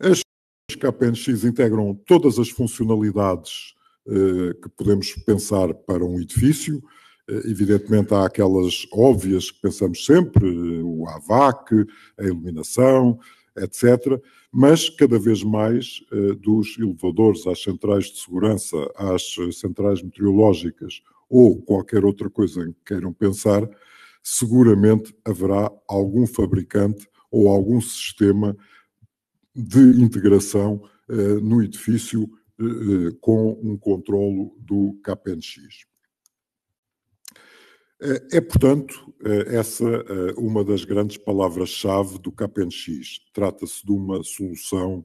As KPNX integram todas as funcionalidades eh, que podemos pensar para um edifício. Eh, evidentemente, há aquelas óbvias que pensamos sempre, o AVAC, a iluminação, etc. Mas, cada vez mais, eh, dos elevadores às centrais de segurança, às centrais meteorológicas ou qualquer outra coisa em que queiram pensar, seguramente haverá algum fabricante ou algum sistema de integração eh, no edifício eh, eh, com um controlo do KPNX. É, portanto, essa uma das grandes palavras-chave do KPNX. Trata-se de uma solução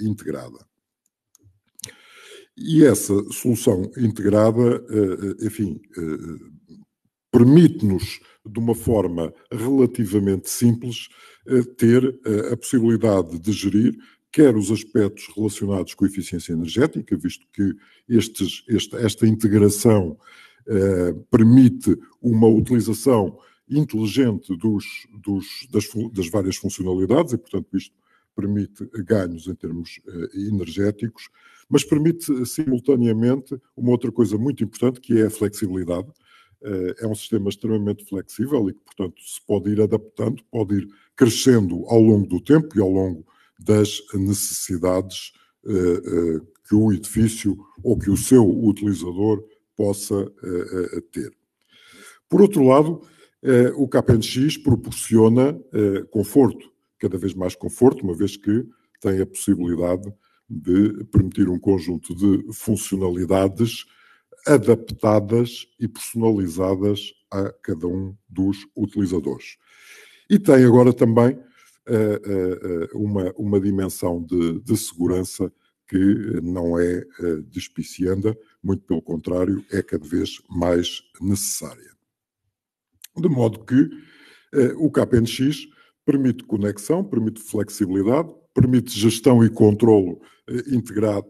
integrada. E essa solução integrada, enfim, permite-nos, de uma forma relativamente simples, eh, ter eh, a possibilidade de gerir quer os aspectos relacionados com a eficiência energética, visto que estes, esta, esta integração eh, permite uma utilização inteligente dos, dos, das, das, várias funcionalidades e, portanto, isto permite ganhos em termos eh, energéticos, mas permite simultaneamente uma outra coisa muito importante que é a flexibilidade, eh, é um sistema extremamente flexível e que, portanto, se pode ir adaptando, pode ir crescendo ao longo do tempo e ao longo das necessidades eh, eh, que o edifício ou que o seu utilizador possa ter. Por outro lado, o KPNX proporciona conforto, cada vez mais conforto, uma vez que tem a possibilidade de permitir um conjunto de funcionalidades adaptadas e personalizadas a cada um dos utilizadores. E tem agora também uh, uh, uma, uma dimensão de, de, segurança que não é uh, muito pelo contrário, é cada vez mais necessária. De modo que o KPNX permite conexão, permite flexibilidade, permite gestão e controlo integrado,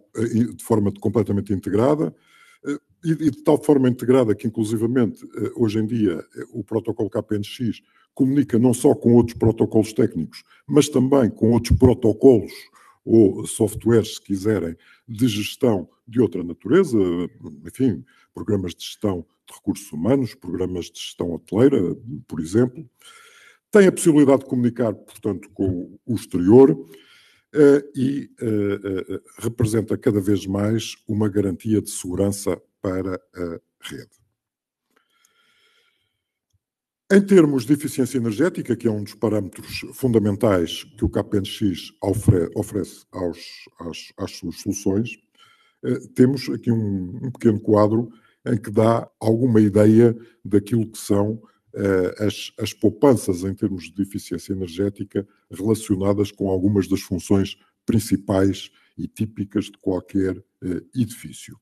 de forma completamente integrada, e, e, de tal forma integrada que, inclusivamente, eh, hoje em dia, eh, o protocolo KPNX comunica não só com outros protocolos técnicos, mas também com outros protocolos ou softwares, se quiserem, de gestão de outra natureza, enfim, programas de gestão de recursos humanos, programas de gestão hoteleira, por exemplo. Tem a possibilidade de comunicar, portanto, com o exterior é, e é, é, representa cada vez mais uma garantia de segurança para a rede. Em termos de eficiência energética, que é um dos parâmetros fundamentais que o KPNX oferece aos, às, às suas soluções, temos aqui um, um, pequeno quadro em que dá alguma ideia daquilo que são eh, as, as poupanças em termos de eficiência energética relacionadas com algumas das funções principais e típicas de qualquer eh, edifício.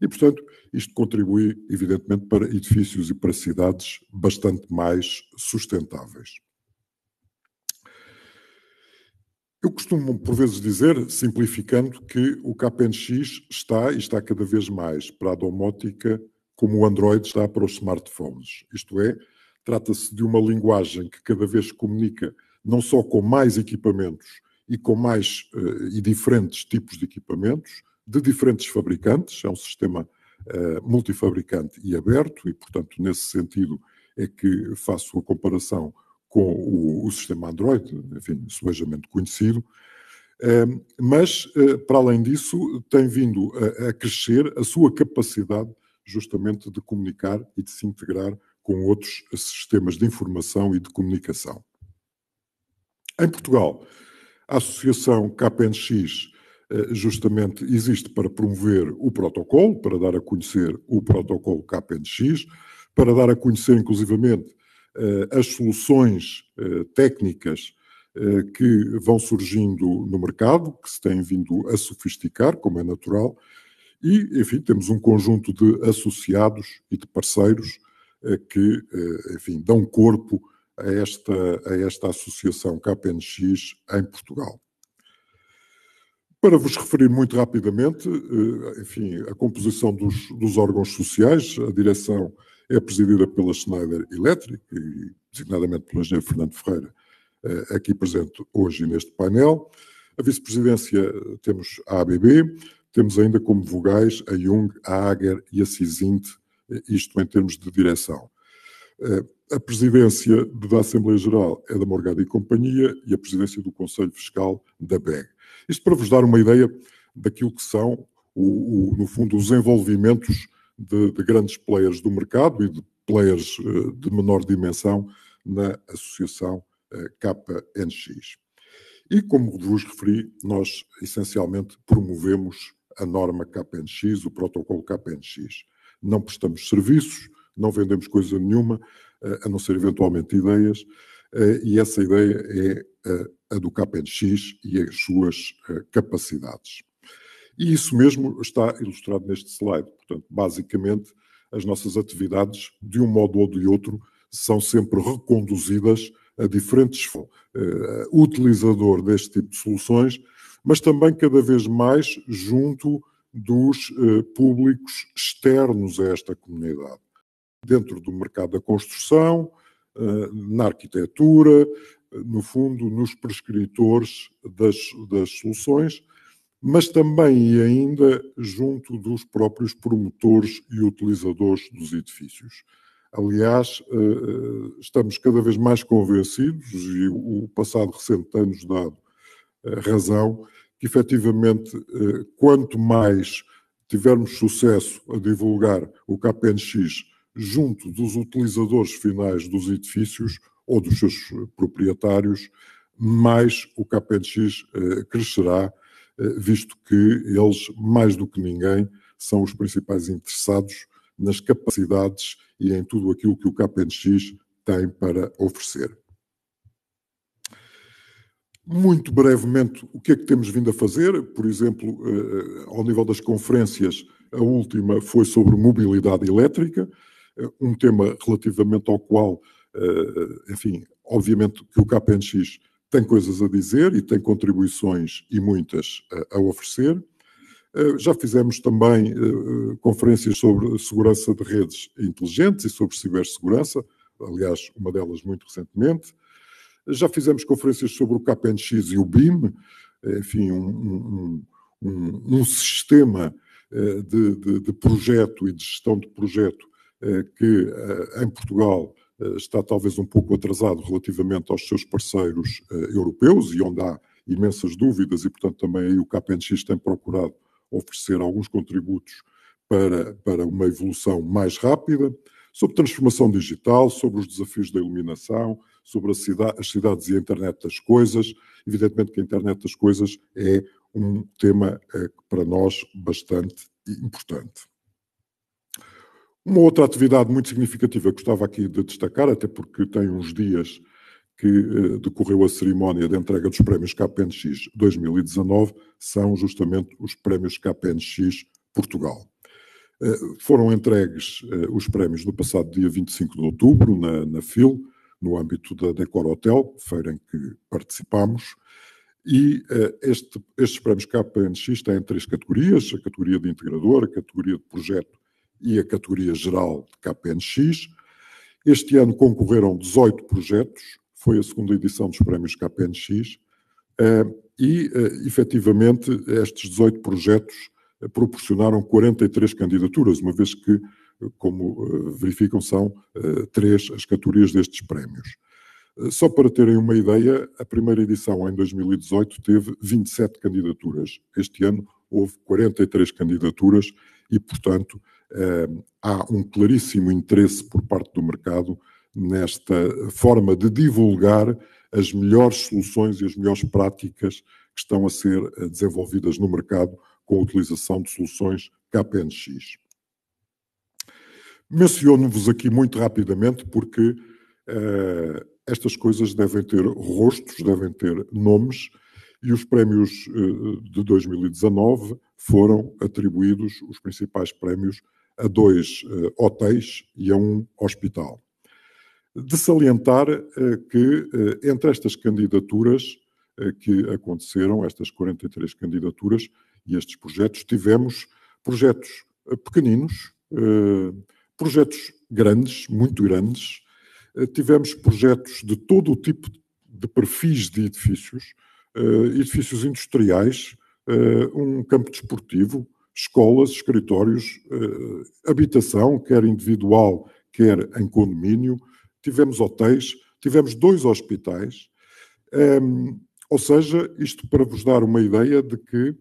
E, portanto, isto contribui, evidentemente, para edifícios e para cidades bastante mais sustentáveis. Eu costumo, por vezes, dizer, simplificando, que o KPNX está e está cada vez mais para a domótica como o Android está para os smartphones. Isto é, Trata-se de uma linguagem que cada vez comunica não só com mais equipamentos e com mais uh, e diferentes tipos de equipamentos, de diferentes fabricantes, é um sistema uh, multifabricante e aberto, e, portanto, nesse sentido é que faço a comparação com o, o sistema Android, enfim, conhecido, ehm, mas, eh, para além disso, tem vindo a crescer a sua capacidade justamente de comunicar e de se integrar com outros sistemas de informação e de comunicação. Em Portugal, a associação KPNX eh, justamente existe para promover o protocolo, para dar a conhecer o protocolo KPNX, para dar a conhecer inclusivamente eh, as soluções eh, técnicas que vão surgindo no mercado, que se têm vindo a sofisticar, como é natural, e, enfim, temos um conjunto de associados e de parceiros que, eh, enfim, dão corpo a esta, a esta associação KPNX em Portugal. Para vos referir muito rapidamente, eh, enfim, a composição dos, dos órgãos sociais, a direção é presidida pela Schneider Electric, e designadamente pelo engenheiro Fernando Ferreira, eh, aqui presente hoje neste painel. A vice-presidência temos a ABB, temos ainda como vogais a Jung, a Ager e a Cisinte, é isto em termos de direção. Eh, a presidência da Assembleia Geral é da Morgado e Companhia e a presidência do Conselho Fiscal da BEG. Isto para vos dar uma ideia daquilo que são, o, o, no fundo, os envolvimentos de, de, grandes players do mercado e de players eh, de menor dimensão na associação eh, KNX. E, como vos referi, nós essencialmente promovemos a norma KNX, o protocolo KNX não prestamos serviços, não vendemos coisa nenhuma, eh, a não ser eventualmente ideias, eh, e essa ideia é a do KPNX e as suas eh, capacidades. E isso mesmo está ilustrado neste slide. Portanto, basicamente, as nossas atividades, de um modo ou de outro, são sempre reconduzidas a diferentes uh, utilizador deste tipo de soluções, mas também cada vez mais junto dos eh, públicos externos a esta comunidade, dentro do mercado da construção, eh, na arquitetura, eh, no fundo, nos prescritores das, das soluções, mas também e ainda junto dos próprios promotores e utilizadores dos edifícios. Aliás, eh, eh, estamos cada vez mais convencidos, e o passado recente tem-nos dado razão, que efetivamente, eh, quanto mais tivermos sucesso a divulgar o KPNX junto dos utilizadores finais dos edifícios ou dos seus eh, proprietários, mais o KPNX eh, crescerá, visto que eles, mais do que ninguém, são os principais interessados nas capacidades e em tudo aquilo que o KPNX tem para oferecer. Muito brevemente, o que é que temos vindo a fazer? Por exemplo, eh, eh, ao nível das conferências, a última foi sobre mobilidade elétrica, eh, um tema relativamente ao qual, enfim, obviamente que o KPNX tem coisas a dizer e tem contribuições e muitas a oferecer. Já fizemos também conferências sobre segurança de redes inteligentes e sobre cibersegurança, aliás, uma delas muito recentemente. Já fizemos conferências sobre o KPNX e o BIM, eh, enfim, um, um, um, um sistema eh, de, de, de, projeto e de gestão de projeto eh, que em Portugal está talvez um pouco atrasado relativamente aos seus parceiros europeus e onde há imensas dúvidas e, portanto, também aí o KPNX tem procurado oferecer alguns contributos para, para uma evolução mais rápida, sobre transformação digital, sobre os desafios da iluminação, sobre cidade, as cidades e a internet das coisas. Evidentemente que a internet das coisas é um tema eh, para nós bastante importante. Uma outra atividade muito significativa que gostava aqui de destacar, até porque tem uns dias que eh, decorreu a cerimónia de entrega dos prémios KPNX 2019, são justamente os prémios KPNX Portugal. Eh, foram entregues eh, os prémios no passado dia 25 de outubro, na, na FIL, no âmbito da Decor Hotel, feira em que participamos E uh, este, estes prémios KPNX têm três categorias: a categoria de integrador, a categoria de projeto e a categoria geral de KPNX. Este ano concorreram 18 projetos, foi a segunda edição dos prémios KPNX, uh, eh, e uh, efetivamente estes 18 projetos proporcionaram 43 candidaturas, uma vez que como eh, verificam, são eh, três as categorias destes prémios. Eh, só para terem uma ideia, a primeira edição em 2018 teve 27 candidaturas. Este ano houve 43 candidaturas e, portanto, há um claríssimo interesse por parte do mercado nesta forma de divulgar as melhores soluções e as melhores práticas que estão a ser desenvolvidas no mercado com a utilização de soluções KPNX. Menciono-vos aqui muito rapidamente porque uh, estas coisas devem ter rostos, devem ter nomes, e os prémios uh, de 2019 foram atribuídos, os principais prémios, a dois uh, hotéis e a um hospital. De salientar que entre estas candidaturas que aconteceram, estas 43 candidaturas e estes projetos, tivemos projetos pequeninos, projetos grandes, muito grandes. Eh, tivemos projetos de todo o tipo de perfis de edifícios, eh, edifícios industriais, eh, um campo desportivo, escolas, escritórios, habitação, quer individual, quer em condomínio. Tivemos hotéis, tivemos dois hospitais. Ehm, ou seja, isto para vos dar uma ideia de que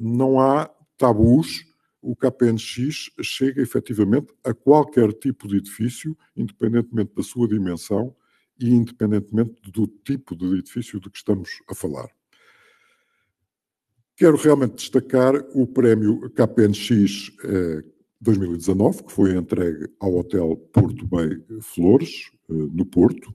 não há tabus o KPNX chega efetivamente a qualquer tipo de edifício, independentemente da sua dimensão e independentemente do tipo de edifício de que estamos a falar. Quero realmente destacar o prémio KPNX eh, 2019, que foi entregue ao Hotel Porto Bay Flores, eh, no Porto,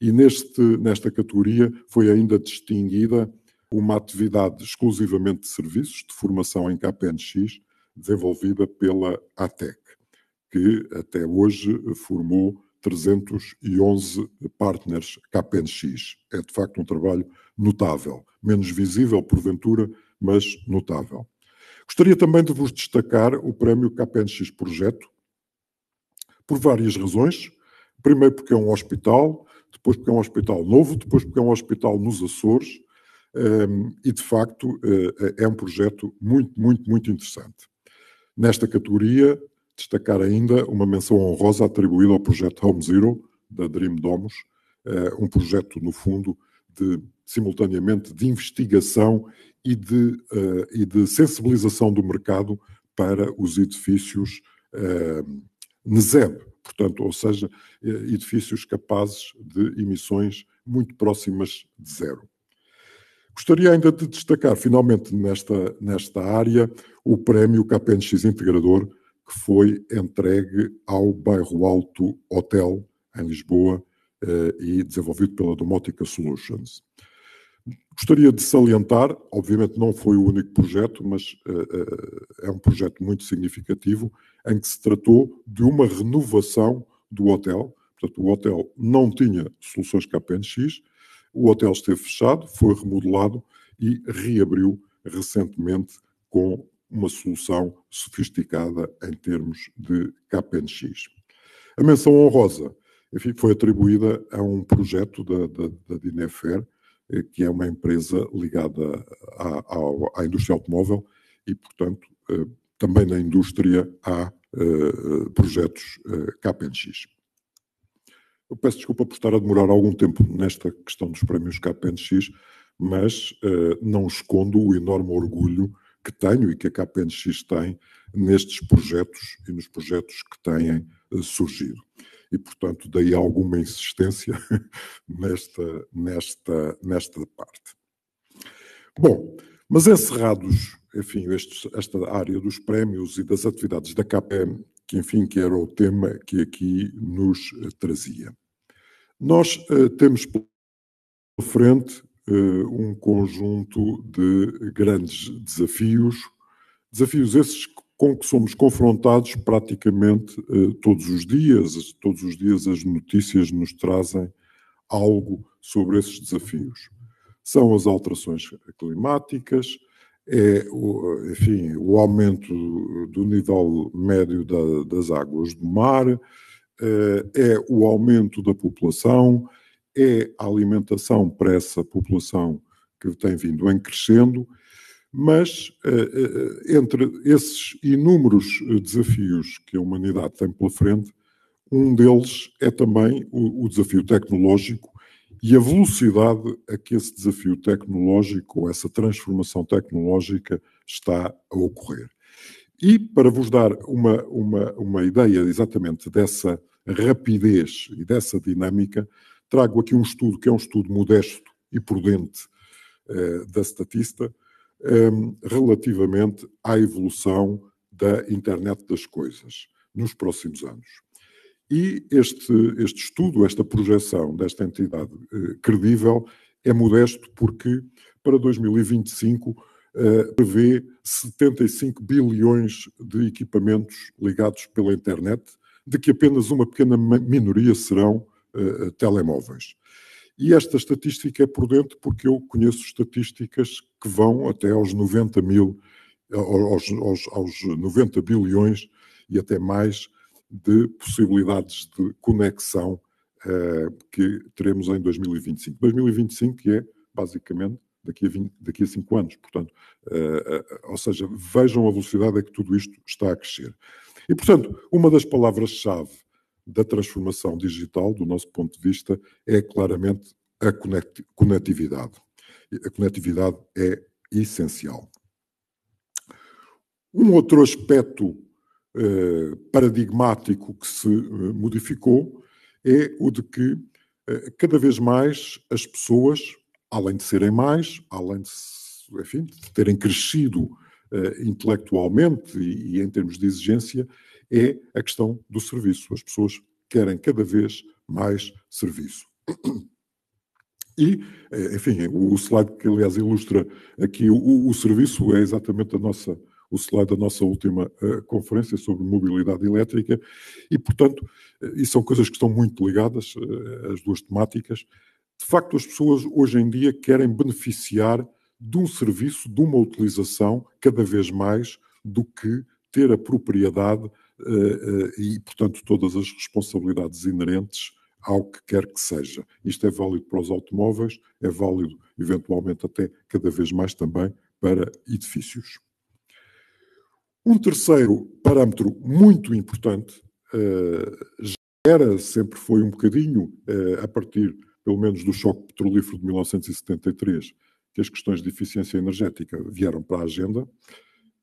e neste, nesta categoria foi ainda distinguida uma atividade exclusivamente de serviços, de formação em KPNX, desenvolvida pela ATEC, que até hoje formou 311 partners KPNX. É de facto um trabalho notável, menos visível porventura, mas notável. Gostaria também de vos destacar o prémio KPNX Projeto, por várias razões. Primeiro, porque é um hospital, depois, porque é um hospital novo, depois, porque é um hospital nos Açores, ehm, e de facto eh, é um projeto muito, muito, muito interessante. Nesta categoria, destacar ainda uma menção honrosa atribuída ao projeto Home Zero, da Dream Domus, eh, um projeto, no fundo, de, simultaneamente de investigação e de, eh, e de sensibilização do mercado para os edifícios eh, NESEB, portanto, ou seja, edifícios capazes de emissões muito próximas de zero. Gostaria ainda de destacar, finalmente, nesta, nesta área, o prémio KPNX Integrador, que foi entregue ao Bairro Alto Hotel, em Lisboa, eh, e desenvolvido pela Domotica Solutions. Gostaria de salientar, obviamente não foi o único projeto, mas eh, eh, é um projeto muito significativo, em que se tratou de uma renovação do hotel. Portanto, o hotel não tinha soluções KPNX, o hotel esteve fechado, foi remodelado e reabriu recentemente com uma solução sofisticada em termos de KPNX. A menção honrosa enfim, foi atribuída a um projeto da, da, da Dinefer, eh, que é uma empresa ligada à, à, à, indústria automóvel e, portanto, eh, também na indústria há eh, projetos KPNX. Eu peço desculpa por estar a demorar algum tempo nesta questão dos prémios KPNX, mas uh, não escondo o enorme orgulho que tenho e que a KPNX tem nestes projetos e nos projetos que têm uh, surgido. E, portanto, daí alguma insistência nesta, nesta, nesta parte. Bom, mas encerrados, enfim, este, esta área dos prémios e das atividades da KPNX, que enfim, que era o tema que aqui nos eh, trazia. Nós eh, temos pela frente eh, um conjunto de grandes desafios, desafios esses com que somos confrontados praticamente todos os dias. Todos os dias as notícias nos trazem algo sobre esses desafios. São as alterações climáticas, é o, enfim, o aumento do nível médio da, das águas do mar, eh, é o aumento da população, é a alimentação para essa população que tem vindo em crescendo, mas eh, eh, entre esses inúmeros desafios que a humanidade tem pela frente, um deles é também o, o desafio tecnológico e a velocidade a que esse desafio tecnológico, essa transformação tecnológica está a ocorrer. E para vos dar uma, uma, uma ideia exatamente dessa rapidez e dessa dinâmica, trago aqui um estudo que é um estudo modesto e prudente eh, da Statista eh, relativamente à evolução da internet das coisas nos próximos anos. E este, este estudo, esta projeção desta entidade eh, credível é modesto porque para 2025 eh, prevê 75 bilhões de equipamentos ligados pela internet, de que apenas uma pequena minoria serão eh, eh, telemóveis. E esta estatística é prudente porque eu conheço estatísticas que vão até aos 90 mil, eh, aos, aos, aos 90 bilhões e até mais de possibilidades de conexão uh, que teremos em 2025. 2025 que é, basicamente, daqui a, 20, daqui a 5 anos. Portanto, uh, uh, ou seja, vejam a velocidade a que tudo isto está a crescer. E, portanto, uma das palavras-chave da transformação digital, do nosso ponto de vista, é claramente a conectividade. A conectividade é essencial. Um outro aspecto eh, paradigmático que se eh, modificou é o de que eh, cada vez mais as pessoas, além de serem mais, além de, enfim, de terem crescido uh, intelectualmente e, e, em termos de exigência, é a questão do serviço. As pessoas querem cada vez mais serviço. E, enfim, é o slide que aliás ilustra aqui o, o serviço é exatamente a nossa o slide da nossa última uh, conferência sobre mobilidade elétrica, e, portanto, uh, e são coisas que estão muito ligadas, uh, as duas temáticas. De facto, as pessoas hoje em dia querem beneficiar de um serviço, de uma utilização, cada vez mais do que ter a propriedade e, portanto, todas as responsabilidades inerentes ao que quer que seja. Isto é válido para os automóveis, é válido, eventualmente, até cada vez mais também para edifícios. Um terceiro parâmetro muito importante, eh, já era, sempre foi um bocadinho, eh, a partir pelo menos do choque petrolífero de 1973, que as questões de eficiência energética vieram para a agenda.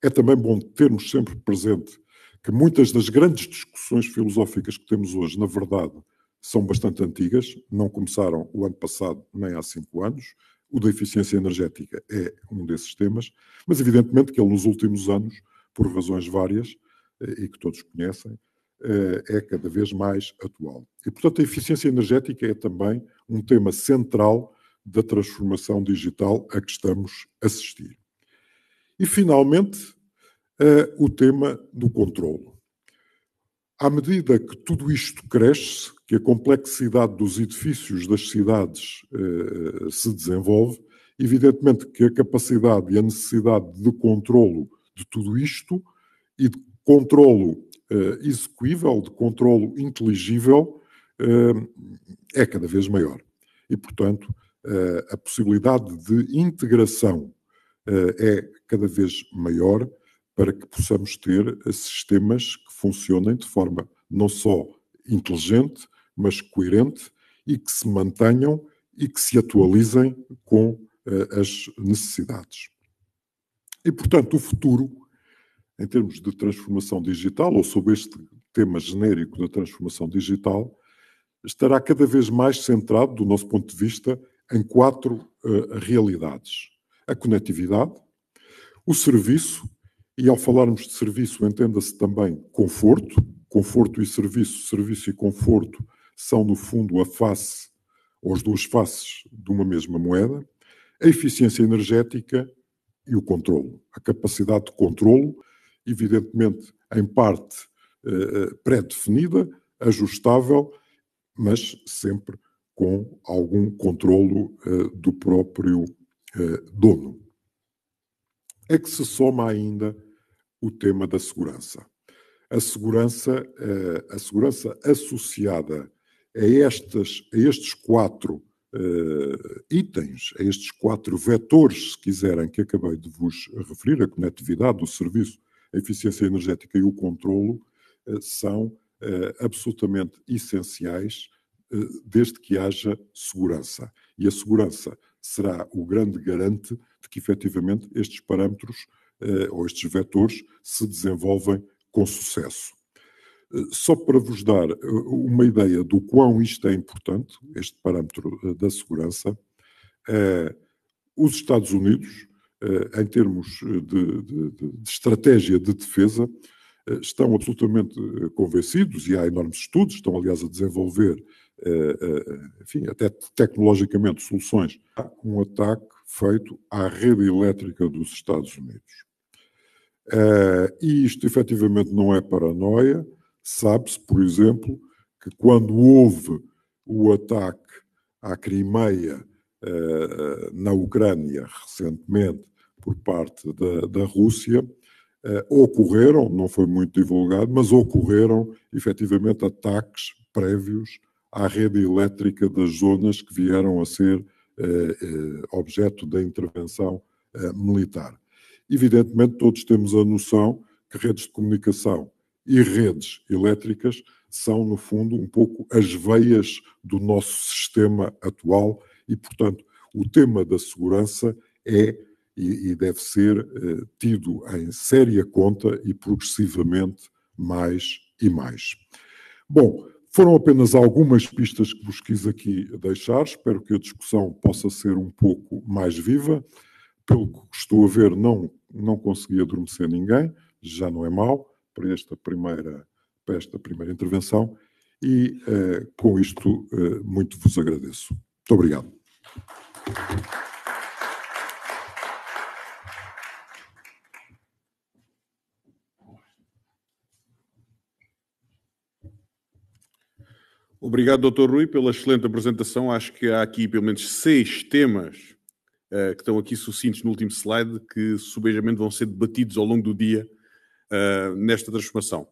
É também bom termos sempre presente que muitas das grandes discussões filosóficas que temos hoje, na verdade, são bastante antigas, não começaram o ano passado nem há cinco anos. O da eficiência energética é um desses temas, mas evidentemente que ele nos últimos anos por razões várias eh, e que todos conhecem, eh, é cada vez mais atual. E, portanto, a eficiência energética é também um tema central da transformação digital a que estamos a assistir. E, finalmente, eh, o tema do controlo. À medida que tudo isto cresce, que a complexidade dos edifícios das cidades se desenvolve, evidentemente que a capacidade e a necessidade de controlo de tudo isto e de controlo uh, execuível, de controlo inteligível, uh, é cada vez maior. E, portanto, uh, a possibilidade de integração é cada vez maior para que possamos ter sistemas que funcionem de forma não só inteligente, mas coerente e que se mantenham e que se atualizem com as necessidades. E, portanto, o futuro, em termos de transformação digital, ou sob este tema genérico da transformação digital, estará cada vez mais centrado, do nosso ponto de vista, em quatro uh, realidades: a conectividade, o serviço, e ao falarmos de serviço, entenda-se também conforto. Conforto e serviço, serviço e conforto são, no fundo, a face, ou as duas faces de uma mesma moeda, a eficiência energética e o controlo. A capacidade de controlo, evidentemente, em parte eh, eh, pré-definida, ajustável, mas sempre com algum controlo eh, do próprio eh, dono. É que se soma ainda o tema da segurança. A segurança, eh, a segurança associada a, estas, a estes quatro uh, itens, a estes quatro vetores, se quiserem, que acabei de vos referir, a conectividade, o serviço, a eficiência energética e o controlo, uh, são eh, absolutamente essenciais desde que haja segurança. E a segurança será o grande garante de que efetivamente estes parâmetros ou estes vetores se desenvolvem com sucesso. Eh, só para vos dar eh, uma ideia do quão isto é importante, este parâmetro eh, da segurança, os Estados Unidos, em termos de, de, de estratégia de defesa, estão absolutamente convencidos, e há enormes estudos, estão aliás a desenvolver, enfim, até tecnologicamente soluções, um ataque feito à rede elétrica dos Estados Unidos. E isto efetivamente não é paranoia, Sabe-se, por exemplo, que quando houve o ataque à Crimeia eh, eh, na Ucrânia recentemente por parte da, da Rússia, eh, ocorreram, não foi muito divulgado, mas ocorreram efetivamente ataques prévios à rede elétrica das zonas que vieram a ser eh, eh objeto da intervenção eh, militar. Evidentemente, todos temos a noção que redes de comunicação e redes elétricas são, no fundo, um pouco as veias do nosso sistema atual e, portanto, o tema da segurança é e, deve ser eh, tido em séria conta e progressivamente mais e mais. Bom, foram apenas algumas pistas que vos quis aqui deixar. Espero que a discussão possa ser um pouco mais viva. Pelo que estou a ver, não, não consegui adormecer ninguém, já não é mau para esta primeira, para esta primeira intervenção e eh, com isto eh, muito vos agradeço. Muito obrigado. Obrigado, Dr. Rui, pela excelente apresentação. Acho que há aqui pelo menos seis temas eh, que estão aqui sucintos no último slide que subejamente vão ser debatidos ao longo do dia uh, nesta transformação.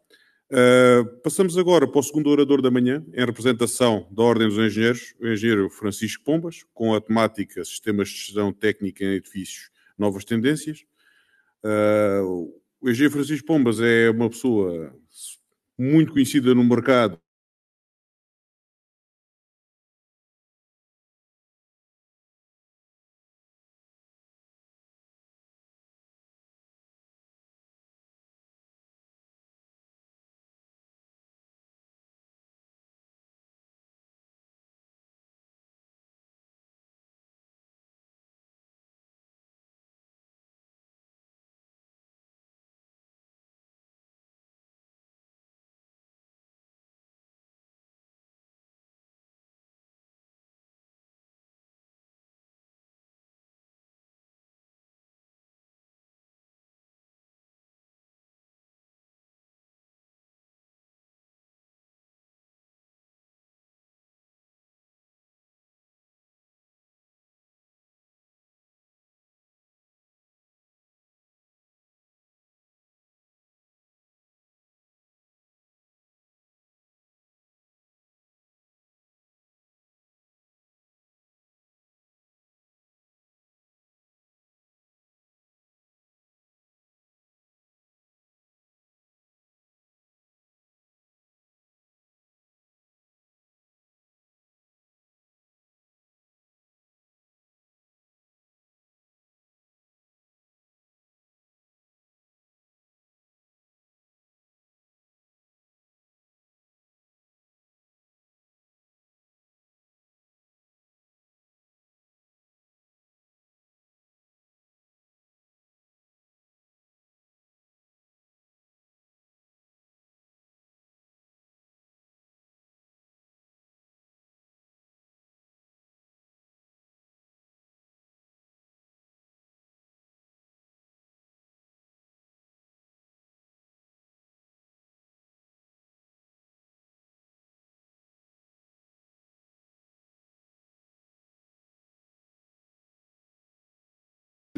Uh, passamos agora para o segundo orador da manhã, em representação da Ordem dos Engenheiros, o engenheiro Francisco Pombas, com a temática Sistemas de Gestão Técnica em Edifícios Novas Tendências. Uh, o engenheiro Francisco Pombas é uma pessoa muito conhecida no mercado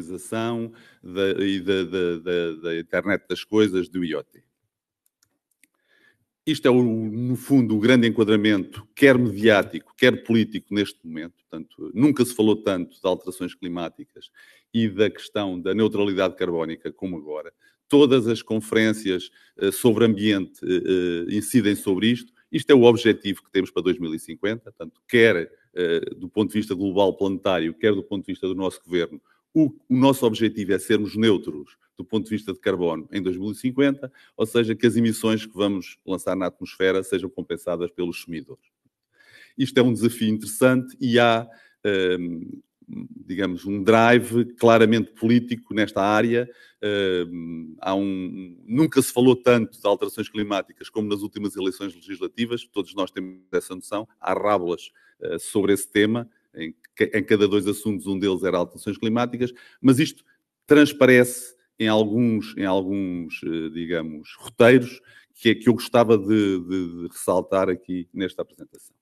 digitalização da, e da, da, da, internet das coisas, do IoT. Isto é, o, no fundo, o grande enquadramento, quer mediático, quer político, neste momento. Portanto, nunca se falou tanto de alterações climáticas e da questão da neutralidade carbónica como agora. Todas as conferências eh, sobre ambiente eh, eh, incidem sobre isto. Isto é o objetivo que temos para 2050, tanto quer do ponto de vista global planetário, quer do ponto de vista do nosso governo, o, o nosso objetivo é sermos neutros do ponto de vista de carbono em 2050, ou seja, que as emissões que vamos lançar na atmosfera sejam compensadas pelos sumidores. Isto é um desafio interessante e há, hum, digamos, um drive claramente político nesta área. Hum, há um, nunca se falou tanto de alterações climáticas como nas últimas eleições legislativas, todos nós temos essa noção, há rábulas eh, sobre esse tema em, em cada dois assuntos, um deles era alterações climáticas, mas isto transparece em alguns, em alguns eh, digamos, roteiros que, é que eu gostava de, de, de, ressaltar aqui nesta apresentação.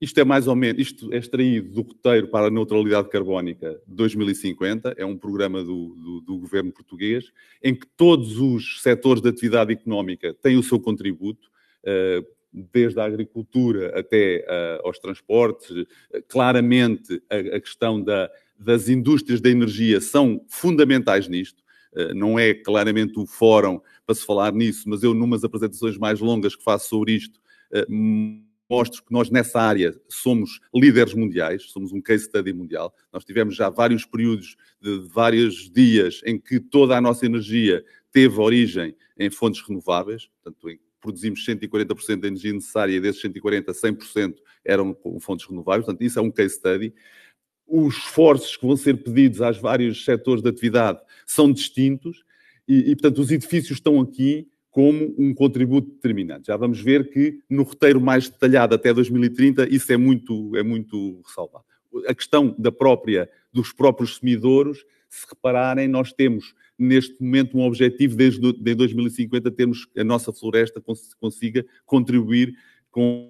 Isto é mais ou menos, isto é extraído do roteiro para a neutralidade carbónica 2050, é um programa do, do, do governo português, em que todos os setores de atividade económica têm o seu contributo, eh, desde a agricultura até uh, aos transportes. Eh, claramente, a, a questão da, das indústrias da energia são fundamentais nisto. Uh, não é claramente o fórum para se falar nisso, mas eu, numas apresentações mais longas que faço sobre isto, uh, mostro que nós nessa área somos líderes mundiais, somos um case study mundial. Nós tivemos já vários períodos de, de vários dias em que toda a nossa energia teve origem em fontes renováveis, portanto, em produzimos 140% da energia necessária, e desses 140%, 100% eram com fontes renováveis, portanto, isso é um case study. Os esforços que vão ser pedidos aos vários setores de atividade são distintos e, e portanto, os edifícios estão aqui como um contributo determinante. Já vamos ver que no roteiro mais detalhado até 2030 isso é muito, é muito ressalvado. A questão da própria, dos próprios semidouros, se repararem, nós temos neste momento um objetivo desde de 2050 termos a nossa floresta consiga contribuir com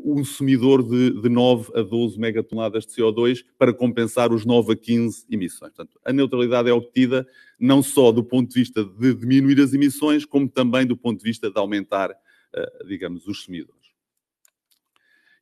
uh, um sumidor de, de 9 a 12 megatoneladas de CO2 para compensar os 9 a 15 emissões. Portanto, a neutralidade é obtida não só do ponto de vista de diminuir as emissões, como também do ponto de vista de aumentar, uh, digamos, os sumidores.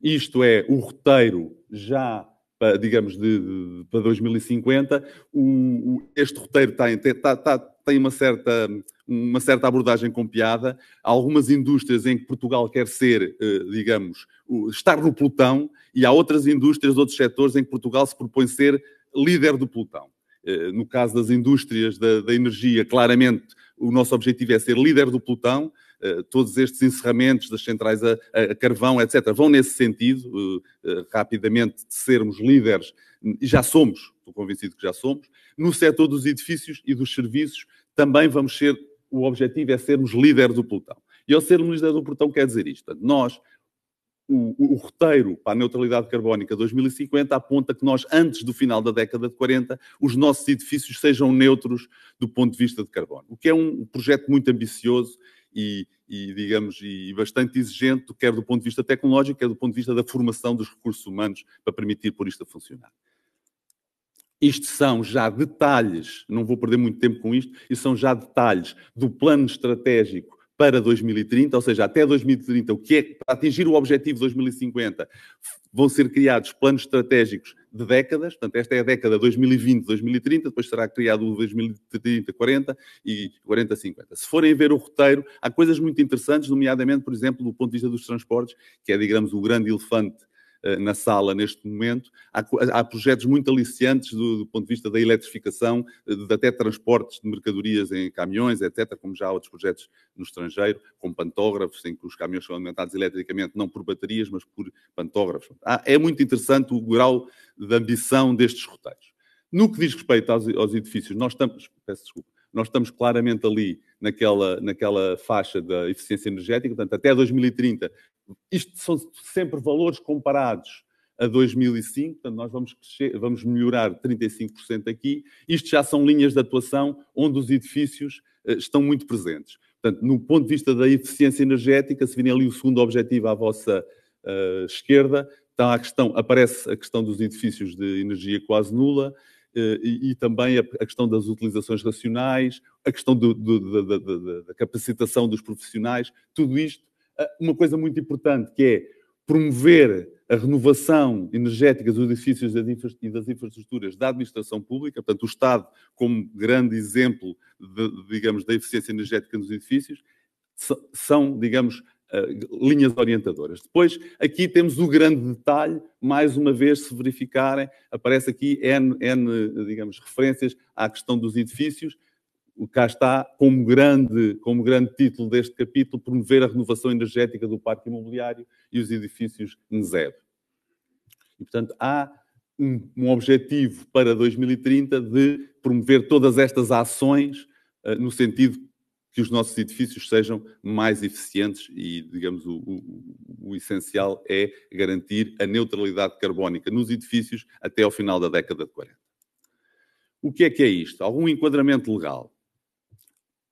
Isto é o roteiro já para, digamos, de, de, para 2050, o, o, este roteiro tem, tem, tá, tá, tem uma, certa, uma certa abordagem com piada. Há algumas indústrias em que Portugal quer ser, eh, digamos, estar no pelotão, e há outras indústrias, outros setores em que Portugal se propõe ser líder do pelotão. Eh, no caso das indústrias da, da energia, claramente o nosso objetivo é ser líder do pelotão eh, todos estes encerramentos das centrais a, a carvão, etc., vão nesse sentido, eh, eh, rapidamente, de sermos líderes, e já somos, estou convencido que já somos, no setor dos edifícios e dos serviços também vamos ser, o objetivo é sermos líderes do pelotão. E ao sermos líderes do pelotão quer dizer isto, portanto, nós, o, o, o, roteiro para a neutralidade carbónica 2050 aponta que nós, antes do final da década de 40, os nossos edifícios sejam neutros do ponto de vista de carbono, o que é um projeto muito ambicioso e, e digamos, e bastante exigente, quer do ponto de vista tecnológico, quer do ponto de vista da formação dos recursos humanos para permitir por isto a funcionar. Isto são já detalhes, não vou perder muito tempo com isto, e são já detalhes do plano estratégico para 2030, ou seja, até 2030, o que é para atingir o objetivo de 2050, vão ser criados planos estratégicos de décadas, portanto, esta é a década 2020-2030, depois será criado o 2030-40 e 40-50. Se forem ver o roteiro, há coisas muito interessantes, nomeadamente, por exemplo, do ponto de vista dos transportes, que é, digamos, o grande elefante eh, na sala neste momento. Há, há projetos muito aliciantes do, do, ponto de vista da eletrificação, eh, de, até transportes de mercadorias em caminhões, etc., como já há outros projetos no estrangeiro, com pantógrafos, em que os caminhões são alimentados eletricamente, não por baterias, mas por pantógrafos. Há, é muito interessante o grau de ambição destes roteiros. No que diz respeito aos, aos edifícios, nós estamos, peço desculpa, nós estamos claramente ali naquela, naquela faixa da eficiência energética, portanto, até 2030. Isto são sempre valores comparados a 2005, portanto, nós vamos, crescer, vamos melhorar 35% aqui. Isto já são linhas de atuação onde os edifícios eh, estão muito presentes. Portanto, no ponto de vista da eficiência energética, se virem ali o segundo objetivo à vossa uh, esquerda, está a questão, aparece a questão dos edifícios de energia quase nula, eh, e, também a, questão das utilizações racionais, a questão do, do, da, da, da capacitação dos profissionais, tudo isto. Eh, uma coisa muito importante que é promover a renovação energética dos edifícios e das infraestruturas da administração pública, portanto, o Estado como grande exemplo, de, digamos, da eficiência energética nos edifícios, são, digamos, eh, linhas orientadoras. Depois, aqui temos o grande detalhe, mais uma vez, se verificarem, aparece aqui N, N digamos, referências à questão dos edifícios, cá está como grande, como grande título deste capítulo, promover a renovação energética do parque imobiliário e os edifícios NZEB. E, portanto, há um, um, objetivo para 2030 de promover todas estas ações uh, no sentido que os nossos edifícios sejam mais eficientes e, digamos, o, o, o, essencial é garantir a neutralidade carbónica nos edifícios até ao final da década de 40. O que é que é isto? Algum enquadramento legal?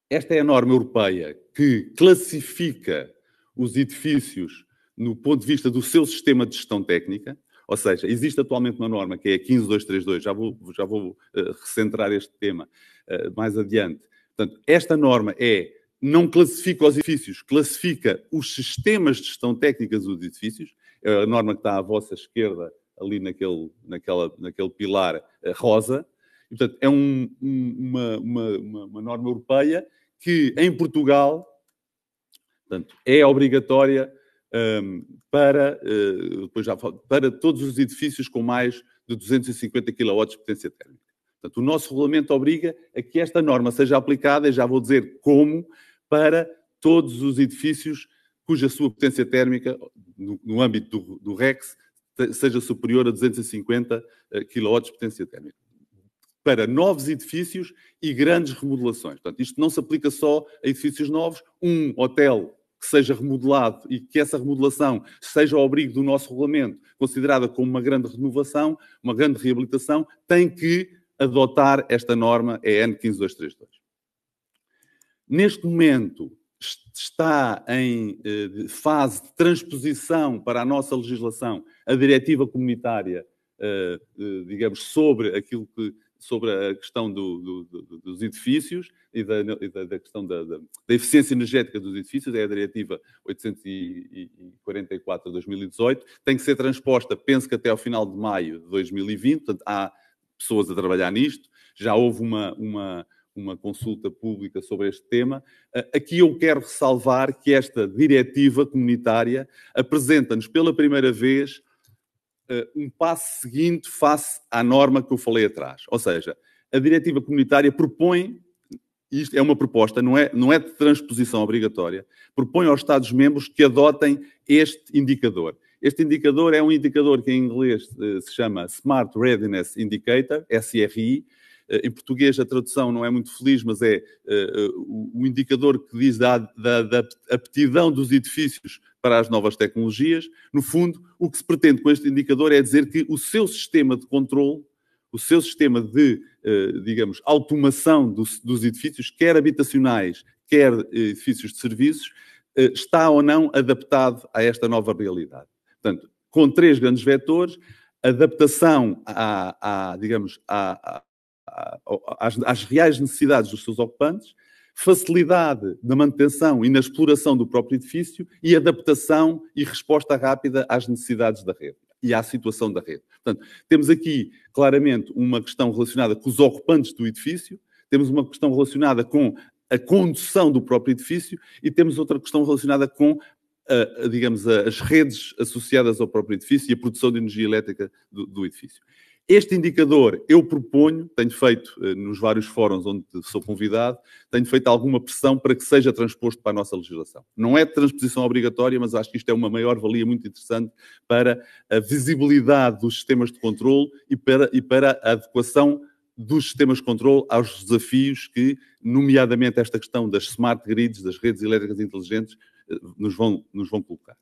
Esta é a norma europeia que classifica os edifícios no ponto de vista do seu sistema de gestão técnica, ou seja, existe atualmente uma norma que é a 15232, já vou, já vou uh, recentrar este tema uh, mais adiante, Portanto, esta norma é não classifica os edifícios, classifica os sistemas de gestão técnicas dos edifícios. É a norma que está à vossa esquerda, ali naquele, naquela, naquele pilar eh, rosa. E, portanto, é um, uma, uma, uma, norma europeia que, em Portugal, portanto, é obrigatória um, ehm, para, uh, depois já falo, para todos os edifícios com mais de 250 kW de potência térmica. Portanto, o nosso regulamento obriga a que esta norma seja aplicada, e já vou dizer como, para todos os edifícios cuja sua potência térmica, no, no âmbito do, do REX, seja superior a 250 kW eh, de potência térmica. Para novos edifícios e grandes remodelações. Portanto, isto não se aplica só a edifícios novos. Um hotel que seja remodelado e que essa remodelação seja ao abrigo do nosso regulamento, considerada como uma grande renovação, uma grande reabilitação, tem que adotar esta norma EN é 15232. Neste momento, está em eh, fase de transposição para a nossa legislação a diretiva comunitária, eh, digamos, sobre aquilo que sobre a questão do, do, do, dos edifícios e da, e da, da questão da, da, eficiência energética dos edifícios, é a Diretiva 844 de 2018, tem que ser transposta, penso que até ao final de maio de 2020, portanto, há pessoas a trabalhar nisto, já houve uma, uma, uma consulta pública sobre este tema. Ah, aqui eu quero ressalvar que esta diretiva comunitária apresenta-nos pela primeira vez ah, um passo seguinte face à norma que eu falei atrás. Ou seja, a diretiva comunitária propõe, isto é uma proposta, não é, não é de transposição obrigatória, propõe aos Estados-membros que adotem este indicador. Este indicador é um indicador que em inglês eh, se chama Smart Readiness Indicator, SRI. Eh, em português a tradução não é muito feliz, mas é eh, o indicador que diz da, da, da aptidão dos edifícios para as novas tecnologias. No fundo, o que se pretende com este indicador é dizer que o seu sistema de controle o seu sistema de, digamos, automação dos, edifícios, quer habitacionais, quer edifícios de serviços, está ou não adaptado a esta nova realidade. Portanto, com três grandes vetores, adaptação à, à digamos, à, à, às, às reais necessidades dos seus ocupantes, facilidade na manutenção e na exploração do próprio edifício e adaptação e resposta rápida às necessidades da rede e à situação da rede. Portanto, temos aqui claramente uma questão relacionada com os ocupantes do edifício, temos uma questão relacionada com a condução do próprio edifício e temos outra questão relacionada com digamos, as redes associadas ao próprio edifício e a produção de energia elétrica do, do edifício. Este indicador eu proponho, tenho feito eh, nos vários fóruns onde sou convidado, tenho feito alguma pressão para que seja transposto para a nossa legislação. Não é transposição obrigatória, mas acho que isto é uma maior-valia muito interessante para a visibilidade dos sistemas de controle e para, e para a adequação dos sistemas de controle aos desafios que, nomeadamente esta questão das smart grids, das redes elétricas inteligentes, nos vão, nos vão colocar.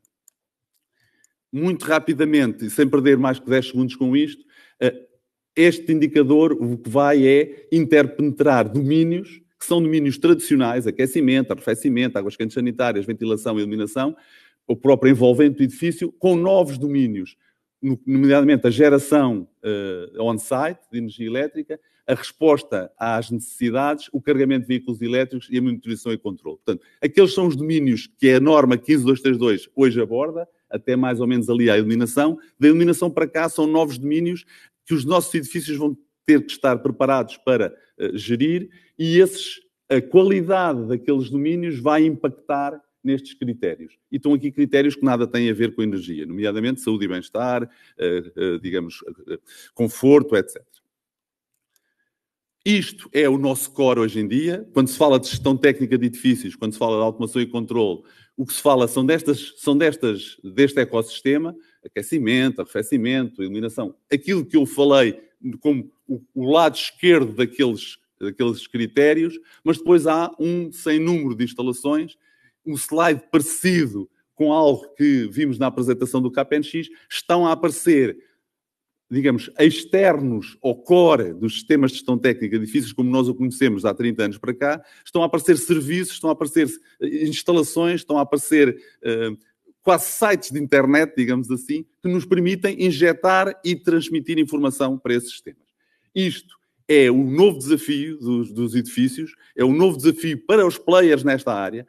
Muito rapidamente, e sem perder mais que 10 segundos com isto, eh, este indicador o que vai é interpenetrar domínios, que são domínios tradicionais, aquecimento, arrefecimento, águas quentes sanitárias, ventilação, iluminação, o próprio envolvente do edifício, com novos domínios, nomeadamente a geração uh, on-site de energia elétrica, a resposta às necessidades, o carregamento de veículos elétricos e a monitorização e controle. Portanto, aqueles são os domínios que é a norma 15232 hoje aborda, até mais ou menos ali à iluminação. Da iluminação para cá são novos domínios que os nossos edifícios vão ter que estar preparados para uh, gerir e esses, a qualidade daqueles domínios vai impactar nestes critérios. E estão aqui critérios que nada têm a ver com energia, nomeadamente saúde e bem-estar, eh, eh, digamos, conforto, etc. Isto é o nosso core hoje em dia. Quando se fala de gestão técnica de edifícios, quando se fala de automação e controle, o que se fala são destas, são destas deste ecossistema, aquecimento, arrefecimento, iluminação. Aquilo que eu falei como o, o lado esquerdo daqueles, daqueles critérios, mas depois há um sem número de instalações, um slide parecido com algo que vimos na apresentação do KPNX, estão a aparecer digamos, externos ao core dos sistemas de gestão técnica difíceis como nós o conhecemos há 30 anos para cá, estão a aparecer serviços, estão a aparecer eh, instalações, estão a aparecer uh, quase sites de internet, digamos assim, que nos permitem injetar e transmitir informação para esses sistemas. Isto é o novo desafio dos, dos edifícios, é o novo desafio para os players nesta área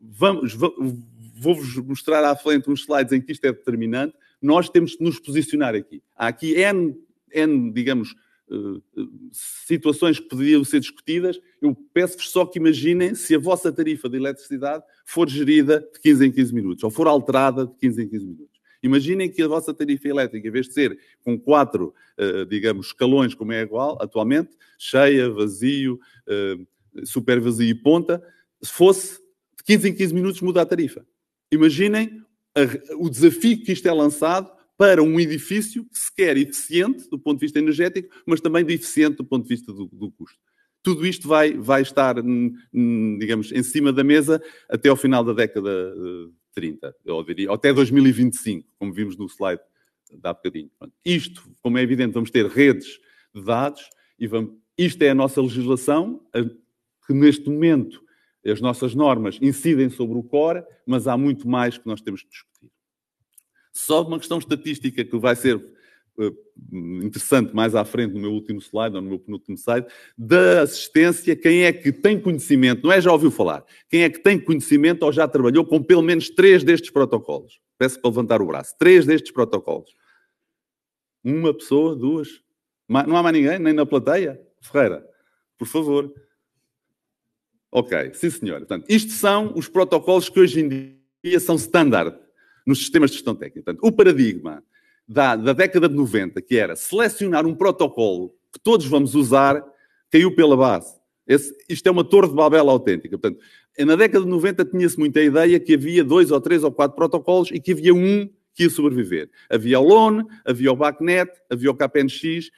Vamos, vou-vos mostrar à frente uns slides em que isto é determinante, nós temos que nos posicionar aqui. Há aqui N, N digamos, eh, eh, situações que poderiam ser discutidas. Eu peço-vos só que imaginem se a vossa tarifa de eletricidade for gerida de 15 em 15 minutos, ou for alterada de 15 em 15 minutos. Imaginem que a vossa tarifa elétrica, em vez de ser com quatro, eh, digamos, escalões, como é igual atualmente, cheia, vazio, super vazio e ponta, se fosse de 15 em 15 minutos mudar a tarifa. Imaginem a, o desafio que isto é lançado para um edifício que se quer eficiente do ponto de vista energético, mas também deficiente eficiente do ponto de vista do, do custo. Tudo isto vai, vai estar, hum, hum, digamos, em cima da mesa até ao final da década de eh, 30, eu diria, até 2025, como vimos no slide da bocadinho. Isto, como é evidente, vamos ter redes de dados e vamos, isto é a nossa legislação, eh, que neste momento as nossas normas incidem sobre o core, mas há muito mais que nós temos que discutir. Só uma questão estatística que vai ser eh, interessante mais à frente no meu último slide, ou no meu penúltimo slide, da assistência, quem é que tem conhecimento, não é já ouviu falar, quem é que tem conhecimento ou já trabalhou com pelo menos três destes protocolos? Peço para levantar o braço. Três destes protocolos. Uma pessoa, duas. Não há mais ninguém, nem na plateia? Ferreira, por favor. Ok, sim senhor. Portanto, isto são os protocolos que hoje em dia são standard nos sistemas de gestão técnica. Portanto, o paradigma da, da década de 90, que era selecionar um protocolo que todos vamos usar, caiu pela base. Esse, isto é uma torre de Babel autêntica. Portanto, na década de 90 tinha-se muita ideia que havia dois ou três ou quatro protocolos e que havia um que ia sobreviver. Havia o LON, havia o BACnet, havia o KPNX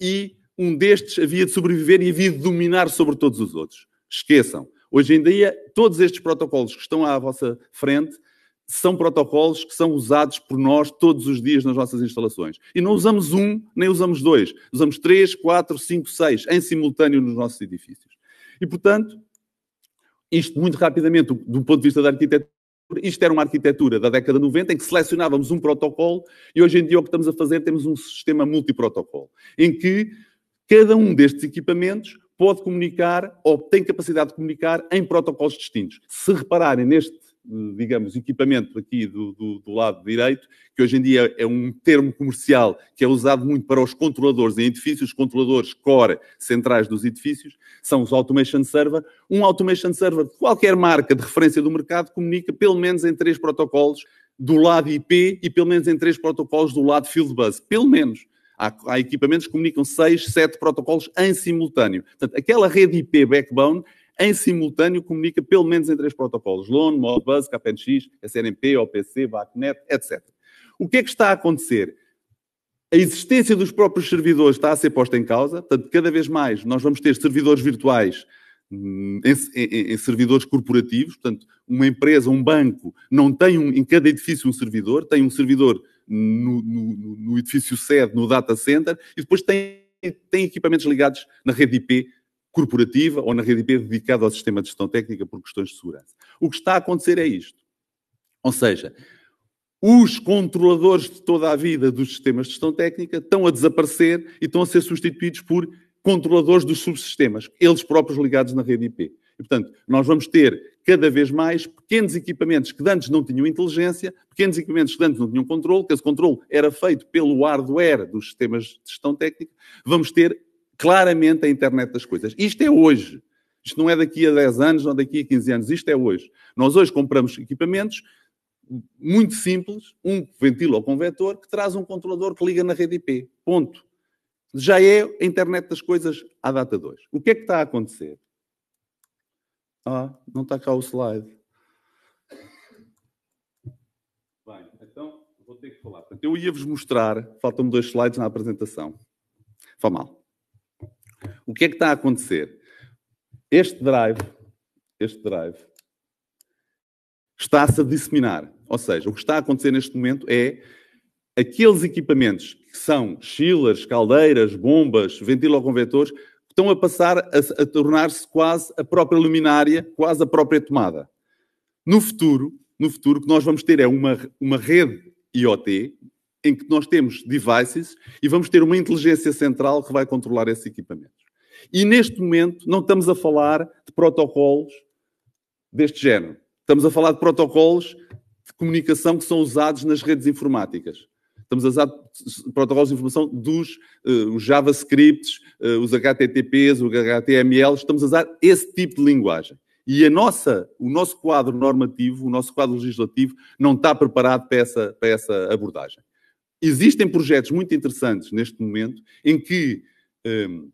e um destes havia de sobreviver e havia de dominar sobre todos os outros. Esqueçam. Hoje em dia, todos estes protocolos que estão à vossa frente são protocolos que são usados por nós todos os dias nas nossas instalações. E não usamos um, nem usamos dois. Usamos três, quatro, cinco, seis, em simultâneo nos nossos edifícios. E, portanto, isto muito rapidamente, do ponto de vista da arquitetura, isto era uma arquitetura da década de 90 em que selecionávamos um protocolo e hoje em dia o que estamos a fazer temos um sistema multiprotocolo, em que cada um destes equipamentos pode comunicar ou tem capacidade de comunicar em protocolos distintos. Se repararem neste, eh, digamos, equipamento aqui do, do, do lado direito, que hoje em dia é um termo comercial que é usado muito para os controladores em edifícios, os controladores core centrais dos edifícios, são os automation server. Um automation server de qualquer marca de referência do mercado comunica pelo menos em três protocolos do lado IP e pelo menos em três protocolos do lado field bus, pelo menos. Há, há equipamentos que comunicam 6, 7 protocolos em simultâneo. Portanto, aquela rede IP backbone em simultâneo comunica pelo menos em três protocolos: LON, Modbus, KPNX, SNMP, OPC, VACnet, etc. O que é que está a acontecer? A existência dos próprios servidores está a ser posta em causa, portanto, cada vez mais nós vamos ter servidores virtuais hum, em, em, em servidores corporativos, portanto, uma empresa, um banco, não tem um, em cada edifício um servidor, tem um servidor no, no, no edifício sede, no data center, e depois tem, tem equipamentos ligados na rede IP corporativa ou na rede IP dedicada ao sistema de gestão técnica por questões de segurança. O que está a acontecer é isto. Ou seja, os controladores de toda a vida dos sistemas de gestão técnica estão a desaparecer e estão a ser substituídos por controladores dos subsistemas, eles próprios ligados na rede IP. E, portanto, nós vamos ter cada vez mais pequenos equipamentos que antes não tinham inteligência, pequenos equipamentos que antes não tinham controle, que esse controle era feito pelo hardware dos sistemas de gestão técnica, vamos ter claramente a internet das coisas. Isto é hoje. Isto não é daqui a 10 anos, não é daqui a 15 anos. Isto é hoje. Nós hoje compramos equipamentos muito simples, um ventilo ou convetor, que traz um controlador que liga na rede IP. Ponto. Já é a internet das coisas à data 2. O que é que está a acontecer? Ah, não está cá o slide. Bem, então vou ter que falar. Portanto, eu ia-vos mostrar, faltam-me dois slides na apresentação. Foi mal. O que é que está a acontecer? Este drive, este drive, está-se a disseminar. Ou seja, o que está a acontecer neste momento é aqueles equipamentos que são chillers, caldeiras, bombas, ventiloconvetores, estão a passar a, a tornar-se quase a própria luminária, quase a própria tomada. No futuro, no futuro, o que nós vamos ter é uma, uma rede IoT em que nós temos devices e vamos ter uma inteligência central que vai controlar esses equipamentos. E neste momento não estamos a falar de protocolos deste género. Estamos a falar de protocolos de comunicação que são usados nas redes informáticas estamos a usar protocolos de informação dos uh, os JavaScripts, uh, os HTTPs, o HTML, estamos a usar esse tipo de linguagem. E a nossa, o nosso quadro normativo, o nosso quadro legislativo, não está preparado para essa, para essa abordagem. Existem projetos muito interessantes neste momento em que um, ehm,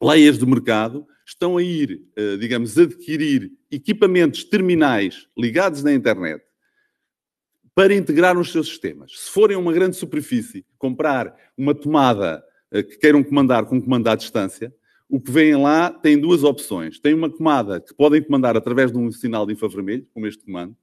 players do mercado estão a ir, uh, digamos, adquirir equipamentos terminais ligados na internet para integrar nos seus sistemas. Se forem uma grande superfície, comprar uma tomada eh, que queiram comandar com um comando à distância, o que vem lá tem duas opções. Tem uma tomada que podem comandar através de um sinal de infravermelho, como este comando,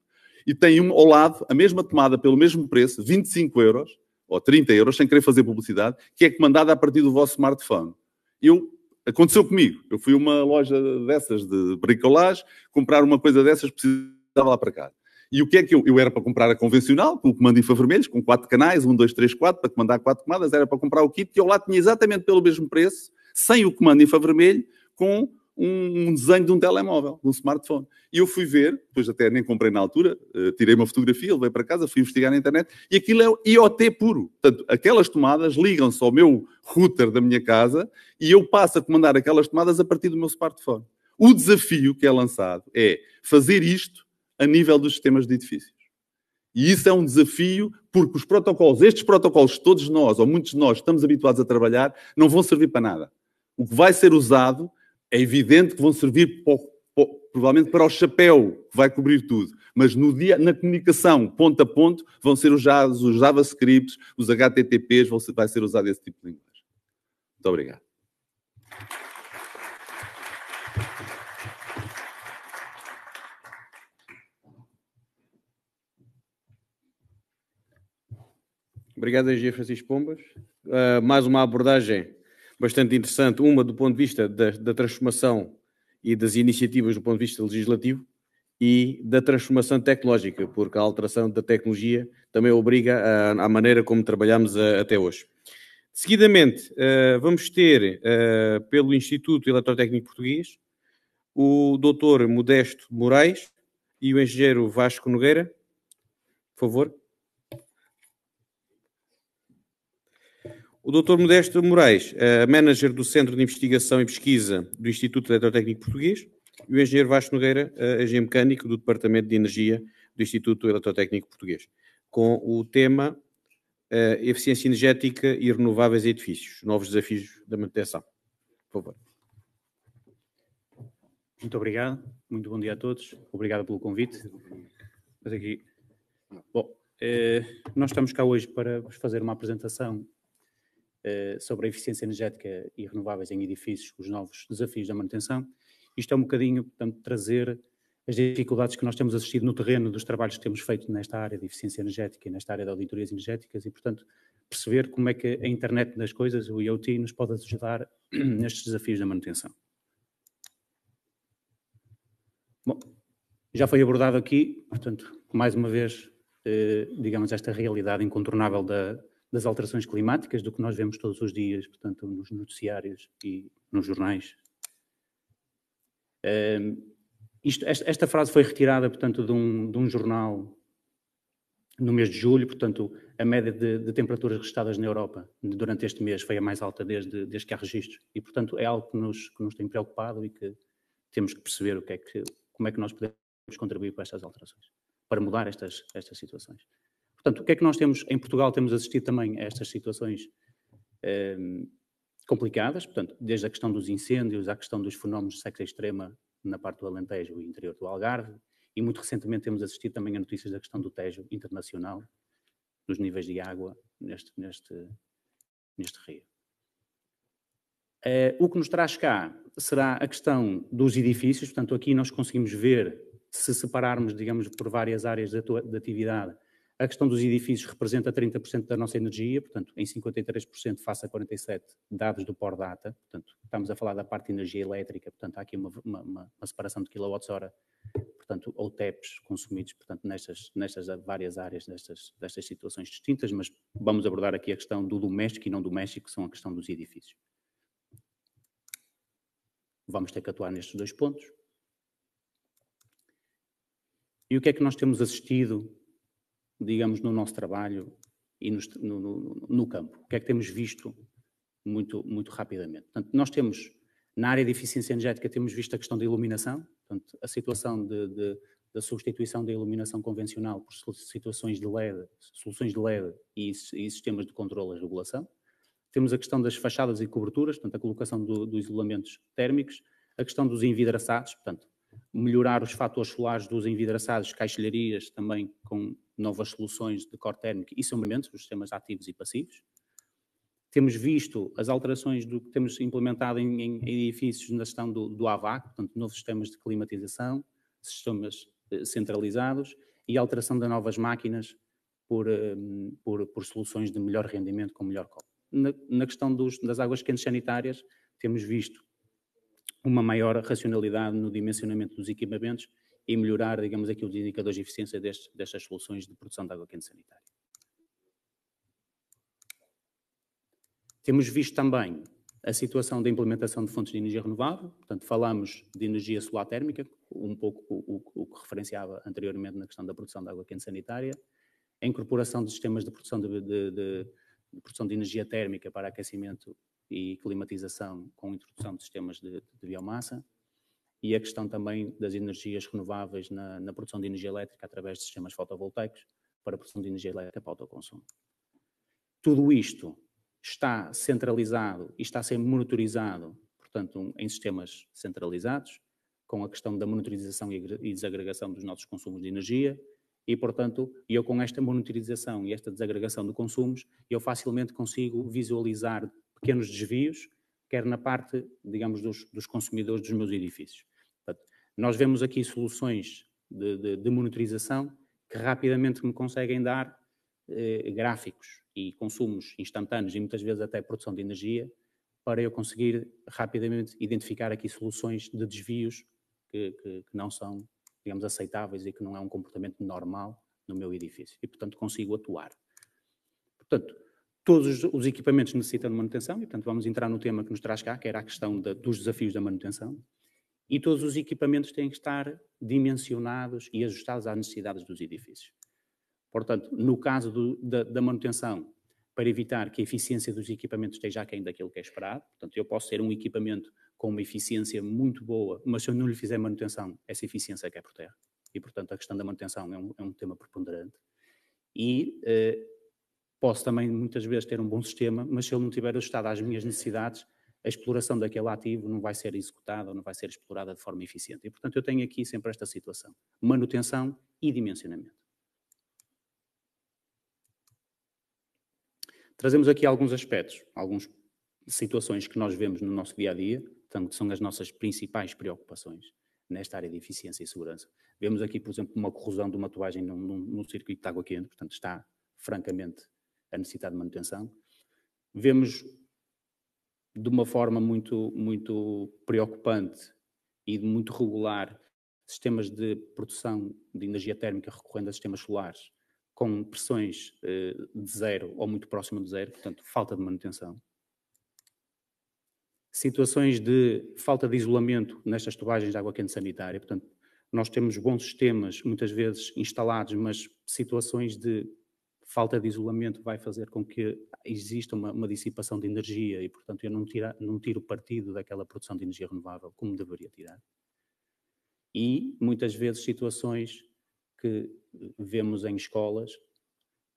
e tem um, ao lado a mesma tomada pelo mesmo preço, 25 euros ou 30 euros, sem querer fazer publicidade, que é comandada a partir do vosso smartphone. Eu aconteceu comigo. Eu fui a uma loja dessas de bricolage, comprar uma coisa dessas, precisava lá para cá. E o que é que eu, eu era para comprar a convencional, com o comando infravermelhos, com quatro canais, um, dois, três, quatro, para comandar quatro comandas, era para comprar o kit que eu lá tinha exatamente pelo mesmo preço, sem o comando infravermelho, com um, desenho de um telemóvel, de um smartphone. E eu fui ver, depois até nem comprei na altura, eh, tirei uma fotografia, levei para casa, fui investigar na internet, e aquilo é IoT puro. Portanto, aquelas tomadas ligam-se ao meu router da minha casa e eu passo a comandar aquelas tomadas a partir do meu smartphone. O desafio que é lançado é fazer isto a nível dos sistemas de edifícios. E isso é um desafio, porque os protocolos, estes protocolos, todos nós, ou muitos de nós, estamos habituados a trabalhar, não vão servir para nada. O que vai ser usado é evidente que vão servir provavelmente para o chapéu, que vai cobrir tudo. Mas dia, na comunicação, ponto a ponto, vão ser usados os JavaScripts, os HTTPs, vão ser, vai ser usado esse tipo de linguagem. Muito obrigado. Obrigado, Engenheiro Francisco Pombas. Uh, mais uma abordagem bastante interessante, uma do ponto de vista da, da, transformação e das iniciativas do ponto de vista legislativo e da transformação tecnológica, porque a alteração da tecnologia também obriga à maneira como trabalhamos a, ah, até hoje. Seguidamente, uh, vamos ter, uh, pelo Instituto Eletrotécnico Português, o Dr. Modesto Moraes e o engenheiro Vasco Nogueira. Por favor. O Dr. Modesto Moraes, uh, manager do Centro de Investigação e Pesquisa do Instituto Eletrotécnico Português, e o engenheiro Vasco Nogueira, uh, engenheiro mecânico do Departamento de Energia do Instituto Eletrotécnico Português, com o tema uh, Eficiência Energética e Renováveis Edifícios, Novos Desafios da Manutenção. Por favor. Muito obrigado, muito bom dia a todos, obrigado pelo convite. Mas aqui, bom, nós estamos cá hoje para vos fazer uma apresentação eh, sobre a eficiência energética e renováveis em edifícios, os novos desafios da manutenção. Isto é um bocadinho, portanto, trazer as dificuldades que nós temos assistido no terreno dos trabalhos que temos feito nesta área de eficiência energética e nesta área de auditorias energéticas e, portanto, perceber como é que a internet das coisas, o IoT, nos pode ajudar nestes desafios da manutenção. Bom, já foi abordado aqui, portanto, mais uma vez, eh, digamos, esta realidade incontornável da, das alterações climáticas, do que nós vemos todos os dias, portanto, nos noticiários e nos jornais. Um, isto, esta, esta, frase foi retirada, portanto, de um, de um, jornal no mês de julho, portanto, a média de, de temperaturas registradas na Europa durante este mês foi a mais alta desde, desde que há registros. E, portanto, é algo que nos, que nos tem preocupado e que temos que perceber o que é que, como é que nós podemos contribuir para estas alterações, para mudar estas, estas situações. Portanto, o que é que nós temos em Portugal? Temos assistido também a estas situações ehm, complicadas, portanto, desde a questão dos incêndios à questão dos fenómenos de sexo extrema na parte do Alentejo e interior do Algarve, e muito recentemente temos assistido também a notícias da questão do Tejo internacional, dos níveis de água neste, neste, neste rio. Eh, o que nos traz cá será a questão dos edifícios, portanto, aqui nós conseguimos ver, se separarmos, digamos, por várias áreas de, de atividade, a questão dos edifícios representa 30% da nossa energia, portanto, em 53% face a 47% dados do POR data, portanto, estamos a falar da parte de energia elétrica, portanto, há aqui uma, uma, uma separação de quilowatts-hora, portanto, ou TEPs consumidos, portanto, nestas, nestas várias áreas, nestas, destas situações distintas, mas vamos abordar aqui a questão do doméstico e não doméstico, que são a questão dos edifícios. Vamos ter que atuar nestes dois pontos. E o que é que nós temos assistido digamos, no nosso trabalho e no, no, no, campo. O que é que temos visto muito, muito rapidamente? Portanto, nós temos, na área de eficiência energética, temos visto a questão da iluminação, portanto, a situação de, de, da substituição da iluminação convencional por situações de LED, soluções de LED e, e sistemas de controle e regulação. Temos a questão das fachadas e coberturas, portanto, a colocação do, dos isolamentos térmicos, a questão dos envidraçados, portanto, melhorar os fatores solares dos envidraçados, caixilharias, também com novas soluções de cor térmico e sombreamento, os sistemas ativos e passivos. Temos visto as alterações do que temos implementado em, em edifícios na gestão do, do AVAC, portanto, novos sistemas de climatização, sistemas eh, centralizados e alteração de novas máquinas por, eh, por, por, soluções de melhor rendimento com melhor cobre. Na, na questão dos, das águas quentes sanitárias, temos visto uma maior racionalidade no dimensionamento dos equipamentos e melhorar, digamos aqui, os indicadores de eficiência destes, destas soluções de produção de água quente sanitária. Temos visto também a situação da implementação de fontes de energia renovável, portanto, falamos de energia solar térmica, um pouco o, o, o que referenciava anteriormente na questão da produção de água quente sanitária, a incorporação de sistemas de produção de, de, de, de produção de energia térmica para aquecimento e climatização com introdução de sistemas de, de biomassa e a questão também das energias renováveis na, na, produção de energia elétrica através de sistemas fotovoltaicos para a produção de energia elétrica para autoconsumo. Tudo isto está centralizado e está a ser monitorizado, portanto, em sistemas centralizados, com a questão da monitorização e desagregação dos nossos consumos de energia, e, portanto, eu com esta monitorização e esta desagregação de consumos, eu facilmente consigo visualizar pequenos desvios, quer na parte, digamos, dos, dos consumidores dos meus edifícios. Portanto, nós vemos aqui soluções de, de, de, monitorização que rapidamente me conseguem dar eh, gráficos e consumos instantâneos e muitas vezes até produção de energia para eu conseguir rapidamente identificar aqui soluções de desvios que, que, que não são, digamos, aceitáveis e que não é um comportamento normal no meu edifício. E, portanto, consigo atuar. Portanto, Todos os, os equipamentos necessitam de manutenção, e portanto vamos entrar no tema que nos traz cá, que era a questão dos desafios da manutenção. E todos os equipamentos têm que estar dimensionados e ajustados às necessidades dos edifícios. Portanto, no caso do, da, da manutenção, para evitar que a eficiência dos equipamentos esteja aquém daquilo que é esperado. Portanto, eu posso ter um equipamento com uma eficiência muito boa, mas se eu não lhe fizer manutenção, essa eficiência é que por terra. E, portanto, a questão da manutenção é um, é um tema preponderante. E eh, Posso também, muitas vezes, ter um bom sistema, mas se ele não tiver ajustado às minhas necessidades, a exploração daquele ativo não vai ser executada ou não vai ser explorada de forma eficiente. E, portanto, eu tenho aqui sempre esta situação: manutenção e dimensionamento. Trazemos aqui alguns aspectos, algumas situações que nós vemos no nosso dia a dia, portanto, são as nossas principais preocupações nesta área de eficiência e segurança. Vemos aqui, por exemplo, uma corrosão de uma tuagem num, num, num circuito de água quente, portanto, está francamente a necessidade de manutenção. Vemos de uma forma muito, muito preocupante e muito regular sistemas de produção de energia térmica recorrendo a sistemas solares com pressões eh, de zero ou muito próximo de zero, portanto, falta de manutenção. Situações de falta de isolamento nestas tubagens de água quente sanitária, portanto, nós temos bons sistemas, muitas vezes instalados, mas situações de falta de isolamento vai fazer com que exista uma, uma dissipação de energia e, portanto, eu não, tira, não tiro partido daquela produção de energia renovável como deveria tirar. E, muitas vezes, situações que vemos em escolas,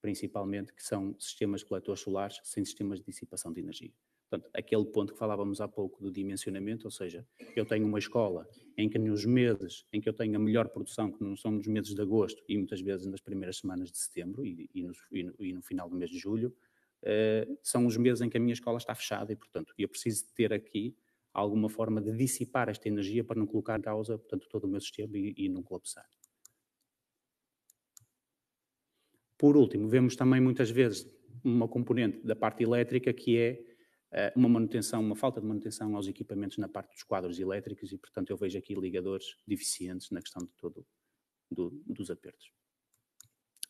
principalmente, que são sistemas coletores solares sem sistemas de dissipação de energia. Portanto, aquele ponto que falávamos há pouco do dimensionamento, ou seja, eu tenho uma escola em que nos meses em que eu tenho a melhor produção, que não são nos meses de agosto e muitas vezes nas primeiras semanas de setembro e, e, no, e, no, e no, final do mês de julho, uh, são os meses em que a minha escola está fechada e, portanto, eu preciso ter aqui alguma forma de dissipar esta energia para não colocar em causa, portanto, todo o meu sistema e não colapsar. Por último, vemos também muitas vezes uma componente da parte elétrica que é eh, uma manutenção, uma falta de manutenção aos equipamentos na parte dos quadros elétricos e, portanto, eu vejo aqui ligadores deficientes na questão de todo do, dos apertos.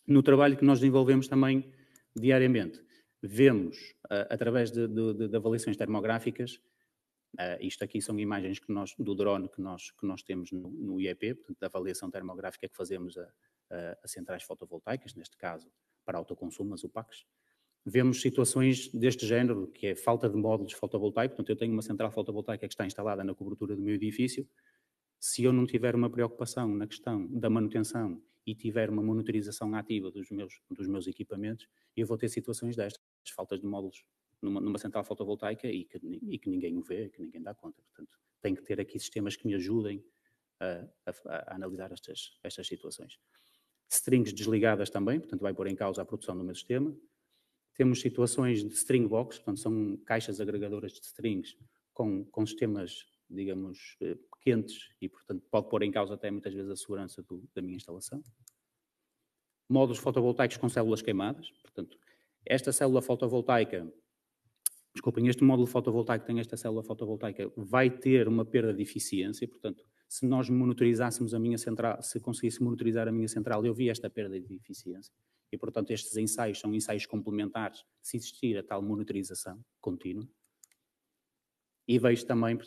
No trabalho que nós desenvolvemos também diariamente, vemos, eh, através de, de, de avaliações termográficas, Uh, isto aqui são imagens que nós, do drone que nós, que nós temos no, no IEP, portanto, da avaliação termográfica que fazemos a, a, a centrais fotovoltaicas, neste caso para autoconsumo, as UPACs, vemos situações deste género, que é falta de módulos fotovoltaicos. Portanto, eu tenho uma central fotovoltaica é que está instalada na cobertura do meu edifício. Se eu não tiver uma preocupação na questão da manutenção e tiver uma monitorização ativa dos meus, dos meus equipamentos, eu vou ter situações destas, faltas de módulos numa, numa central fotovoltaica e que, e que, ninguém o vê, que ninguém dá conta. Portanto, tem que ter aqui sistemas que me ajudem a, a, a analisar estas, estas situações. Strings desligadas também, portanto, vai pôr em causa a produção do meu sistema. Temos situações de string box, portanto, são caixas agregadoras de strings com, com sistemas, digamos, eh, quentes e, portanto, pode pôr em causa até muitas vezes a segurança do, da minha instalação. Módulos fotovoltaicos com células queimadas, portanto, esta célula fotovoltaica, desculpem, este módulo fotovoltaico tem esta célula fotovoltaica, vai ter uma perda de eficiência, portanto, se nós monitorizássemos a minha central, se conseguíssemos monitorizar a minha central, eu vi esta perda de eficiência. E, portanto, estes ensaios são ensaios complementares, se existir a tal monitorização contínua. E vejo também.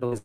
It was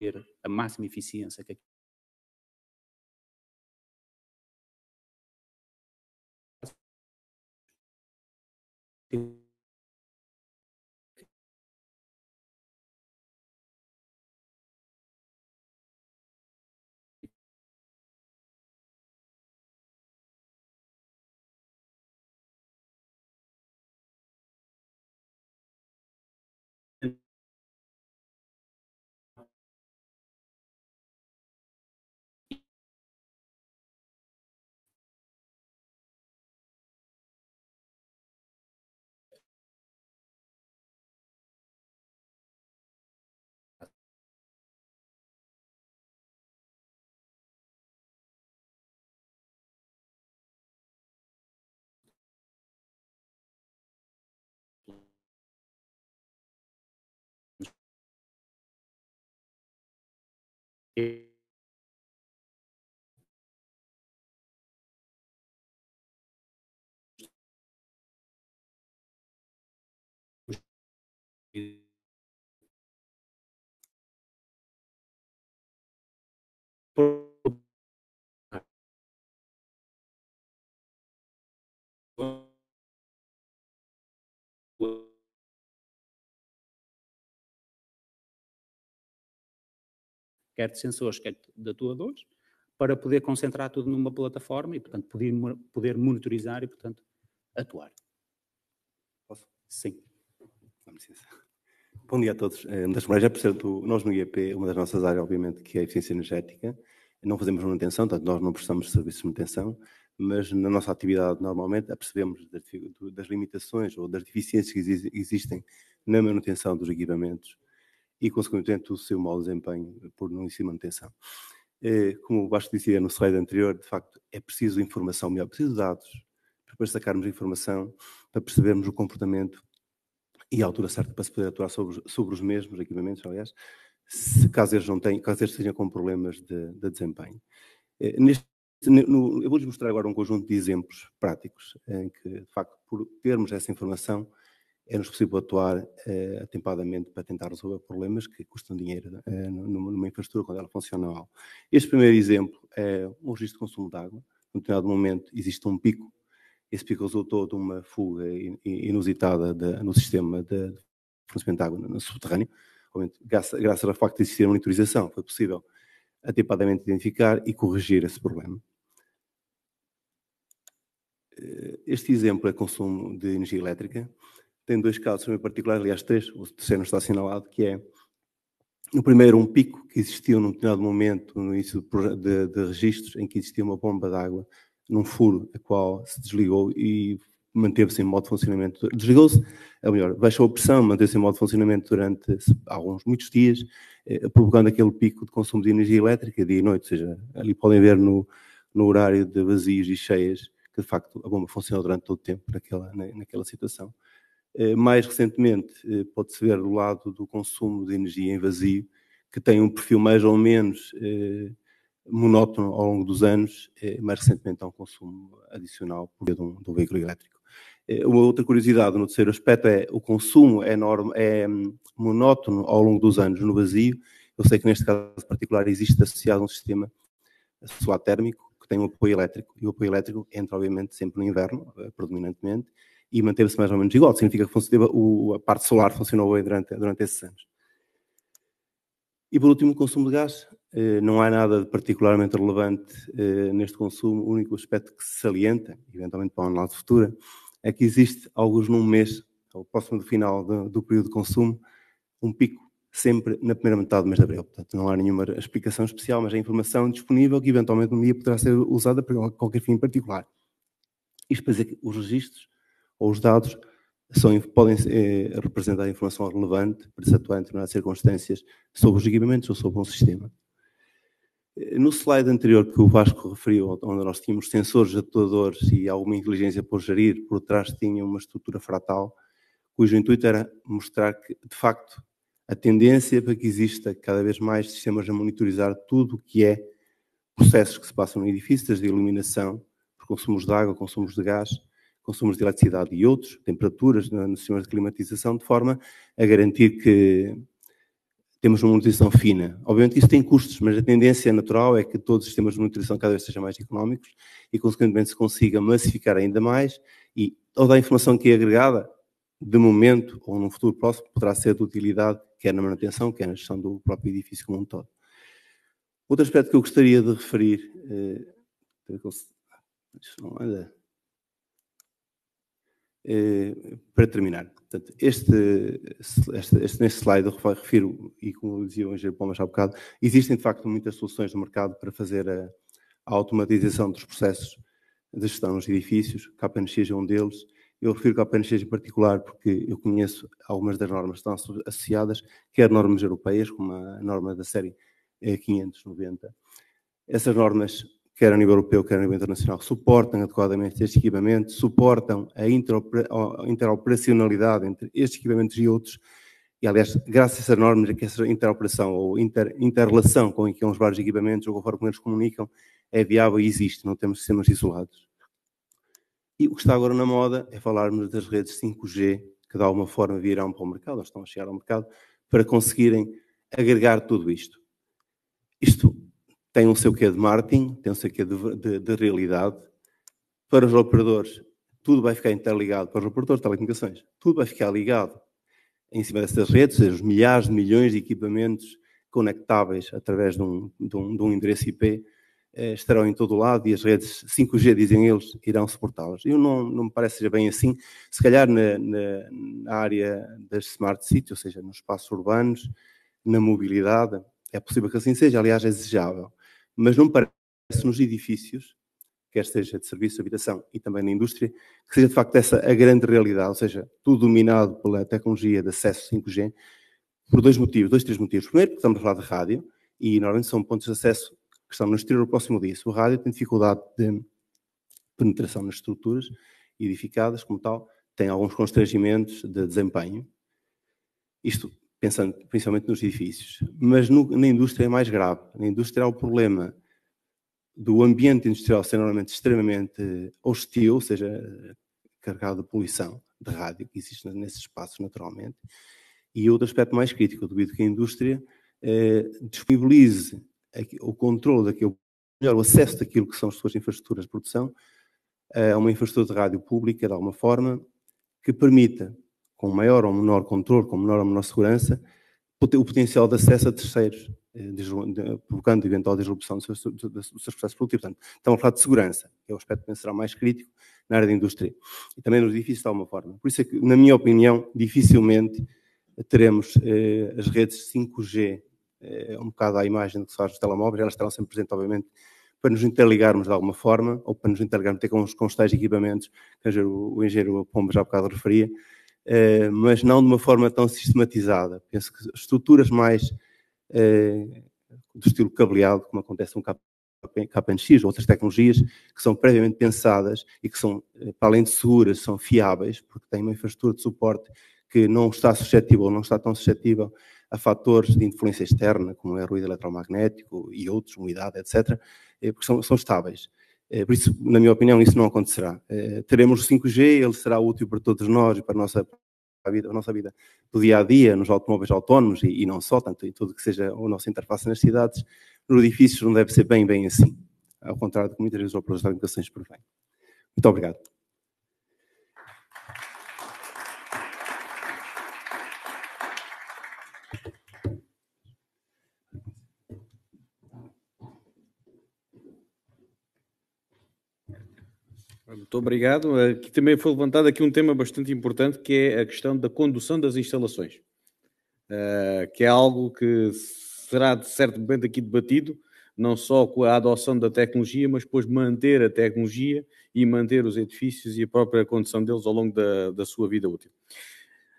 que a máxima eficiência que aqui it, quer de sensores, quer de atuadores, para poder concentrar tudo numa plataforma e, portanto, poder, poder monitorizar e, portanto, atuar. Posso? Sim. Bom dia a todos. Eh, nós no IAP, uma das nossas áreas, obviamente, que é a eficiência energética, não fazemos manutenção, portanto, nós não prestamos serviços de manutenção, mas na nossa atividade, normalmente, apercebemos das limitações ou das deficiências que existem na manutenção dos equipamentos e, consequentemente, o seu mau desempenho por não isso manutenção. Eh, como o Vasco dizia no slide anterior, de facto, é preciso informação melhor, preciso dados para sacarmos informação, para percebermos o comportamento e a altura certa para se poder atuar sobre, sobre os mesmos equipamentos, aliás, se, caso eles não tenham, caso eles estejam com problemas de, de desempenho. Eh, neste, no, eu vou-lhes mostrar agora um conjunto de exemplos práticos em que, de facto, por termos essa informação, é-nos possível atuar eh, atempadamente para tentar resolver problemas que custam dinheiro eh, numa, numa, infraestrutura quando ela funciona mal. Este primeiro exemplo é um registro de consumo de água. Num determinado momento existe um pico. Esse pico resultou de uma fuga inusitada de, no sistema de, fornecimento de água no, subterrâneo. graças, graças ao facto de existir a monitorização, foi possível atempadamente identificar e corrigir esse problema. Eh, este exemplo é consumo de energia elétrica tem dois casos em particular, aliás, três, o terceiro está assinalado, que é no primeiro um pico que existiu num determinado momento no início de, de, de registros em que existia uma bomba d'água num furo a qual se desligou e manteve-se em modo de funcionamento. Desligou-se, é melhor, baixou a pressão, manteve-se em modo de funcionamento durante alguns muitos dias, eh, provocando aquele pico de consumo de energia elétrica dia e noite. Ou seja, ali podem ver no, no horário de vazios e cheias que de facto a bomba funcionou durante todo o tempo naquela, na, naquela situação. Eh, mais recentemente, eh, pode-se ver do lado do consumo de energia em vazio, que tem um perfil mais ou menos eh, monótono ao longo dos anos, mais recentemente há um consumo adicional por via de um, de um veículo elétrico. Uma outra curiosidade no terceiro aspecto é o consumo é, enorme, é hum, monótono ao longo dos anos no vazio. Eu sei que neste caso particular existe associado um sistema solar térmico que tem um apoio elétrico e o apoio elétrico entra obviamente sempre no inverno, predominantemente, e manteve-se mais ou menos igual. Significa que o, a parte solar funcionou bem durante, durante esses anos. E por último, o consumo de gás. Eh, não há nada de particularmente relevante eh, neste consumo. O único aspecto que se salienta, eventualmente para uma análise futura, é que existe, alguns num mês, ao próximo do final do, do, período de consumo, um pico sempre na primeira metade do mês de abril. Portanto, não há nenhuma explicação especial, mas é informação disponível que eventualmente um dia poderá ser usada para qualquer fim em particular. Isto para dizer que os registros ou os dados são, podem eh, representar informação relevante, para se atuar em determinadas é? circunstâncias, sobre os equipamentos ou sobre um sistema. Eh, no slide anterior que o Vasco referiu, onde nós tínhamos sensores, atuadores e alguma inteligência por gerir, por trás tinha uma estrutura fratal, cujo intuito era mostrar que, de facto, a tendência para que exista cada vez mais sistemas a monitorizar tudo o que é processos que se passam no edifício, desde iluminação, consumos de água, consumos de gás, consumos de eletricidade e outros, temperaturas nos sistemas de climatização, de forma a garantir que temos uma nutrição fina. Obviamente isso tem custos, mas a tendência natural é que todos os sistemas de nutrição cada vez sejam mais económicos e, consequentemente, se consiga massificar ainda mais e toda a informação que é agregada, de momento ou num futuro próximo, poderá ser de utilidade, quer na manutenção, quer na gestão do próprio edifício como um todo. Outro aspecto que eu gostaria de referir, eh, ah, não anda, é eh, para terminar, portanto, este, este, este, neste slide eu refiro, e como dizia o engenheiro Palmas há bocado, existem de facto muitas soluções no mercado para fazer a, a automatização dos processos de gestão nos edifícios, KPNX é um deles. Eu refiro KPNX em particular porque eu conheço algumas das normas que estão associadas, quer normas europeias, como a norma da série 590. Eh, Essas normas quer a nível europeu, quer a nível internacional, suportam adequadamente este equipamento, suportam a interoperacionalidade entre estes equipamentos e outros, e aliás, graças a essas normas, que essa interoperação ou inter, interrelação com os vários equipamentos, ou conforme eles comunicam, é viável e existe, não temos sistemas isolados. E o que está agora na moda é falarmos das redes 5G, que de alguma forma virão para o mercado, ou estão a chegar ao mercado, para conseguirem agregar tudo isto. Isto tem um seu quê de marketing, tem um seu quê de, de, de realidade. Para os operadores, tudo vai ficar interligado. Para os operadores de telecomunicações, tudo vai ficar ligado em cima dessas redes, os milhares de milhões de equipamentos conectáveis através de um, de um, de um endereço IP eh, estarão em todo o lado e as redes 5G, dizem eles, irão suportá-las. Eu não, não me parece seja bem assim. Se calhar na, na, na, área das smart cities, ou seja, nos espaços urbanos, na mobilidade, é possível que assim seja. Aliás, é desejável mas não parece nos edifícios, quer seja de serviço, habitação e também na indústria, que seja de facto essa a grande realidade, ou seja, tudo dominado pela tecnologia de acesso 5G, por dois motivos, dois, três motivos. Primeiro, porque estamos a falar de rádio, e normalmente são pontos de acesso que estão no exterior próximo disso. O rádio tem dificuldade de penetração nas estruturas edificadas, como tal, tem alguns constrangimentos de desempenho. Isto pensando principalmente nos edifícios. Mas no, na indústria é mais grave. Na indústria há o problema do ambiente industrial ser normalmente extremamente hostil, ou seja, carregado de poluição de rádio que existe nesses espaços naturalmente. E outro aspecto mais crítico, devido que a indústria eh, disponibilize o controle daquele, melhor, o acesso daquilo que são as suas infraestruturas de produção eh, a uma infraestrutura de rádio pública, de alguma forma, que permita com maior ou menor controle, com menor ou menor segurança, o potencial de acesso a terceiros, eh, provocando eventual disrupção dos seus, processos produtivos. Portanto, estamos a falar de segurança, que é o aspecto que será mais crítico na área da indústria. E também nos edifícios, de alguma forma. Por isso é que, na minha opinião, dificilmente teremos eh, as redes 5G, eh, um bocado à imagem do que se faz dos telemóveis, elas estarão sempre presentes, obviamente, para nos interligarmos de alguma forma, ou para nos interligarmos até com os, com os tais equipamentos, que o, o engenheiro Pomba já há bocado referia, eh, mas não de uma forma tão sistematizada. Penso que estruturas mais eh, do estilo cableado, como acontece com KNX ou outras tecnologias que são previamente pensadas e que são, eh, para além de seguras, são fiáveis, porque têm uma infraestrutura de suporte que não está suscetível, não está tão suscetível a fatores de influência externa, como é ruído eletromagnético e outros, umidade, etc., porque são, são estáveis. Eh, por isso, na minha opinião, isso não acontecerá. Eh, teremos o 5G, ele será útil para todos nós e para a nossa vida, a nossa vida do dia a dia, nos automóveis autónomos e, e não só, tanto em tudo que seja a nossa interface nas cidades, nos edifícios não deve ser bem, bem assim, ao contrário do que muitas vezes o Projeto de Aplicações prevê. Muito obrigado. Muito obrigado. Aqui também foi levantado aqui um tema bastante importante que é a questão da condução das instalações, ah, que é algo que será de certo momento aqui debatido, não só com a adoção da tecnologia, mas depois manter a tecnologia e manter os edifícios e a própria condução deles ao longo da, da sua vida útil.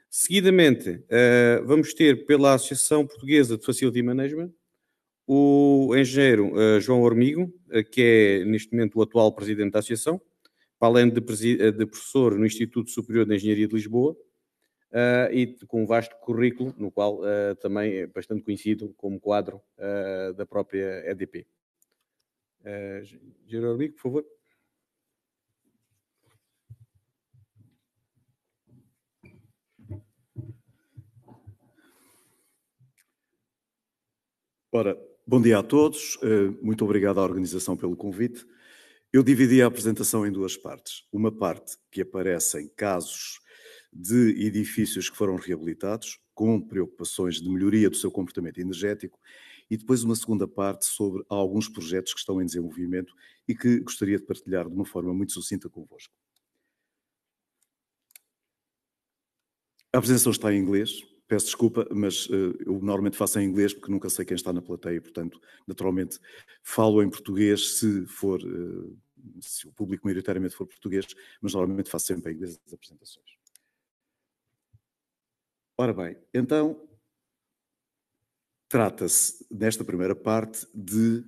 Seguidamente, ah, vamos ter pela Associação Portuguesa de Facility Management o engenheiro ah, João Hormigo, que é neste momento o atual presidente da associação, para além de, eh, de professor no Instituto Superior de Engenharia de Lisboa, Uh, e com um vasto currículo, no qual uh, também é bastante conhecido como quadro uh, da própria EDP. Uh, Jerônimo, por favor. Ora, bom dia a todos, muito obrigado à organização pelo convite. Eu dividi a apresentação em duas partes. Uma parte que aparece em casos de edifícios que foram reabilitados, com preocupações de melhoria do seu comportamento energético, e depois uma segunda parte sobre alguns projetos que estão em desenvolvimento e que gostaria de partilhar de uma forma muito sucinta convosco. A apresentação está em inglês, peço desculpa, mas uh, eu normalmente faço em inglês porque nunca sei quem está na plateia, portanto, naturalmente, falo em português se for uh, se o público maioritariamente for português, mas normalmente faço sempre em inglês as apresentações. Ora bem, então trata-se, nesta primeira parte, de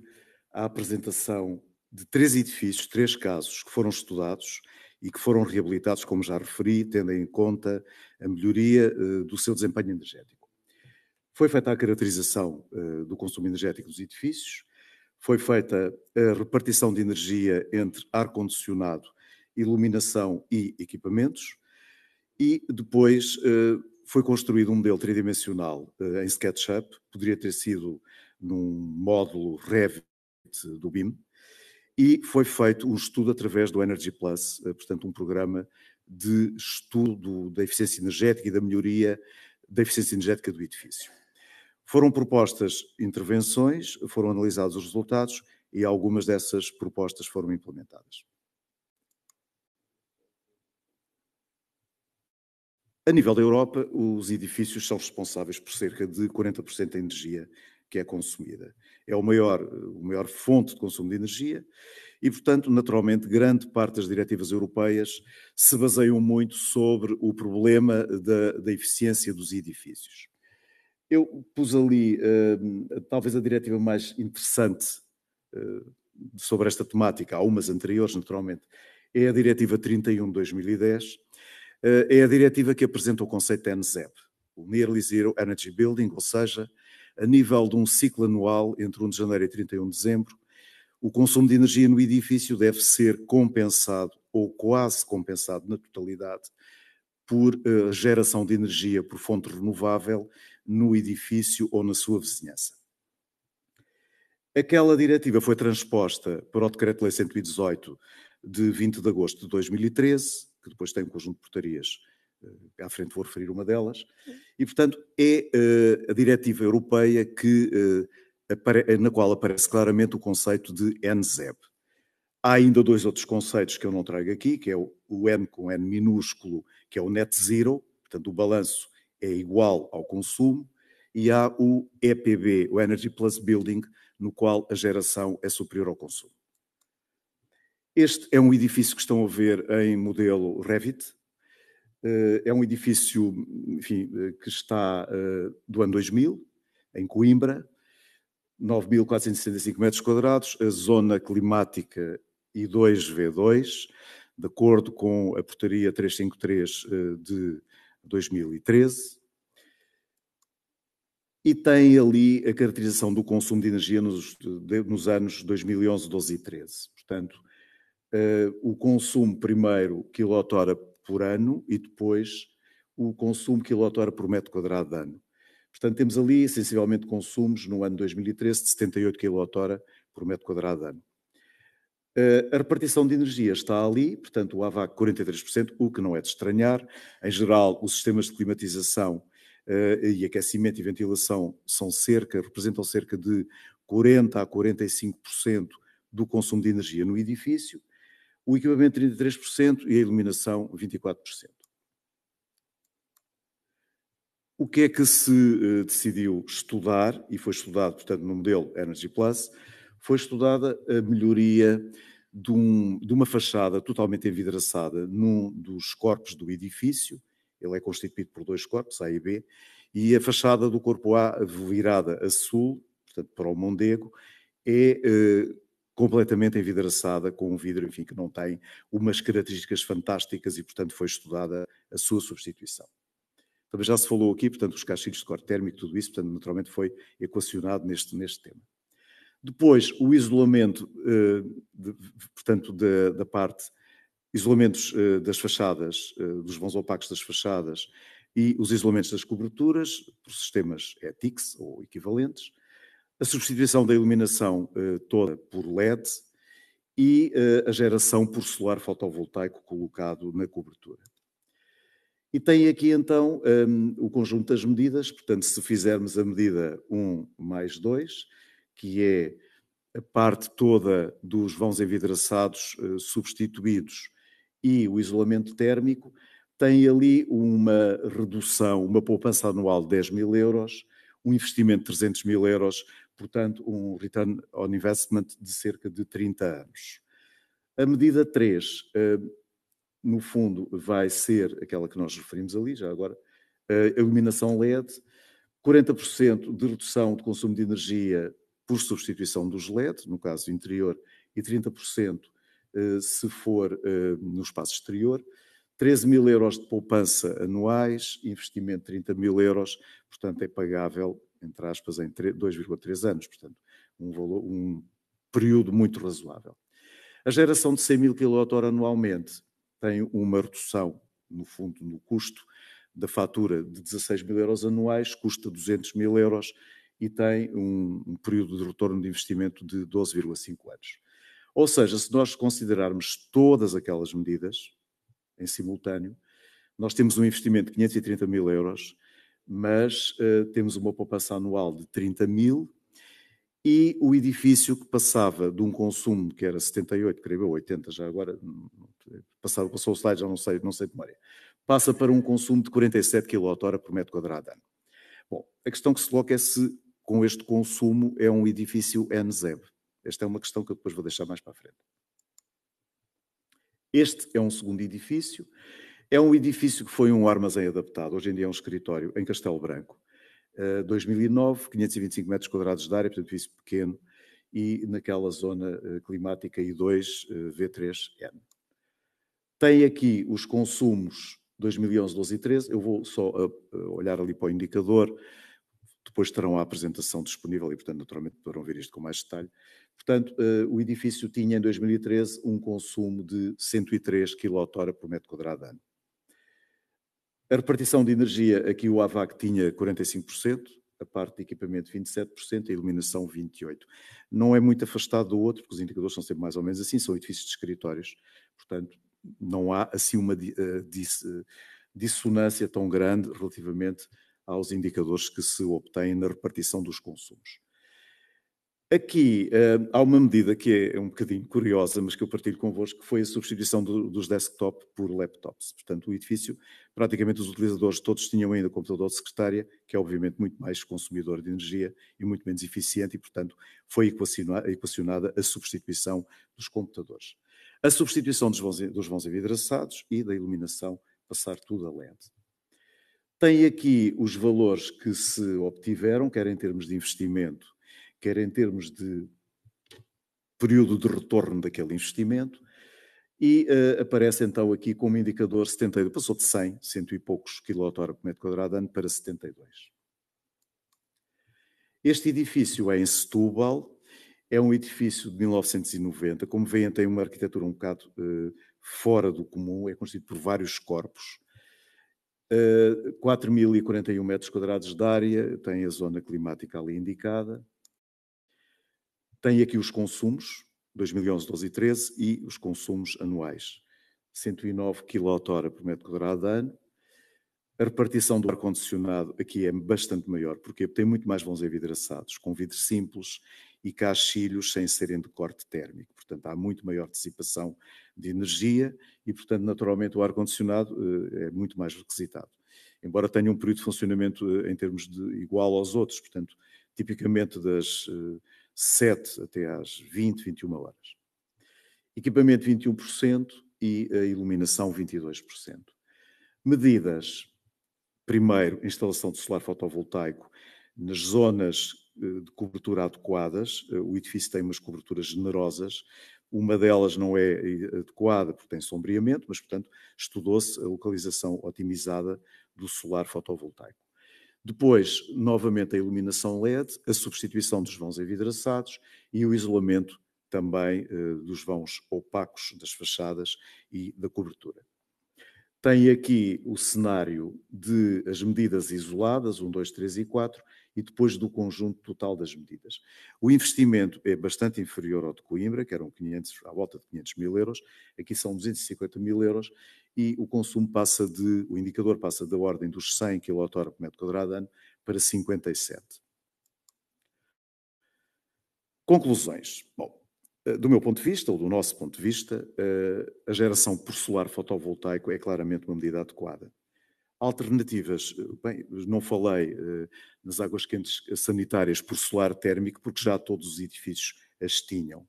a apresentação de três edifícios, três casos que foram estudados e que foram reabilitados, como já referi, tendo em conta a melhoria uh, do seu desempenho energético. Foi feita a caracterização uh, do consumo energético dos edifícios, foi feita a repartição de energia entre ar-condicionado, iluminação e equipamentos, e depois eh, foi construído um modelo tridimensional eh, em SketchUp, poderia ter sido num módulo Revit do BIM, e foi feito um estudo através do Energy Plus, eh, portanto, um programa de estudo da eficiência energética e da melhoria da eficiência energética do edifício. Foram propostas intervenções, foram analisados os resultados e algumas dessas propostas foram implementadas. A nível da Europa, os edifícios são responsáveis por cerca de 40% da energia que é consumida. É o maior, o maior fonte de consumo de energia e, portanto, naturalmente, grande parte das diretivas europeias se baseiam muito sobre o problema da, da eficiência dos edifícios. Eu pus ali uh, talvez a diretiva mais interessante uh, sobre esta temática, há umas anteriores, naturalmente, é a Diretiva 31 de 2010, uh, eh, é a diretiva que apresenta o conceito de NZEB, o Nearly Zero Energy Building, ou seja, a nível de um ciclo anual entre 1 de janeiro e 31 de dezembro, o consumo de energia no edifício deve ser compensado ou quase compensado na totalidade por geração de energia por fonte renovável no edifício ou na sua vizinhança. Aquela diretiva foi transposta para o Decreto-Lei 118 de 20 de agosto de 2013, que depois tem um conjunto de portarias, eh, à frente vou referir uma delas, e portanto é eh, a diretiva europeia que, eh, na qual aparece claramente o conceito de NZEB. Há ainda dois outros conceitos que eu não trago aqui, que é o N com N minúsculo, que é o net zero, portanto o balanço é igual ao consumo, e há o EPB, o Energy Plus Building, no qual a geração é superior ao consumo. Este é um edifício que estão a ver em modelo Revit. Eh, é um edifício enfim, eh, que está eh, do ano 2000, em Coimbra, 9.465 metros quadrados, a zona climática I2V2, de acordo com a portaria 353 de 2013, e tem ali a caracterização do consumo de energia nos, de, nos anos 2011, 12 e 13. Portanto, uh, o consumo primeiro quilowatt-hora por ano e depois o consumo quilowatt-hora por metro quadrado de ano. Portanto, temos ali sensivelmente consumos no ano 2013 de 78 kWh por metro quadrado de ano. Eh, a repartição de energia está ali, portanto, o AVAC 43%, o que não é de estranhar. Em geral, os sistemas de climatização eh, e aquecimento e ventilação são cerca, representam cerca de 40% a 45% do consumo de energia no edifício, o equipamento 33% e a iluminação 24%. O que é que se eh, decidiu estudar, e foi estudado, portanto, no modelo Energy Plus, foi estudada a melhoria de, um, de uma fachada totalmente envidraçada num dos corpos do edifício. Ele é constituído por dois corpos, A e B, e a fachada do corpo A virada a sul, portanto para o Mondego, é eh, completamente envidraçada com um vidro, enfim, que não tem umas características fantásticas e, portanto, foi estudada a sua substituição. Também já se falou aqui, portanto, os cachilhos de corte térmico, tudo isso, portanto, naturalmente foi equacionado neste, neste tema. Depois, o isolamento, eh, de, portanto, da, da, parte, isolamentos eh, das fachadas, eh, dos vãos opacos das fachadas e os isolamentos das coberturas por sistemas ETICS ou equivalentes, a substituição da iluminação toda por LED e a geração por solar fotovoltaico colocado na cobertura. E tem aqui então um, ehm, o conjunto das medidas, portanto, se fizermos a medida 1 mais 2, que é a parte toda dos vãos envidraçados eh, substituídos e o isolamento térmico, tem ali uma redução, uma poupança anual de 10 mil euros, um investimento de 300 mil euros, portanto, um return on investment de cerca de 30 anos. A medida 3, eh, no fundo, vai ser aquela que nós referimos ali, já agora, eh, a iluminação LED, 40% de redução de consumo de energia por substituição dos LED, no caso interior, e 30% eh, se for eh, no espaço exterior. 13 mil euros de poupança anuais, investimento de 30 mil euros, portanto é pagável, entre aspas, em 2,3 anos, portanto um, valor, um período muito razoável. A geração de 100 mil kWh anualmente tem uma redução, no fundo, no custo da fatura de 16 mil euros anuais, custa 200 mil euros, e tem um, período de retorno de investimento de 12,5 anos. Ou seja, se nós considerarmos todas aquelas medidas em simultâneo, nós temos um investimento de 530 mil euros, mas uh, temos uma poupança anual de 30 mil e o edifício que passava de um consumo que era 78, creio eu, 80 já agora, passava, passou o slide, já não sei, não sei de memória, passa para um consumo de 47 kWh por metro quadrado ano. Bom, a questão que se coloca é se com este consumo é um edifício NZEB? Esta é uma questão que eu depois vou deixar mais para a frente. Este é um segundo edifício. É um edifício que foi um armazém adaptado, hoje em dia é um escritório, em Castelo Branco. Uh, 2009, 525 metros quadrados de área, portanto, edifício pequeno, e naquela zona uh, climática I2, uh, V3N. Tem aqui os consumos 2011, 12 e 13. Eu vou só eh, eh, olhar ali para o indicador depois terão a apresentação disponível e, portanto, naturalmente poderão ver isto com mais detalhe. Portanto, eh, o edifício tinha em 2013 um consumo de 103 kWh por metro quadrado ano. A repartição de energia, aqui o AVAC tinha 45%, a parte de equipamento 27%, a iluminação 28%. Não é muito afastado do outro, porque os indicadores são sempre mais ou menos assim, são edifícios de escritórios, portanto, não há assim uma eh, eh, dissonância tão grande relativamente aos indicadores que se obtêm na repartição dos consumos. Aqui eh, há uma medida que é, é um bocadinho curiosa, mas que eu partilho convosco, que foi a substituição dos desktop por laptops. Portanto, o edifício, praticamente os utilizadores todos tinham ainda computador de secretária, que é obviamente muito mais consumidor de energia e muito menos eficiente, e portanto foi equacionada a substituição dos computadores. A substituição dos vãos, envidraçados e da iluminação, passar tudo a LED. Tem aqui os valores que se obtiveram, quer em termos de investimento, quer em termos de período de retorno daquele investimento, e uh, aparece então aqui como indicador 72, passou de 100, cento e poucos hora por metro quadrado ano para 72. Este edifício é em Setúbal, é um edifício de 1990, como veem tem uma arquitetura um bocado uh, fora do comum, é constituído por vários corpos, 4.041 eh, metros quadrados de área, tem a zona climática ali indicada. Tem aqui os consumos, 2011, 12 e 13, e os consumos anuais. 109 kWh por metro quadrado de ano, a repartição do ar-condicionado aqui é bastante maior, porque tem muito mais vãos envidraçados, com vidros simples e caixilhos sem serem de corte térmico. Portanto, há muito maior dissipação de energia e, portanto, naturalmente o ar-condicionado eh, é muito mais requisitado. Embora tenha um período de funcionamento eh, em termos de igual aos outros, portanto, tipicamente das 7 eh, até às 20, 21 horas. Equipamento 21% e a iluminação 22%. Medidas primeiro, instalação de solar fotovoltaico nas zonas eh, de cobertura adequadas. Eh, o edifício tem umas coberturas generosas, uma delas não é eh, adequada porque tem sombreamento, mas, portanto, estudou-se a localização otimizada do solar fotovoltaico. Depois, novamente, a iluminação LED, a substituição dos vãos envidraçados e o isolamento também eh, dos vãos opacos das fachadas e da cobertura. Tem aqui o cenário de as medidas isoladas, 1, 2, 3 e 4, e depois do conjunto total das medidas. O investimento é bastante inferior ao de Coimbra, que eram 500, à volta de 500 mil euros, aqui são 250 mil euros, e o consumo passa de, o indicador passa da ordem dos 100 kWh por metro quadrado ano para 57. Conclusões. Bom, eh, do meu ponto de vista, ou do nosso ponto de vista, eh, a geração por solar fotovoltaico é claramente uma medida adequada. Alternativas, eh, bem, não falei nas águas quentes sanitárias por solar térmico, porque já todos os edifícios as tinham.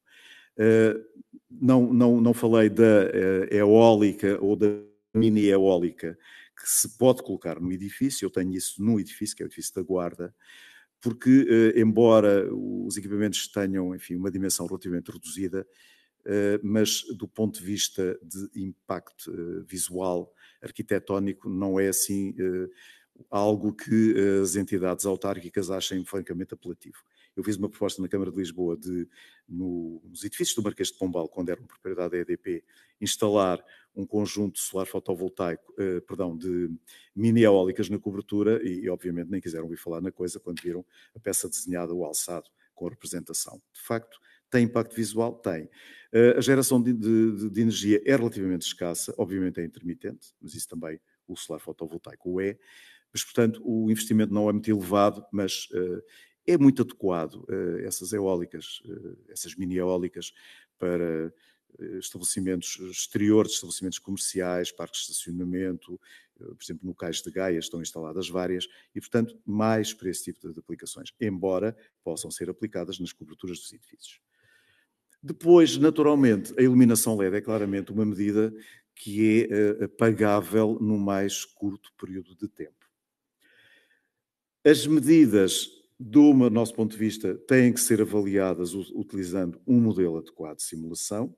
Não, não, não falei da eólica ou da mini eólica, que se pode colocar no edifício, eu tenho isso num edifício, que é o edifício da Guarda, porque, eh, embora os equipamentos tenham, enfim, uma dimensão relativamente reduzida, eh, mas do ponto de vista de impacto eh, visual, arquitetónico, não é assim algo que as entidades autárquicas achem francamente apelativo. Eu fiz uma proposta na Câmara de Lisboa de, no, nos edifícios do Marquês de Pombal, quando eram propriedade da EDP, instalar um conjunto solar fotovoltaico, eh, perdão, de mini eólicas na cobertura e, e, obviamente, nem quiseram ouvir falar na coisa quando viram a peça desenhada, o alçado, com a representação. De facto, tem impacto visual? Tem. Eh, a geração de, de, de, energia é relativamente escassa, obviamente é intermitente, mas isso também o solar fotovoltaico o é. Mas, portanto, o investimento não é muito elevado, mas eh, é muito adequado eh, essas eólicas, eh, essas mini eólicas para eh, estabelecimentos exteriores, estabelecimentos comerciais, parques de estacionamento, por exemplo, no cais de Gaia estão instaladas várias, e, portanto, mais para esse tipo de aplicações, embora possam ser aplicadas nas coberturas dos edifícios. Depois, naturalmente, a iluminação LED é claramente uma medida que é pagável no mais curto período de tempo. As medidas do nosso ponto de vista, têm que ser avaliadas utilizando um modelo adequado de simulação,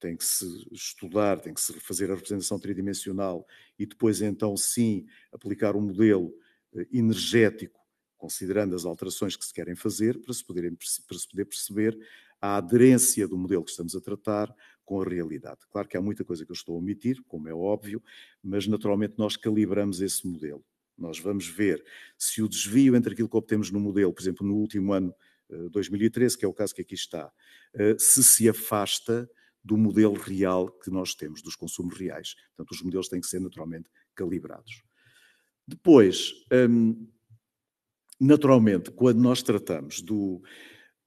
tem que se estudar, tem que se fazer a representação tridimensional e depois então sim aplicar um modelo eh, energético, considerando as alterações que se querem fazer, para se, poderem, para se poder perceber a aderência do modelo que estamos a tratar com a realidade. Claro que há muita coisa que eu estou a omitir, como é óbvio, mas naturalmente nós calibramos esse modelo. Nós vamos ver se o desvio entre aquilo que obtemos no modelo, por exemplo, no último ano 2013, eh, que é o caso que aqui está, eh, se se afasta do modelo real que nós temos, dos consumos reais. Portanto, os modelos têm que ser naturalmente calibrados. Depois, hum, naturalmente, quando nós tratamos do,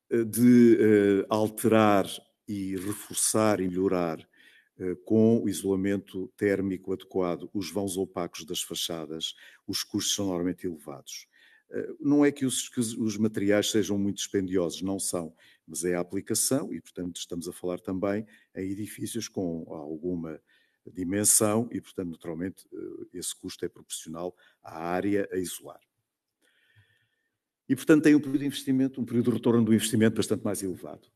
eh, de alterar e reforçar e melhorar eh, com o isolamento térmico adequado, os vãos opacos das fachadas, os custos são normalmente elevados. Eh, não é que os, que os, materiais sejam muito dispendiosos, não são, mas é a aplicação, e portanto estamos a falar também em edifícios com alguma dimensão, e portanto, naturalmente, eh, esse custo é proporcional à área a isolar. E portanto, tem um período de investimento, um período de retorno do investimento bastante mais elevado.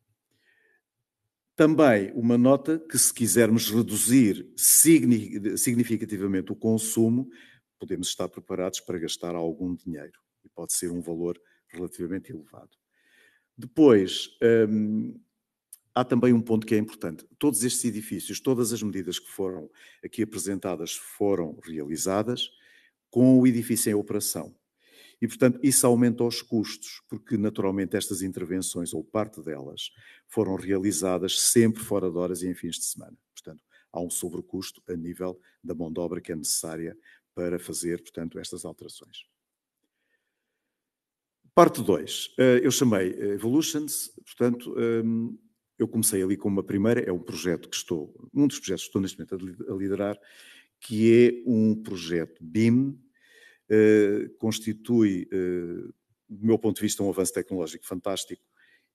Também uma nota que, se quisermos reduzir significativamente o consumo, podemos estar preparados para gastar algum dinheiro e pode ser um valor relativamente elevado. Depois, hum, há também um ponto que é importante. Todos estes edifícios, todas as medidas que foram aqui apresentadas foram realizadas com o edifício em operação. E, portanto, isso aumenta os custos, porque naturalmente estas intervenções, ou parte delas, foram realizadas sempre fora de horas e em fins de semana. Portanto, há um sobrecusto a nível da mão de obra que é necessária para fazer, portanto, estas alterações. Parte 2. Eh, eu chamei eh, Evolutions, portanto, ehm, eu comecei ali com uma primeira, é um projeto que estou, um dos projetos que estou neste momento a liderar, que é um projeto BIM, eh, constitui, eh, do meu ponto de vista, um avanço tecnológico fantástico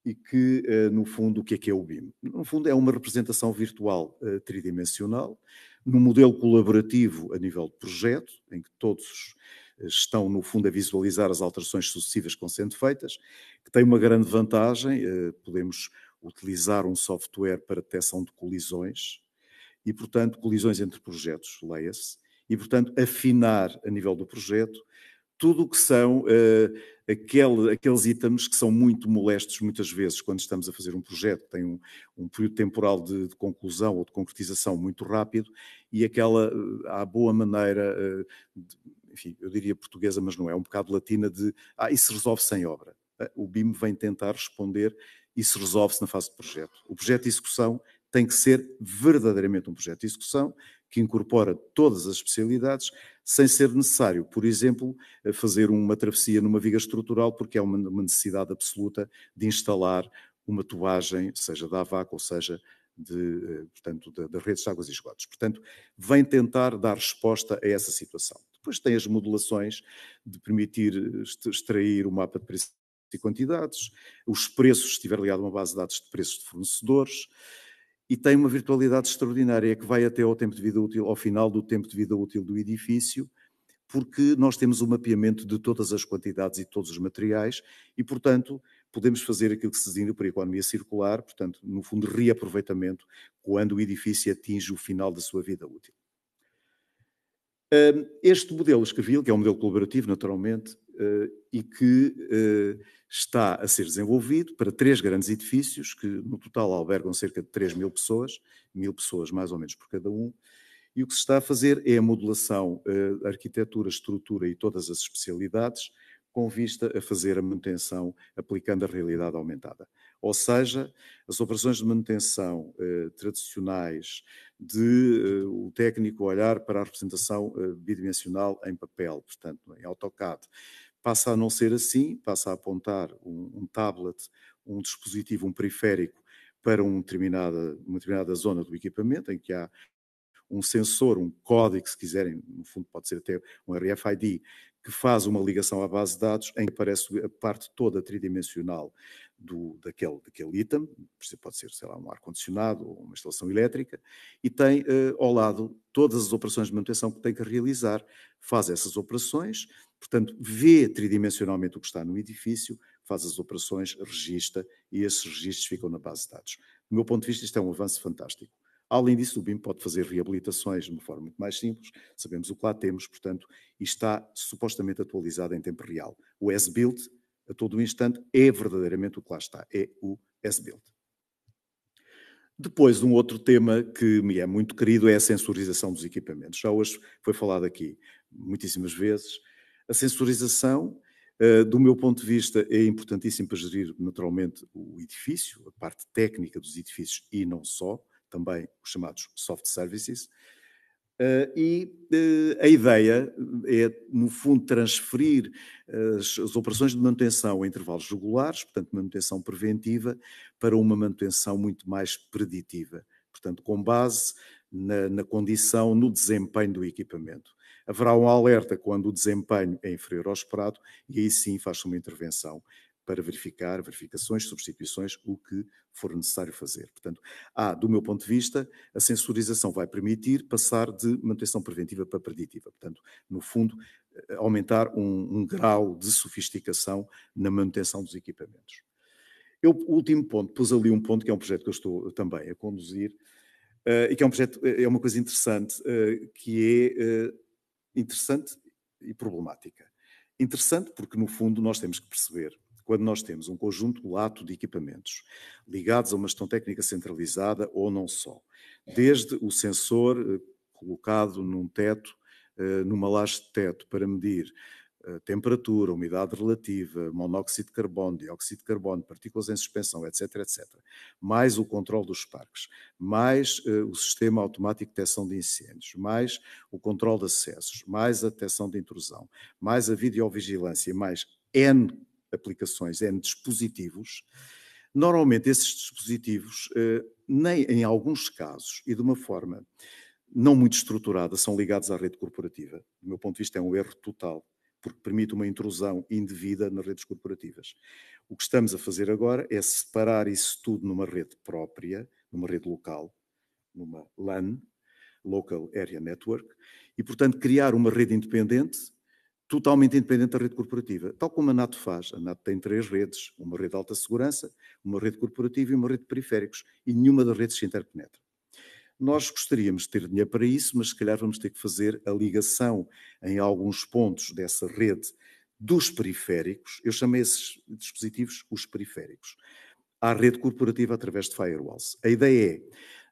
e que, eh, no fundo, o que é que é o BIM? No fundo, é uma representação virtual tridimensional, num modelo colaborativo a nível de projeto, em que todos estão, no fundo, a visualizar as alterações sucessivas que vão sendo feitas, que tem uma grande vantagem, podemos utilizar um software para detecção de colisões e, portanto, colisões entre projetos, leia-se, e, portanto, afinar a nível do projeto tudo o que são uh, aquele, aqueles itens que são muito molestos muitas vezes quando estamos a fazer um projeto, que tem um, um, período temporal de, de, conclusão ou de concretização muito rápido e aquela, uh, boa maneira, uh, de, enfim, eu diria portuguesa, mas não é, um bocado latina, de ah, isso resolve sem obra. O BIM vem tentar responder, isso resolve-se na fase de projeto. O projeto de execução tem que ser verdadeiramente um projeto de execução que incorpora todas as especialidades, sem ser necessário, por exemplo, eh, fazer uma travessia numa viga estrutural, porque é uma necessidade absoluta de instalar uma tubagem, seja da AVAC ou seja de, eh, portanto, das redes de águas e esgotos. Portanto, vem tentar dar resposta a essa situação. Depois tem as modulações de permitir eh, extrair o mapa de preços e quantidades, os preços, se estiver ligado a uma base de dados de preços de fornecedores, e tem uma virtualidade extraordinária é que vai até ao tempo de vida útil, ao final do tempo de vida útil do edifício, porque nós temos o um mapeamento de todas as quantidades e de todos os materiais e, portanto, podemos fazer aquilo que se designa por economia circular, portanto, no fundo, reaproveitamento quando o edifício atinge o final da sua vida útil. Este modelo escavil, que é um modelo colaborativo, naturalmente, eh, e que eh, está a ser desenvolvido para três grandes edifícios, que no total albergam cerca de 3 mil pessoas, mil pessoas mais ou menos por cada um, e o que se está a fazer é a modulação, eh, a arquitetura, estrutura e todas as especialidades, com vista a fazer a manutenção aplicando a realidade aumentada. Ou seja, as operações de manutenção eh, tradicionais, de eh, o técnico olhar para a representação eh, bidimensional em papel, portanto, em AutoCAD, passa a não ser assim, passa a apontar um, um tablet, um dispositivo, um periférico para uma determinada, uma determinada zona do equipamento, em que há um sensor, um código, se quiserem, no fundo pode ser até um RFID, que faz uma ligação à base de dados em que aparece a parte toda tridimensional do, daquele, daquele item, pode ser, sei lá, um ar-condicionado ou uma instalação elétrica, e tem uh, ao lado todas as operações de manutenção que tem que realizar, faz essas operações, portanto, vê tridimensionalmente o que está no edifício, faz as operações, regista, e esses registros ficam na base de dados. Do meu ponto de vista, isto é um avanço fantástico. Além disso, o BIM pode fazer reabilitações de uma forma muito mais simples, sabemos o que lá temos, portanto, e está supostamente atualizado em tempo real. O S-Build a todo instante é verdadeiramente o que lá está, é o S-Build. Depois, um outro tema que me é muito querido é a sensorização dos equipamentos. Já hoje foi falado aqui muitíssimas vezes. A sensorização, eh, do meu ponto de vista, é importantíssima para gerir naturalmente o edifício, a parte técnica dos edifícios e não só, também os chamados soft services. Eh, e eh, a ideia é, no fundo, transferir eh, as, as operações de manutenção a intervalos regulares, portanto, manutenção preventiva, para uma manutenção muito mais preditiva, portanto, com base na, na condição, no desempenho do equipamento. Haverá um alerta quando o desempenho é inferior ao esperado e aí sim faz se uma intervenção para verificar verificações, substituições, o que for necessário fazer. Portanto, há, do meu ponto de vista, a sensorização vai permitir passar de manutenção preventiva para preditiva. Portanto, no fundo, eh, aumentar um, um grau de sofisticação na manutenção dos equipamentos. Eu, último ponto, pus ali um ponto que é um projeto que eu estou também a conduzir uh, e que é um projeto, eh, é uma coisa interessante, uh, que é uh, interessante e problemática. Interessante porque, no fundo, nós temos que perceber quando nós temos um conjunto lato de equipamentos ligados a uma gestão técnica centralizada ou não só, desde o sensor eh, colocado num teto, eh, numa laje de teto, para medir eh, temperatura, umidade relativa, monóxido de carbono, dióxido de carbono, partículas em suspensão, etc., etc., mais o controle dos parques, mais uh, o sistema automático de detecção de incêndios, mais o controle de acessos, mais a detecção de intrusão, mais a videovigilância, mais N aplicações, é em dispositivos. Normalmente, esses dispositivos, eh, nem em alguns casos, e de uma forma não muito estruturada, são ligados à rede corporativa. Do meu ponto de vista, é um erro total, porque permite uma intrusão indevida nas redes corporativas. O que estamos a fazer agora é separar isso tudo numa rede própria, numa rede local, numa LAN, Local Area Network, e, portanto, criar uma rede independente totalmente independente da rede corporativa, tal como a NATO faz. A NATO tem três redes, uma rede de alta segurança, uma rede corporativa e uma rede de periféricos, e nenhuma das redes se interpenetra. Nós gostaríamos de ter dinheiro para isso, mas se calhar vamos ter que fazer a ligação em alguns pontos dessa rede dos periféricos. Eu chamei esses dispositivos os periféricos. À rede corporativa através de firewalls. A ideia é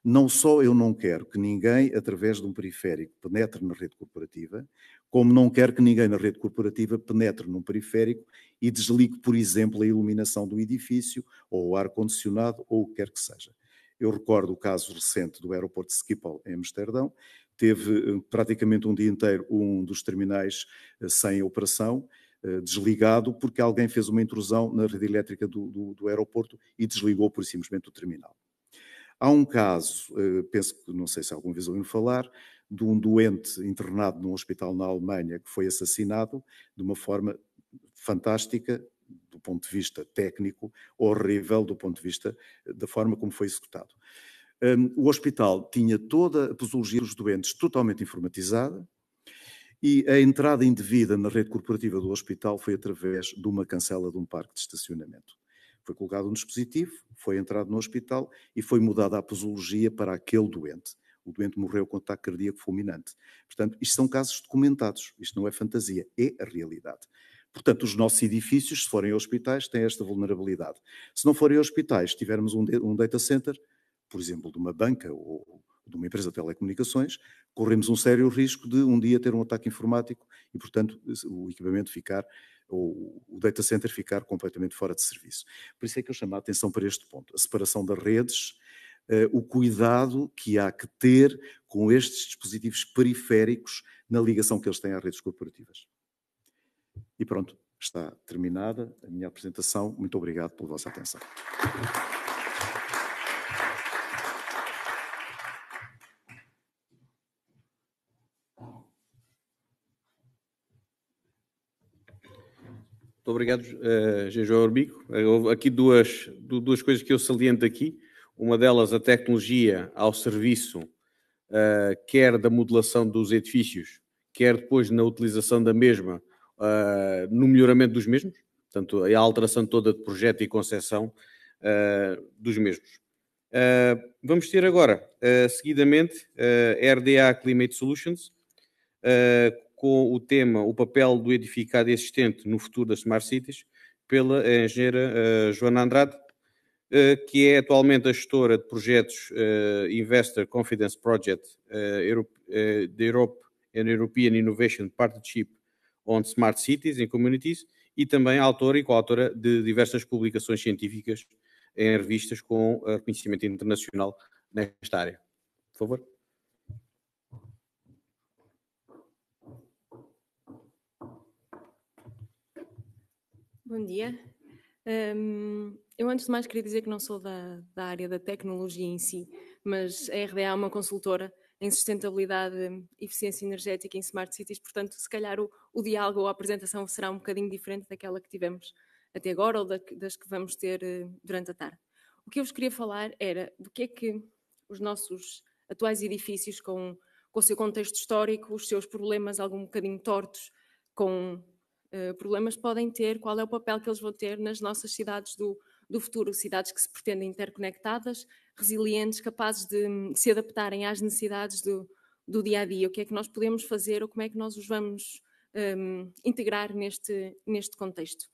não só eu não quero que ninguém, através de um periférico, penetre na rede corporativa, como não quer que ninguém na rede corporativa penetre num periférico e desligue, por exemplo, a iluminação do edifício ou o ar-condicionado ou o que quer que seja. Eu recordo o caso recente do aeroporto de Schiphol, em Amsterdão, teve eh, praticamente um dia inteiro um dos terminais eh, sem operação, eh, desligado, porque alguém fez uma intrusão na rede elétrica do, do, do aeroporto e desligou, por simplesmente, o terminal. Há um caso, penso que não sei se alguma vez ouviram falar, de um doente internado num hospital na Alemanha que foi assassinado de uma forma fantástica do ponto de vista técnico, horrível do ponto de vista eh, da forma como foi executado. Um, o hospital tinha toda a posologia dos doentes totalmente informatizada e a entrada indevida na rede corporativa do hospital foi através de uma cancela de um parque de estacionamento. Foi colocado um dispositivo, foi entrado no hospital e foi mudada a posologia para aquele doente o doente morreu com ataque cardíaco fulminante. Portanto, isto são casos documentados, isto não é fantasia, é a realidade. Portanto, os nossos edifícios, se forem hospitais, têm esta vulnerabilidade. Se não forem hospitais, tivermos um, um data center, por exemplo, de uma banca ou de uma empresa de telecomunicações, corremos um sério risco de um dia ter um ataque informático e, portanto, o equipamento ficar, ou o data center ficar completamente fora de serviço. Por isso é que eu chamo a atenção para este ponto. A separação das redes, eh, o cuidado que há que ter com estes dispositivos periféricos na ligação que eles têm às redes corporativas. E pronto, está terminada a minha apresentação. Muito obrigado pela vossa atenção. Muito obrigado, uh, G. Orbico. Eh, houve aqui duas, duas coisas que eu saliento aqui uma delas a tecnologia ao serviço, uh, quer da modelação dos edifícios, quer depois na utilização da mesma, uh, no melhoramento dos mesmos, portanto, a alteração toda de projeto e concepção uh, dos mesmos. vamos ter agora, seguidamente, RDA Climate Solutions, com o tema O papel do edificado existente no futuro das Smart Cities, pela engenheira Joana Andrade. Eh, que é atualmente a gestora de projetos eh, Investor Confidence Project eh, da Europe and European Innovation Partnership on Smart Cities and Communities e também autora e coautora de diversas publicações científicas em revistas com reconhecimento internacional nesta área. Por favor. Bom dia. Hum, eu, antes de mais, queria dizer que não sou da, da área da tecnologia em si, mas a RDA é uma consultora em sustentabilidade, eficiência energética em smart cities, portanto, se calhar o, o diálogo ou a apresentação será um bocadinho diferente daquela que tivemos até agora ou da, das que vamos ter eh, durante a tarde. O que eu vos queria falar era do que é que os nossos atuais edifícios, com, com o seu contexto histórico, os seus problemas, algum bocadinho tortos, com eh, problemas, podem ter, qual é o papel que eles vão ter nas nossas cidades do, do futuro, cidades que se pretendem interconectadas, resilientes, capazes de hum, se adaptarem às necessidades do, do dia a dia, o que é que nós podemos fazer ou como é que nós os vamos um, integrar neste, neste contexto.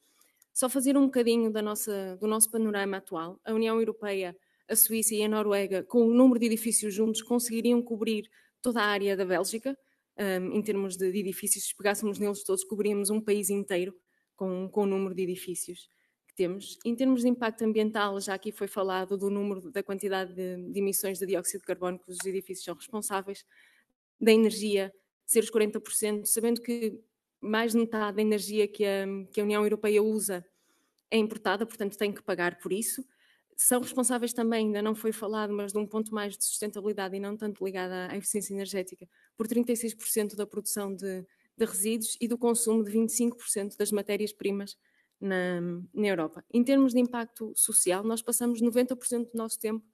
Só fazer um bocadinho da nossa, do nosso panorama atual. A União Europeia, a Suíça e a Noruega, com o número de edifícios juntos, conseguiriam cobrir toda a área da Bélgica, um, em termos de, de, edifícios. Se pegássemos neles todos, cobríamos um país inteiro com, com o número de edifícios temos. Em termos de impacto ambiental, já aqui foi falado do número, da quantidade de, de emissões de dióxido de carbono que os edifícios são responsáveis, da energia, ser os 40%, sabendo que mais de metade da energia que a, que a União Europeia usa é importada, portanto tem que pagar por isso. São responsáveis também, ainda não foi falado, mas de um ponto mais de sustentabilidade e não tanto ligada à eficiência energética, por 36% da produção de, de resíduos e do consumo de 25% das matérias-primas na, na Europa. Em termos de impacto social, nós passamos 90% do nosso tempo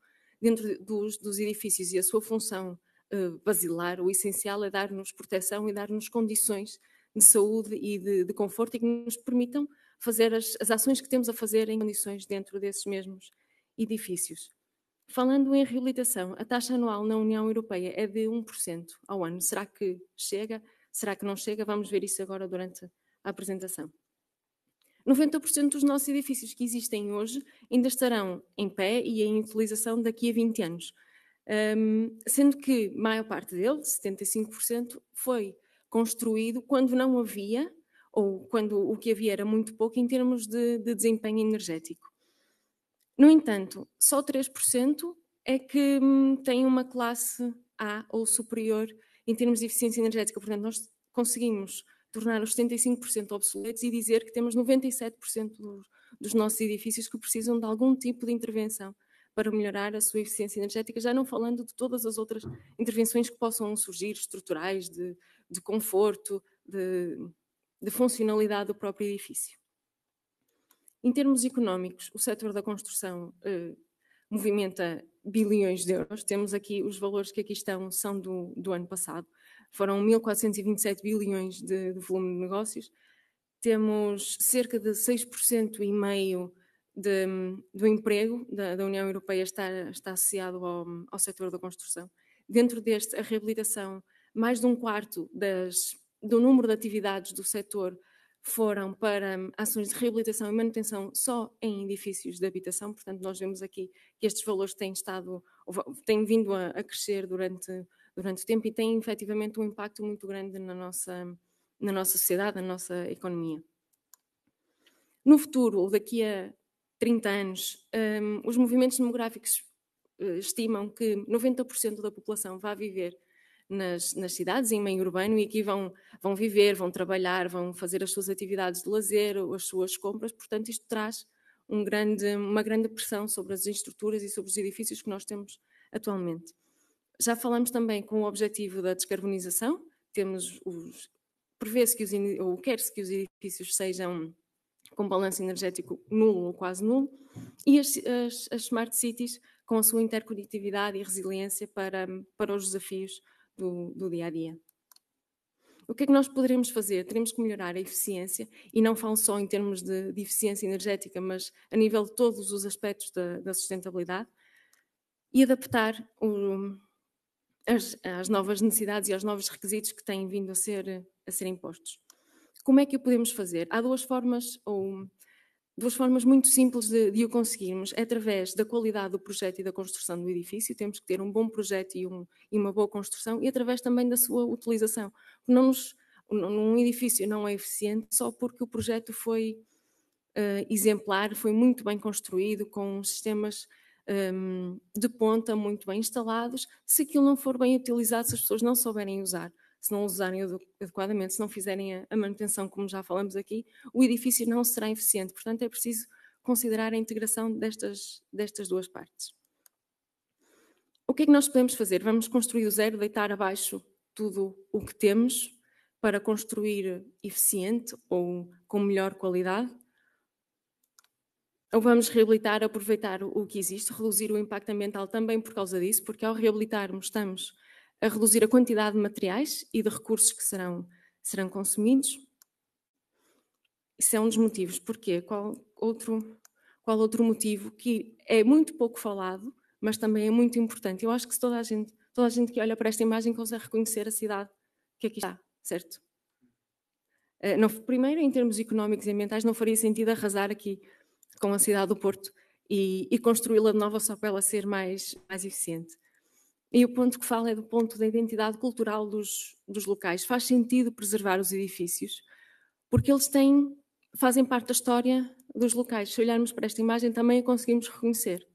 dentro dos, dos edifícios e a sua função uh, basilar, o essencial, é dar-nos proteção e dar-nos condições de saúde e de, de, conforto e que nos permitam fazer as, as ações que temos a fazer em condições dentro desses mesmos edifícios. Falando em reabilitação, a taxa anual na União Europeia é de 1% ao ano. Será que chega? Será que não chega? Vamos ver isso agora durante a apresentação. 90% dos nossos edifícios que existem hoje ainda estarão em pé e em utilização daqui a 20 anos. Um, sendo que a maior parte dele, 75%, foi construído quando não havia, ou quando o que havia era muito pouco, em termos de, de desempenho energético. No entanto, só 3% é que hum, tem uma classe A ou superior em termos de eficiência energética. Portanto, nós conseguimos tornar os 75% obsoletos e dizer que temos 97% dos, dos nossos edifícios que precisam de algum tipo de intervenção para melhorar a sua eficiência energética, já não falando de todas as outras intervenções que possam surgir, estruturais, de, de conforto, de, de funcionalidade do próprio edifício. Em termos económicos, o setor da construção eh, movimenta bilhões de euros. Temos aqui os valores que aqui estão, são do, do ano passado foram 1.427 bilhões de, de volume de negócios, temos cerca de 6% e meio de, do emprego da, da, União Europeia está, está associado ao, ao setor da construção. Dentro deste, a reabilitação, mais de um quarto das, do número de atividades do setor foram para hum, ações de reabilitação e manutenção só em edifícios de habitação. Portanto, nós vemos aqui que estes valores têm estado, têm vindo a, a crescer durante durante o tempo e tem efetivamente um impacto muito grande na nossa, na nossa sociedade, na nossa economia. No futuro, ou daqui a 30 anos, um, os movimentos demográficos eh, estimam que 90% da população vá viver nas, nas, cidades, em meio urbano, e aqui vão, vão viver, vão trabalhar, vão fazer as suas atividades de lazer, as suas compras, portanto, isto traz um grande, uma grande pressão sobre as estruturas e sobre os edifícios que nós temos atualmente. Já falamos também com o objetivo da descarbonização, temos os prevê-se que os ou quer-se que os edifícios sejam com balanço energético nulo ou quase nulo, e as, as, as smart cities com a sua interconectividade e resiliência para, para os desafios do, do dia a dia. O que é que nós poderemos fazer? Teremos que melhorar a eficiência, e não falo só em termos de, de eficiência energética, mas a nível de todos os aspectos da, da sustentabilidade, e adaptar o, as, às novas necessidades e aos novos requisitos que têm vindo a ser, a ser impostos. Como é que o podemos fazer? Há duas formas, ou duas formas muito simples de, de, o conseguirmos é através da qualidade do projeto e da construção do edifício. Temos que ter um bom projeto e, um, e uma boa construção e através também da sua utilização. Não nos, um edifício não é eficiente só porque o projeto foi uh, exemplar, foi muito bem construído, com sistemas um, de ponta, muito bem instalados, se aquilo não for bem utilizado, se as pessoas não souberem usar, se não usarem adequadamente, se não fizerem a, a manutenção, como já falamos aqui, o edifício não será eficiente. Portanto, é preciso considerar a integração destas, destas duas partes. O que é que nós podemos fazer? Vamos construir o zero, deitar abaixo tudo o que temos para construir eficiente ou com melhor qualidade? vamos reabilitar, aproveitar o que existe, reduzir o impacto ambiental também por causa disso, porque ao reabilitarmos estamos a reduzir a quantidade de materiais e de recursos que serão, serão consumidos. Isso é um dos motivos. Porquê? Qual outro, qual outro motivo que é muito pouco falado, mas também é muito importante? Eu acho que se toda a gente, toda a gente que olha para esta imagem consegue reconhecer a cidade que aqui está, certo? Eh, não, primeiro, em termos económicos e ambientais, não faria sentido arrasar aqui com a cidade do Porto e, e construí-la de nova só para ela ser mais, mais eficiente. E o ponto que fala é do ponto da identidade cultural dos, dos locais. Faz sentido preservar os edifícios, porque eles têm, fazem parte da história dos locais. Se olharmos para esta imagem, também a conseguimos reconhecer.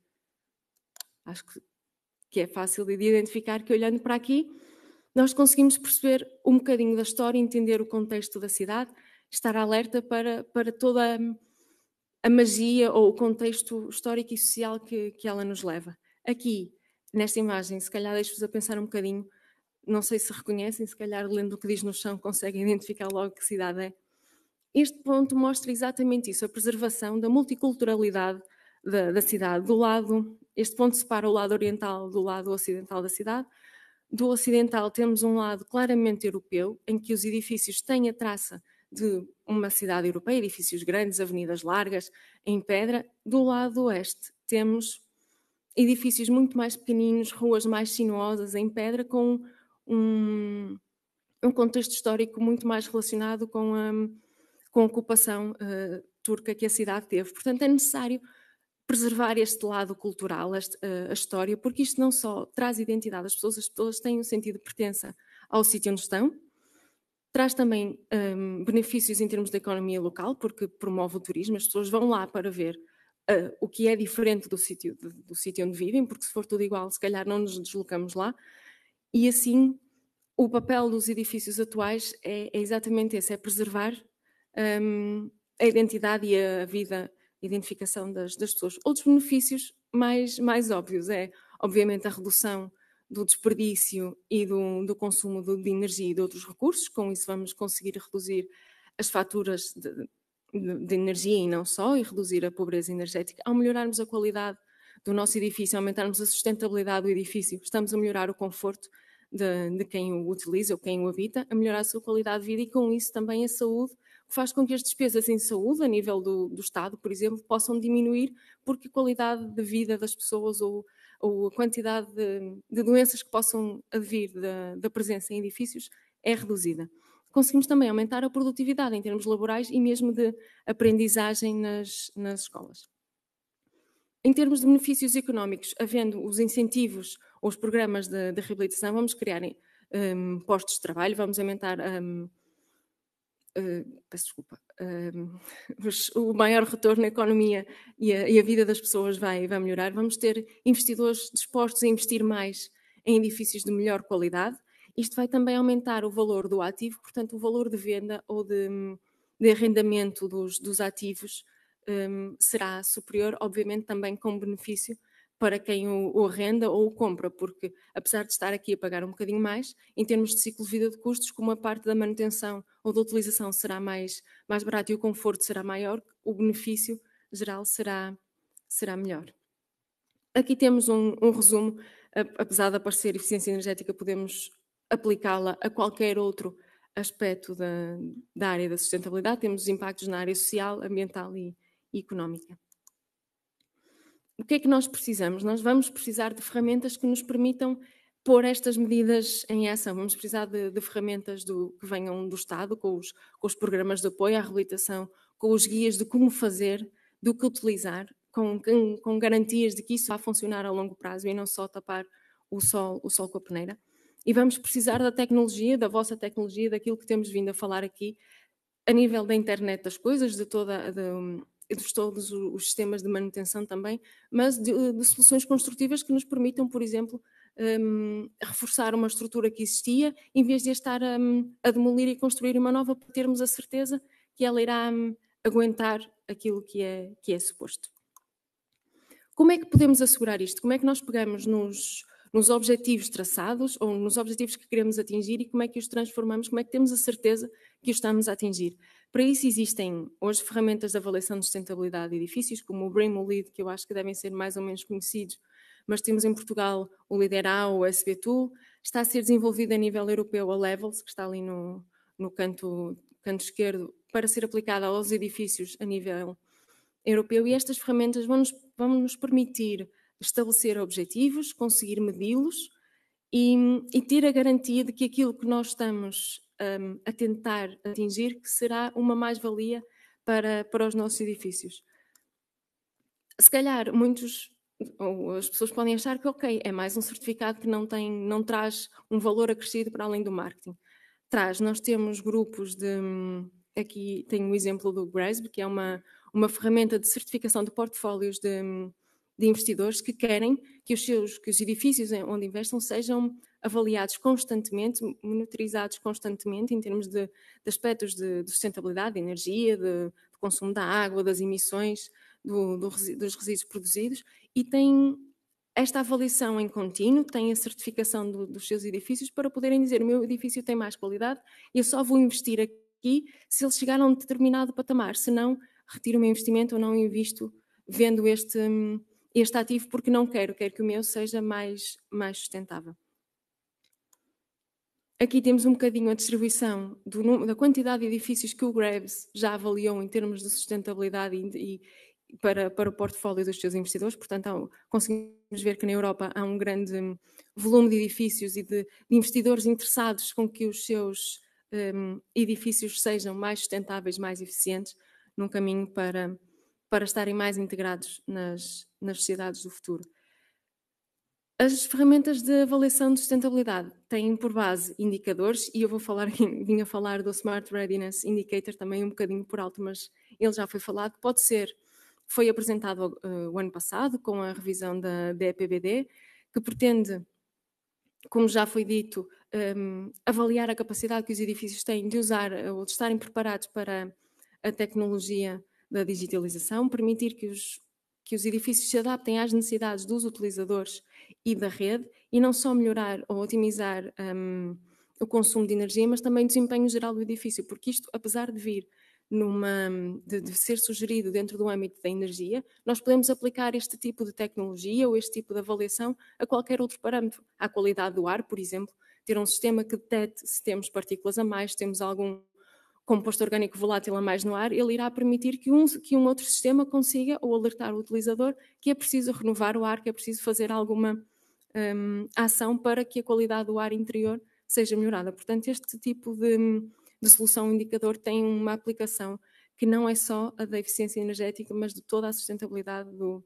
Acho que, que é fácil de identificar que, olhando para aqui, nós conseguimos perceber um bocadinho da história, entender o contexto da cidade, estar alerta para, para toda a a magia ou o contexto histórico e social que, que ela nos leva. Aqui, nesta imagem, se calhar deixo-vos a pensar um bocadinho, não sei se reconhecem, se calhar lendo o que diz no chão conseguem identificar logo que cidade é. Este ponto mostra exatamente isso, a preservação da multiculturalidade da, da cidade. Do lado, este ponto separa o lado oriental do lado ocidental da cidade. Do ocidental temos um lado claramente europeu, em que os edifícios têm a traça de uma cidade europeia, edifícios grandes, avenidas largas, em pedra. Do lado oeste temos edifícios muito mais pequeninos, ruas mais sinuosas, em pedra, com um, um contexto histórico muito mais relacionado com a, com a ocupação uh, turca que a cidade teve. Portanto, é necessário preservar este lado cultural, este, uh, a história, porque isto não só traz identidade às pessoas, as pessoas têm um sentido de pertença ao sítio onde estão, Traz também um, benefícios em termos da economia local, porque promove o turismo, as pessoas vão lá para ver uh, o que é diferente do sítio, do sítio onde vivem, porque se for tudo igual, se calhar não nos deslocamos lá. E assim, o papel dos edifícios atuais é, é exatamente esse: é preservar um, a identidade e a vida, a identificação das, das pessoas. Outros benefícios mais, mais óbvios é, obviamente, a redução do desperdício e do, do consumo de, de, energia e de outros recursos. Com isso, vamos conseguir reduzir as faturas de, de, de, energia e não só, e reduzir a pobreza energética. Ao melhorarmos a qualidade do nosso edifício, aumentarmos a sustentabilidade do edifício, estamos a melhorar o conforto de, quem o utiliza ou quem o habita, a melhorar a sua qualidade de vida e, com isso, também a saúde, que faz com que as despesas em saúde, a nível do, do Estado, por exemplo, possam diminuir, porque a qualidade de vida das pessoas ou ou a quantidade de, de doenças que possam advir da, da presença em edifícios é reduzida. Conseguimos também aumentar a produtividade em termos laborais e mesmo de aprendizagem nas, nas escolas. Em termos de benefícios económicos, havendo os incentivos ou os programas de, de reabilitação, vamos criar eh, um, postos de trabalho, vamos aumentar um, eh, peço desculpa, uh, o maior retorno na economia e a, e a, vida das pessoas vai, vai melhorar. Vamos ter investidores dispostos a investir mais em edifícios de melhor qualidade. Isto vai também aumentar o valor do ativo, portanto, o valor de venda ou de, de arrendamento dos, dos ativos um, eh, será superior, obviamente, também com benefício para quem o, o arrenda ou o compra, porque apesar de estar aqui a pagar um bocadinho mais, em termos de ciclo de vida de custos, como a parte da manutenção ou da utilização será mais, mais barata e o conforto será maior, o benefício geral será, será melhor. Aqui temos um, um resumo, apesar de aparecer eficiência energética, podemos aplicá-la a qualquer outro aspecto da, da, área da sustentabilidade, temos impactos na área social, ambiental e, e económica o que é que nós precisamos? Nós vamos precisar de ferramentas que nos permitam pôr estas medidas em ação. Vamos precisar de, de ferramentas do, que venham do Estado, com os, com os, programas de apoio à reabilitação, com os guias de como fazer, do que utilizar, com, com, com garantias de que isso vai funcionar a longo prazo e não só tapar o sol, o sol com a peneira. E vamos precisar da tecnologia, da vossa tecnologia, daquilo que temos vindo a falar aqui, a nível da internet das coisas, de toda, de, entre todos os sistemas de manutenção também, mas de, de soluções construtivas que nos permitam, por exemplo, um, reforçar uma estrutura que existia, em vez de estar um, a demolir e construir uma nova, para termos a certeza que ela irá um, aguentar aquilo que é, que é suposto. Como é que podemos assegurar isto? Como é que nós pegamos nos, nos objetivos traçados ou nos objetivos que queremos atingir e como é que os transformamos, como é que temos a certeza que os estamos a atingir? Para isso existem hoje ferramentas de avaliação de sustentabilidade de edifícios, como o BREEAM, o LEED, que eu acho que devem ser mais ou menos conhecidos, mas temos em Portugal o LIDERA, o SB Tool, está a ser desenvolvido a nível europeu a Levels, que está ali no, no canto, canto esquerdo, para ser aplicada aos edifícios a nível europeu e estas ferramentas vão nos, vão nos permitir estabelecer objetivos, conseguir medi-los e, e, ter a garantia de que aquilo que nós estamos um, a tentar atingir, que será uma mais-valia para, para os nossos edifícios. Se calhar, muitos ou as pessoas podem achar que, ok, é mais um certificado que não, tem, não traz um valor acrescido para além do marketing. Traz, nós temos grupos de. Aqui tem um exemplo do Grasb, que é uma, uma ferramenta de certificação de portfólios de, de investidores que querem que os seus que os edifícios onde investam sejam avaliados constantemente, monitorizados constantemente em termos de, de aspectos de, de, sustentabilidade, de energia, de, de, consumo da água, das emissões do, do, dos resíduos produzidos e tem esta avaliação em contínuo, tem a certificação do, dos seus edifícios para poderem dizer o meu edifício tem mais qualidade, eu só vou investir aqui se ele chegar a um determinado patamar, se não retiro o meu investimento ou não invisto vendo este, este ativo porque não quero, quero que o meu seja mais, mais sustentável. Aqui temos um bocadinho a distribuição do, da quantidade de edifícios que o Graves já avaliou em termos de sustentabilidade e, e para, para, o portfólio dos seus investidores. Portanto, há, conseguimos ver que na Europa há um grande volume de edifícios e de, de investidores interessados com que os seus um, edifícios sejam mais sustentáveis, mais eficientes, num caminho para, para estarem mais integrados nas, nas sociedades do futuro. As ferramentas de avaliação de sustentabilidade têm por base indicadores, e eu vou falar, vim a falar do Smart Readiness Indicator também um bocadinho por alto, mas ele já foi falado, pode ser, foi apresentado uh, o ano passado com a revisão da DEPBD, que pretende, como já foi dito, um, ehm, avaliar a capacidade que os edifícios têm de usar eh, ou de estarem preparados para a tecnologia da digitalização, permitir que os que os edifícios se adaptem às necessidades dos utilizadores e da rede e não só melhorar ou otimizar um, o consumo de energia, mas também o desempenho geral do edifício, porque isto, apesar de vir numa, hum, de, de, ser sugerido dentro do âmbito da energia, nós podemos aplicar este tipo de tecnologia ou este tipo de avaliação a qualquer outro parâmetro, à qualidade do ar, por exemplo, ter um sistema que detecte se temos partículas a mais, se temos algum composto orgânico volátil a mais no ar, ele irá permitir que um, que um outro sistema consiga ou alertar o utilizador que é preciso renovar o ar, que é preciso fazer alguma um, ação para que a qualidade do ar interior seja melhorada. Portanto, este tipo de, de solução indicador tem uma aplicação que não é só a da eficiência energética, mas de toda a sustentabilidade do,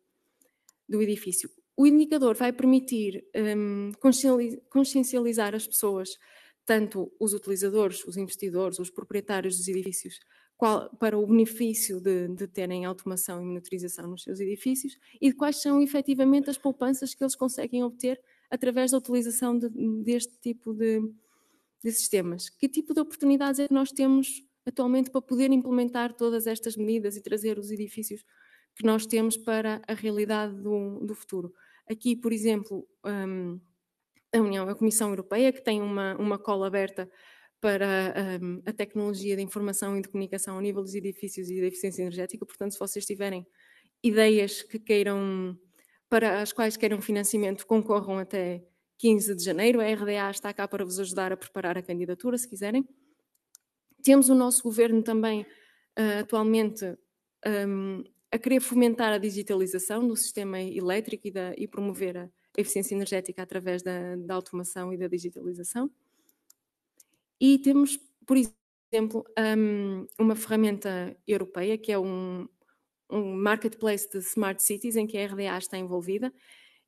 do edifício. O indicador vai permitir um, consciencializar as pessoas tanto os utilizadores, os investidores, os proprietários dos edifícios, qual, para o benefício de, de terem automação e monitorização nos seus edifícios e quais são efetivamente as poupanças que eles conseguem obter através da utilização de, deste tipo de, de sistemas. Que tipo de oportunidades é que nós temos atualmente para poder implementar todas estas medidas e trazer os edifícios que nós temos para a realidade do, do futuro? Aqui, por exemplo, um, a União, a Comissão Europeia, que tem uma, uma cola aberta para um, a tecnologia de informação e de comunicação ao nível dos edifícios e da eficiência energética. Portanto, se vocês tiverem ideias que queiram, para as quais queiram financiamento, concorram até 15 de janeiro. A RDA está cá para vos ajudar a preparar a candidatura, se quiserem. Temos o nosso governo também, uh, atualmente, um, a querer fomentar a digitalização do sistema elétrico e, da, e promover a eficiência energética através da, da automação e da digitalização. E temos, por exemplo, um, uma ferramenta europeia que é um, um marketplace de smart cities em que a RDA está envolvida,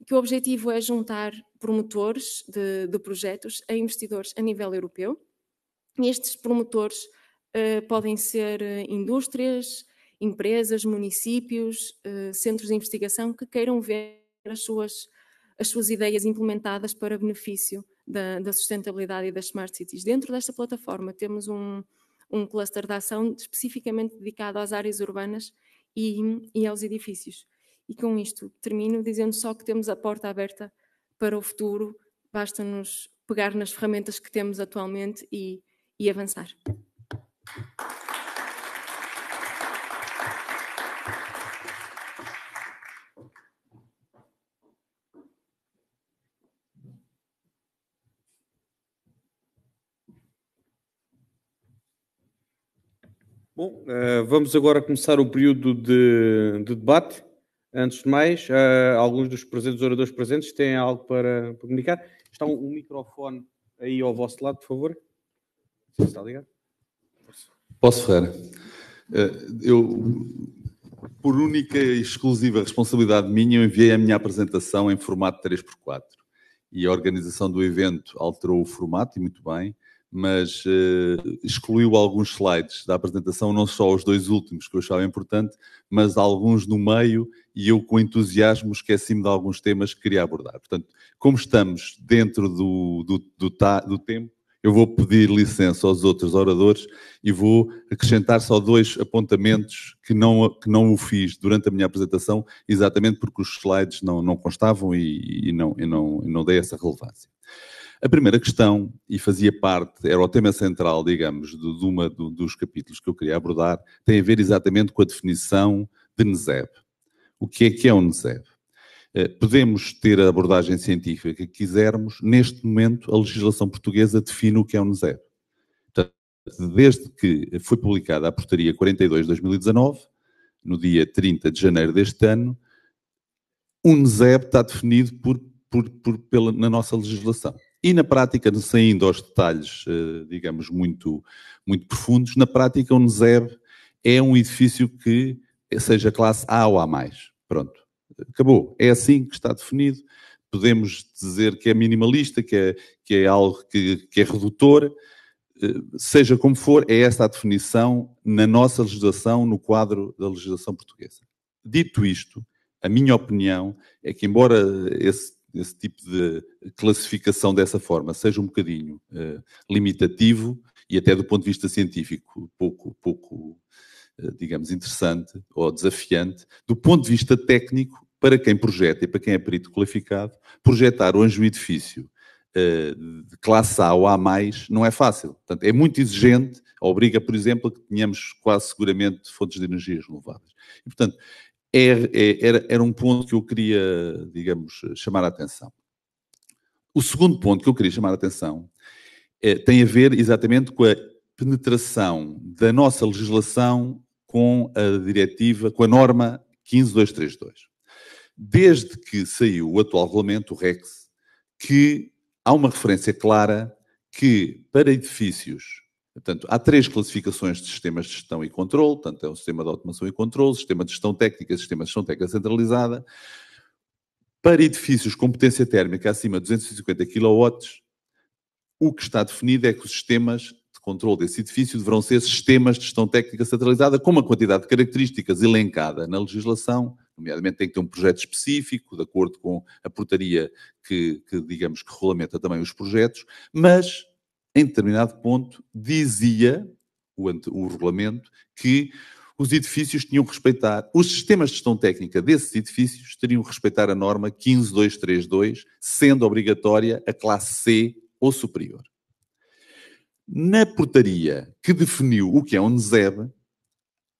que o objetivo é juntar promotores de, de projetos a investidores a nível europeu. E estes promotores uh, podem ser eh, indústrias, empresas, municípios, uh, centros de investigação que queiram ver as suas as suas ideias implementadas para benefício da, da sustentabilidade e das smart cities. Dentro desta plataforma temos um, um cluster de ação especificamente dedicado às áreas urbanas e, e aos edifícios. E com isto termino dizendo só que temos a porta aberta para o futuro, basta-nos pegar nas ferramentas que temos atualmente e, e avançar. Bom, eh, vamos agora começar o período de, de debate. Antes de mais, eh, alguns dos presentes, oradores presentes têm algo para, para comunicar. Está um, um microfone aí ao vosso lado, por favor. Se está ligado. Posso, Ferreira? Eh, eu, por única e exclusiva responsabilidade minha, eu enviei a minha apresentação em formato 3x4 e a organização do evento alterou o formato, e muito bem, mas uh, excluiu alguns slides da apresentação, não só os dois últimos que eu achava importante, mas alguns no meio e eu com entusiasmo esqueci-me de alguns temas que queria abordar. Portanto, como estamos dentro do, do, do, do tempo, eu vou pedir licença aos outros oradores e vou acrescentar só dois apontamentos que não, que não o fiz durante a minha apresentação, exatamente porque os slides não, não constavam e, e não, e, não, e não dei essa relevância. A primeira questão, e fazia parte, era o tema central, digamos, de, de uma dos capítulos que eu queria abordar, tem a ver exatamente com a definição de NESEB. O que é que é um NESEB? Eh, podemos ter a abordagem científica que quisermos, neste momento a legislação portuguesa define o que é um NESEB. Desde que foi publicada a Portaria 42 de 2019, no dia 30 de janeiro deste ano, um NESEB está definido por, por, por, pela, na nossa legislação. E na prática, saindo aos detalhes, eh, digamos, muito, muito profundos, na prática o NZEB é um edifício que seja classe A ou A+. Pronto. Acabou. É assim que está definido. Podemos dizer que é minimalista, que é, que é algo que, que é redutor, eh, seja como for, é esta a definição na nossa legislação, no quadro da legislação portuguesa. Dito isto, a minha opinião é que, embora esse esse tipo de classificação dessa forma seja um bocadinho uh, limitativo e até do ponto de vista científico pouco, pouco uh, digamos, interessante ou desafiante. Do ponto de vista técnico, para quem projeta e para quem é perito qualificado, projetar hoje um edifício uh, de classe A ou A+, não é fácil. Portanto, é muito exigente, obriga, por exemplo, a que tenhamos quase seguramente fontes de energias renováveis. E, portanto, Er, er, era, era um ponto que eu queria, digamos, chamar a atenção. O segundo ponto que eu queria chamar a atenção é, tem a ver exatamente com a penetração da nossa legislação com a diretiva, com a norma 15232. Desde que saiu o atual regulamento, o REX, que há uma referência clara que para edifícios Portanto, há três classificações de sistemas de gestão e controle, portanto, é o sistema de automação e controle, sistema de gestão técnica, sistema de gestão técnica centralizada. Para edifícios com potência térmica acima de 250 kW, o que está definido é que os sistemas de controle desse edifício deverão ser sistemas de gestão técnica centralizada com uma quantidade de características elencada na legislação, nomeadamente tem que ter um projeto específico, de acordo com a portaria que, que digamos, que regulamenta também os projetos, mas em determinado ponto, dizia o, o regulamento que os edifícios tinham que respeitar, os sistemas de gestão técnica desses edifícios teriam que respeitar a norma 15232, sendo obrigatória a classe C ou superior. Na portaria que definiu o que é um NZEB,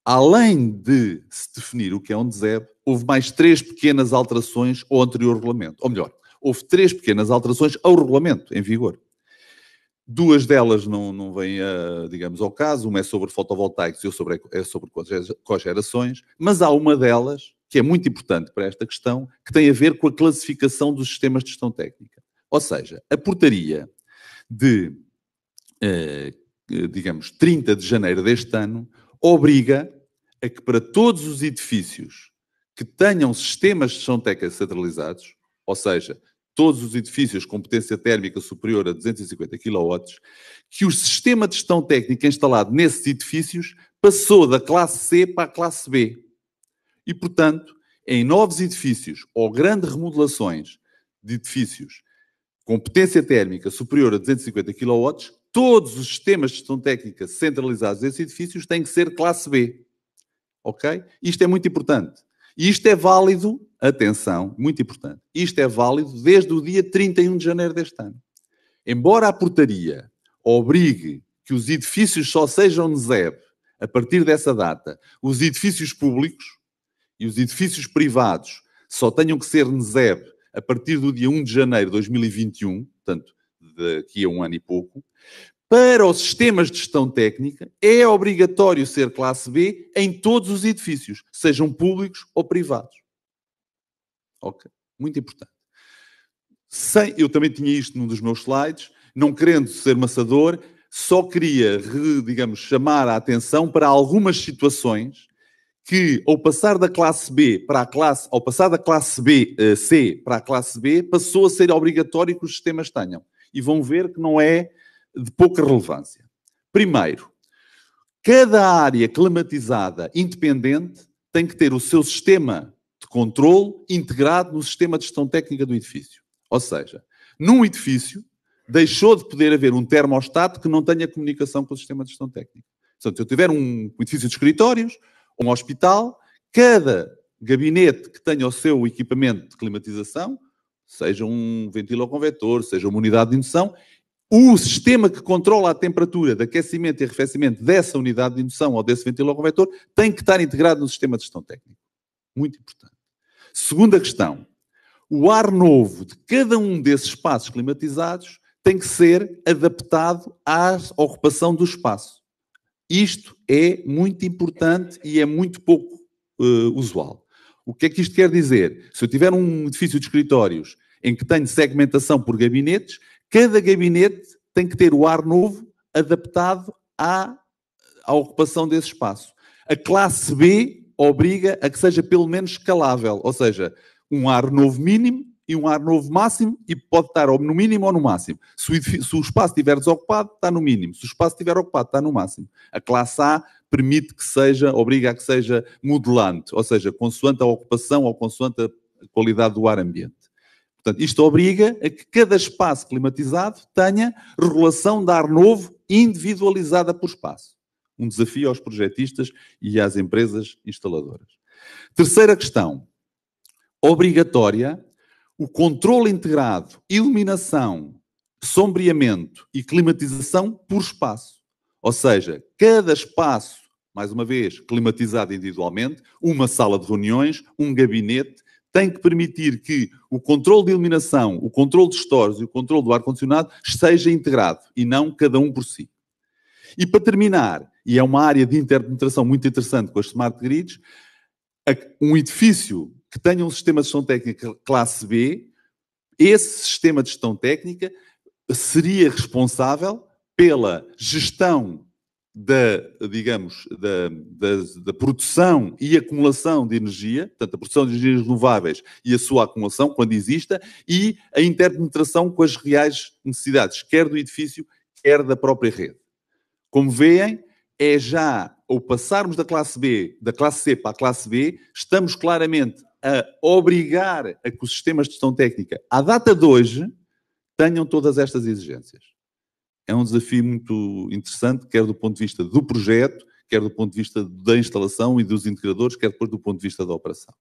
além de se definir o que é um NZEB, houve mais três pequenas alterações ao anterior regulamento. Ou melhor, houve três pequenas alterações ao regulamento em vigor. Duas delas não, não vêm, a, ah, digamos, ao caso. Uma é sobre fotovoltaicos e outra é sobre cogerações. Mas há uma delas, que é muito importante para esta questão, que tem a ver com a classificação dos sistemas de gestão técnica. Ou seja, a portaria de, eh, digamos, 30 de janeiro deste ano obriga a que para todos os edifícios que tenham sistemas de gestão técnica centralizados, ou seja, todos os edifícios com potência térmica superior a 250 kW, que o sistema de gestão técnica instalado nesses edifícios passou da classe C para a classe B. E, portanto, em novos edifícios ou grandes remodelações de edifícios com potência térmica superior a 250 kW, todos os sistemas de gestão técnica centralizados nesses edifícios têm que ser classe B. Ok? Isto é muito importante. E isto é válido, atenção, muito importante, isto é válido desde o dia 31 de janeiro deste ano. Embora a portaria obrigue que os edifícios só sejam NZEB a partir dessa data, os edifícios públicos e os edifícios privados só tenham que ser NZEB a partir do dia 1 de janeiro de 2021, portanto, daqui a um ano e pouco, para os sistemas de gestão técnica, é obrigatório ser classe B em todos os edifícios, sejam públicos ou privados. Ok? Muito importante. Sem, eu também tinha isto num dos meus slides, não querendo ser maçador, só queria, digamos, chamar a atenção para algumas situações que, ao passar da classe B para a classe, ao passar da classe B, eh, C para a classe B, passou a ser obrigatório que os sistemas tenham. E vão ver que não é de pouca relevância. Primeiro, cada área climatizada independente tem que ter o seu sistema de controle integrado no sistema de gestão técnica do edifício. Ou seja, num edifício deixou de poder haver um termostato que não tenha comunicação com o sistema de gestão técnica. Se eu tiver um edifício de escritórios, um hospital, cada gabinete que tenha o seu equipamento de climatização, seja um ventiloconvetor, seja uma unidade de indução, o sistema que controla a temperatura de aquecimento e arrefecimento dessa unidade de indução ou desse ventilador tem que estar integrado no sistema de gestão técnica. Muito importante. Segunda questão. O ar novo de cada um desses espaços climatizados tem que ser adaptado à ocupação do espaço. Isto é muito importante e é muito pouco uh, usual. O que é que isto quer dizer? Se eu tiver um edifício de escritórios em que tenho segmentação por gabinetes, Cada gabinete tem que ter o ar novo adaptado à, à ocupação desse espaço. A classe B obriga a que seja pelo menos escalável, ou seja, um ar novo mínimo e um ar novo máximo e pode estar no mínimo ou no máximo. Se o, se o espaço estiver desocupado, está no mínimo. Se o espaço estiver ocupado, está no máximo. A classe A permite que seja, obriga a que seja modelante, ou seja, consoante a ocupação ou consoante a qualidade do ar ambiente. Portanto, isto obriga a que cada espaço climatizado tenha regulação de ar novo individualizada por espaço. Um desafio aos projetistas e às empresas instaladoras. Terceira questão. Obrigatória o controle integrado, iluminação, sombreamento e climatização por espaço. Ou seja, cada espaço, mais uma vez, climatizado individualmente, uma sala de reuniões, um gabinete, tem que permitir que o controle de iluminação, o controle de estores e o controle do ar-condicionado seja integrado e não cada um por si. E para terminar, e é uma área de interpenetração muito interessante com as smart grids, um edifício que tenha um sistema de gestão técnica classe B, esse sistema de gestão técnica seria responsável pela gestão da, digamos, da, da, da, produção e acumulação de energia, portanto, a produção de energias renováveis e a sua acumulação, quando exista, e a interpenetração com as reais necessidades, quer do edifício, quer da própria rede. Como veem, é já ao passarmos da classe B, da classe C para a classe B, estamos claramente a obrigar a que os sistemas de gestão técnica, à data de hoje, tenham todas estas exigências é um desafio muito interessante, quer do ponto de vista do projeto, quer do ponto de vista da instalação e dos integradores, quer depois do ponto de vista da operação.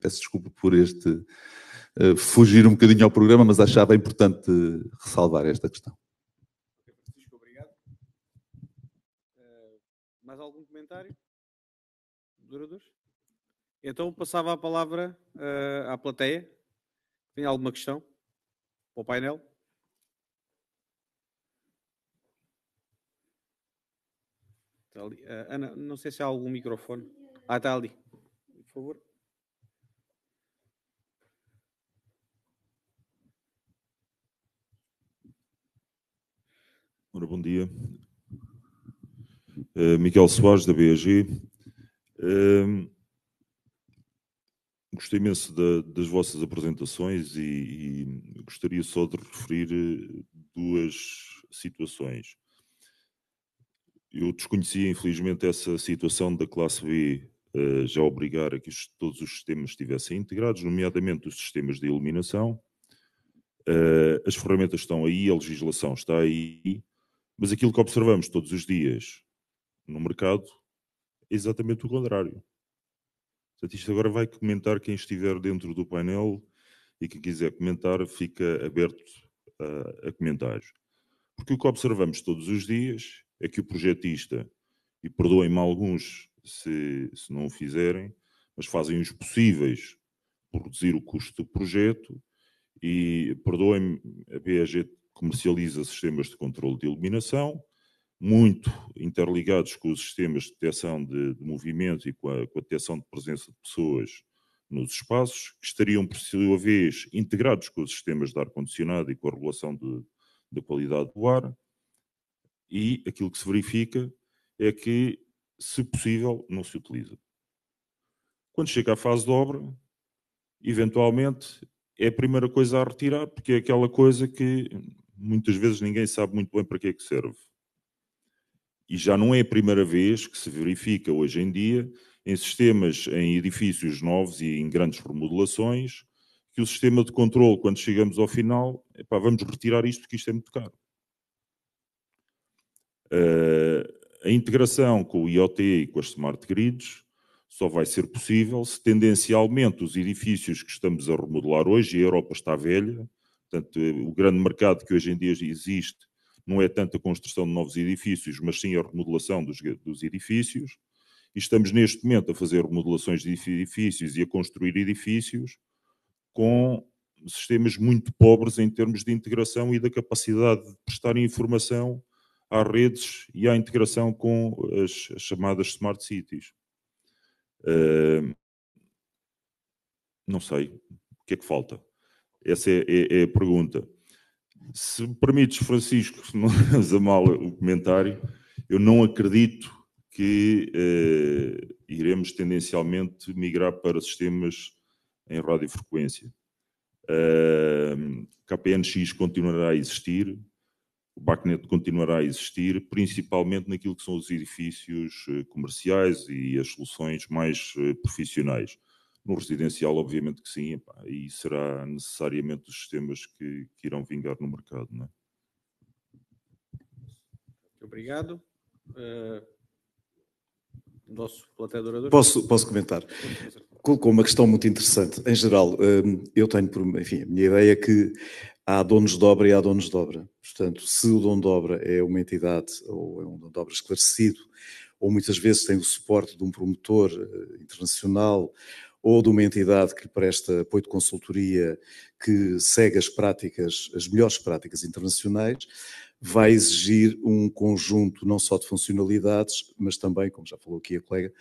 Peço desculpa por este uh, fugir um bocadinho ao programa, mas achava importante ressalvar esta questão. Francisco, obrigado. Uh, mais algum comentário? Duradores? Então passava a palavra uh, à plateia. Tem alguma questão? Para o painel? Ah, Ana, não sei se há algum microfone. Ah, está ali. Por favor. Ora, bom dia. Uh, ah, Miguel Soares, da BAG. Uh, ah, gostei imenso da, das vossas apresentações e, e, gostaria só de referir duas situações eu desconhecia, infelizmente, essa situação da classe B uh, já obrigar a que todos os sistemas estivessem integrados, nomeadamente os sistemas de iluminação. Uh, eh, as ferramentas estão aí, a legislação está aí, mas aquilo que observamos todos os dias no mercado é exatamente o contrário. Portanto, isto agora vai comentar quem estiver dentro do painel e quem quiser comentar fica aberto eh, a comentários. Porque o que observamos todos os dias é que o projetista, e perdoem-me alguns se, se não o fizerem, mas fazem os possíveis por reduzir o custo do projeto e, perdoem-me, a BAG comercializa sistemas de controle de iluminação, muito interligados com os sistemas de detecção de, de movimento e com a, com a detecção de presença de pessoas nos espaços, que estariam, por sua vez, integrados com os sistemas de ar-condicionado e com a regulação da qualidade do ar, e aquilo que se verifica é que, se possível, não se utiliza. Quando chega à fase de obra, eventualmente é a primeira coisa a retirar, porque é aquela coisa que muitas vezes ninguém sabe muito bem para que é que serve. E já não é a primeira vez que se verifica hoje em dia em sistemas, em edifícios novos e em grandes remodelações, que o sistema de controle, quando chegamos ao final, epá, vamos retirar isto porque isto é muito caro. Eh, a integração com o IoT e com as smart grids só vai ser possível se tendencialmente os edifícios que estamos a remodelar hoje, e a Europa está velha, portanto, eh, o grande mercado que hoje em dia existe não é tanto a construção de novos edifícios, mas sim a remodelação dos, dos edifícios. E estamos neste momento a fazer remodelações de edifícios e a construir edifícios com sistemas muito pobres em termos de integração e da capacidade de prestar informação às redes e à integração com as, chamadas smart cities. Uh, não sei o que é que falta. Essa é, é, é a pergunta. Se me permites, Francisco, se não a mal o comentário, eu não acredito que uh, iremos tendencialmente migrar para sistemas em radiofrequência. Uh, KPNX continuará a existir, o BACnet continuará a existir, principalmente naquilo que são os edifícios eh, comerciais e as soluções mais eh, profissionais. No residencial, obviamente que sim, e será necessariamente os sistemas que, que irão vingar no mercado. Não é? Obrigado. Uh, nosso Posso, posso comentar? Colocou uma questão muito interessante. Em geral, hum, eu tenho, enfim, a minha ideia é que há donos de obra e há donos de obra. Portanto, se o dono de obra é uma entidade ou é um dono de obra esclarecido, ou muitas vezes tem o suporte de um promotor eh, internacional ou de uma entidade que lhe presta apoio de consultoria que segue as práticas, as melhores práticas internacionais, vai exigir um conjunto não só de funcionalidades, mas também, como já falou aqui a colega,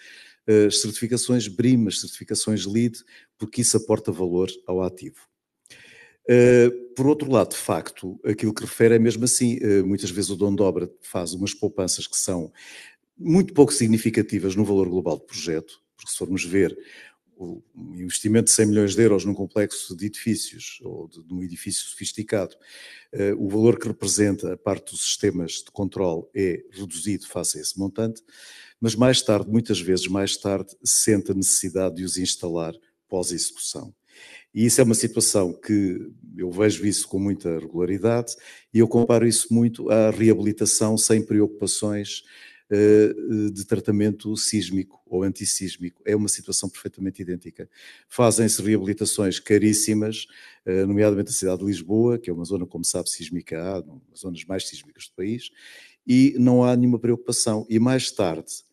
eh, certificações BRIM, certificações LEED, porque isso aporta valor ao ativo. Eh, por outro lado, de facto, aquilo que refere é mesmo assim, eh, muitas vezes o dono de obra faz umas poupanças que são muito pouco significativas no valor global do projeto, porque se formos ver, investimento de 100 milhões de euros num complexo de edifícios ou de, de um edifício sofisticado, uh, o valor que representa a parte dos sistemas de controle é reduzido face a esse montante, mas mais tarde, muitas vezes mais tarde, sente a necessidade de os instalar pós-execução. E isso é uma situação que eu vejo isso com muita regularidade e eu comparo isso muito à reabilitação sem preocupações eh, de tratamento sísmico ou antissísmico. É uma situação perfeitamente idêntica. Fazem-se reabilitações caríssimas, eh, nomeadamente a cidade de Lisboa, que é uma zona, como sabe, sísmica A, uma das zonas mais sísmicas do país, e não há nenhuma preocupação. E mais tarde,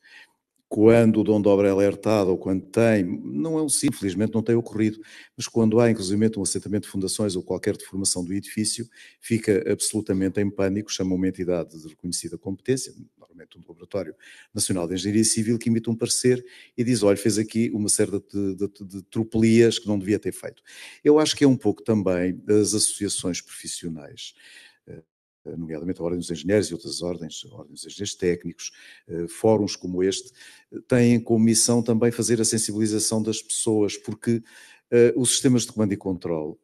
quando o dom de obra é alertado ou quando tem, não é um sim, infelizmente não tem ocorrido, mas quando há inclusive um assentamento de fundações ou qualquer deformação do edifício, fica absolutamente em pânico, chama uma entidade de reconhecida competência, nomeadamente um Laboratório Nacional de Engenharia Civil, que emite um parecer e diz: olha, fez aqui uma série de, de, de tropelias que não devia ter feito. Eu acho que é um pouco também as associações profissionais eh, nomeadamente a Ordem dos Engenheiros e outras ordens, Ordem dos Engenheiros Técnicos, eh, fóruns como este, têm como missão também fazer a sensibilização das pessoas, porque eh, os sistemas de comando e controle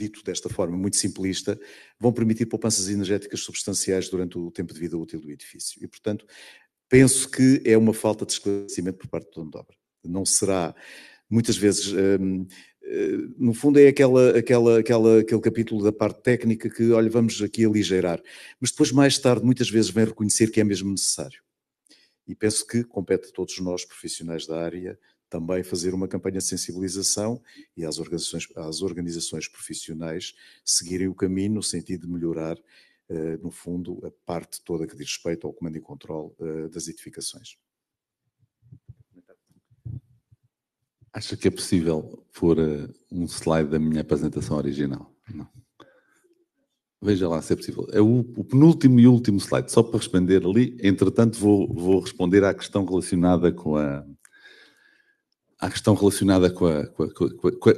dito desta forma muito simplista, vão permitir poupanças energéticas substanciais durante o tempo de vida útil do edifício. E, portanto, penso que é uma falta de esclarecimento por parte do dono de obra. Não será, muitas vezes, hum, hum, no fundo é aquela, aquela, aquela, aquele capítulo da parte técnica que, olha, vamos aqui aligeirar. Mas depois, mais tarde, muitas vezes vem reconhecer que é mesmo necessário. E penso que compete a todos nós, profissionais da área, também fazer uma campanha de sensibilização e às organizações, às organizações profissionais seguirem o caminho no sentido de melhorar, eh, no fundo, a parte toda que diz respeito ao comando e controle eh, das edificações. Acha que é possível pôr eh, um slide da minha apresentação original? Não. Veja lá se é possível. É o, o, penúltimo e último slide, só para responder ali. Entretanto, vou, vou responder à questão relacionada com a, à questão relacionada com, a, com, a, com, a,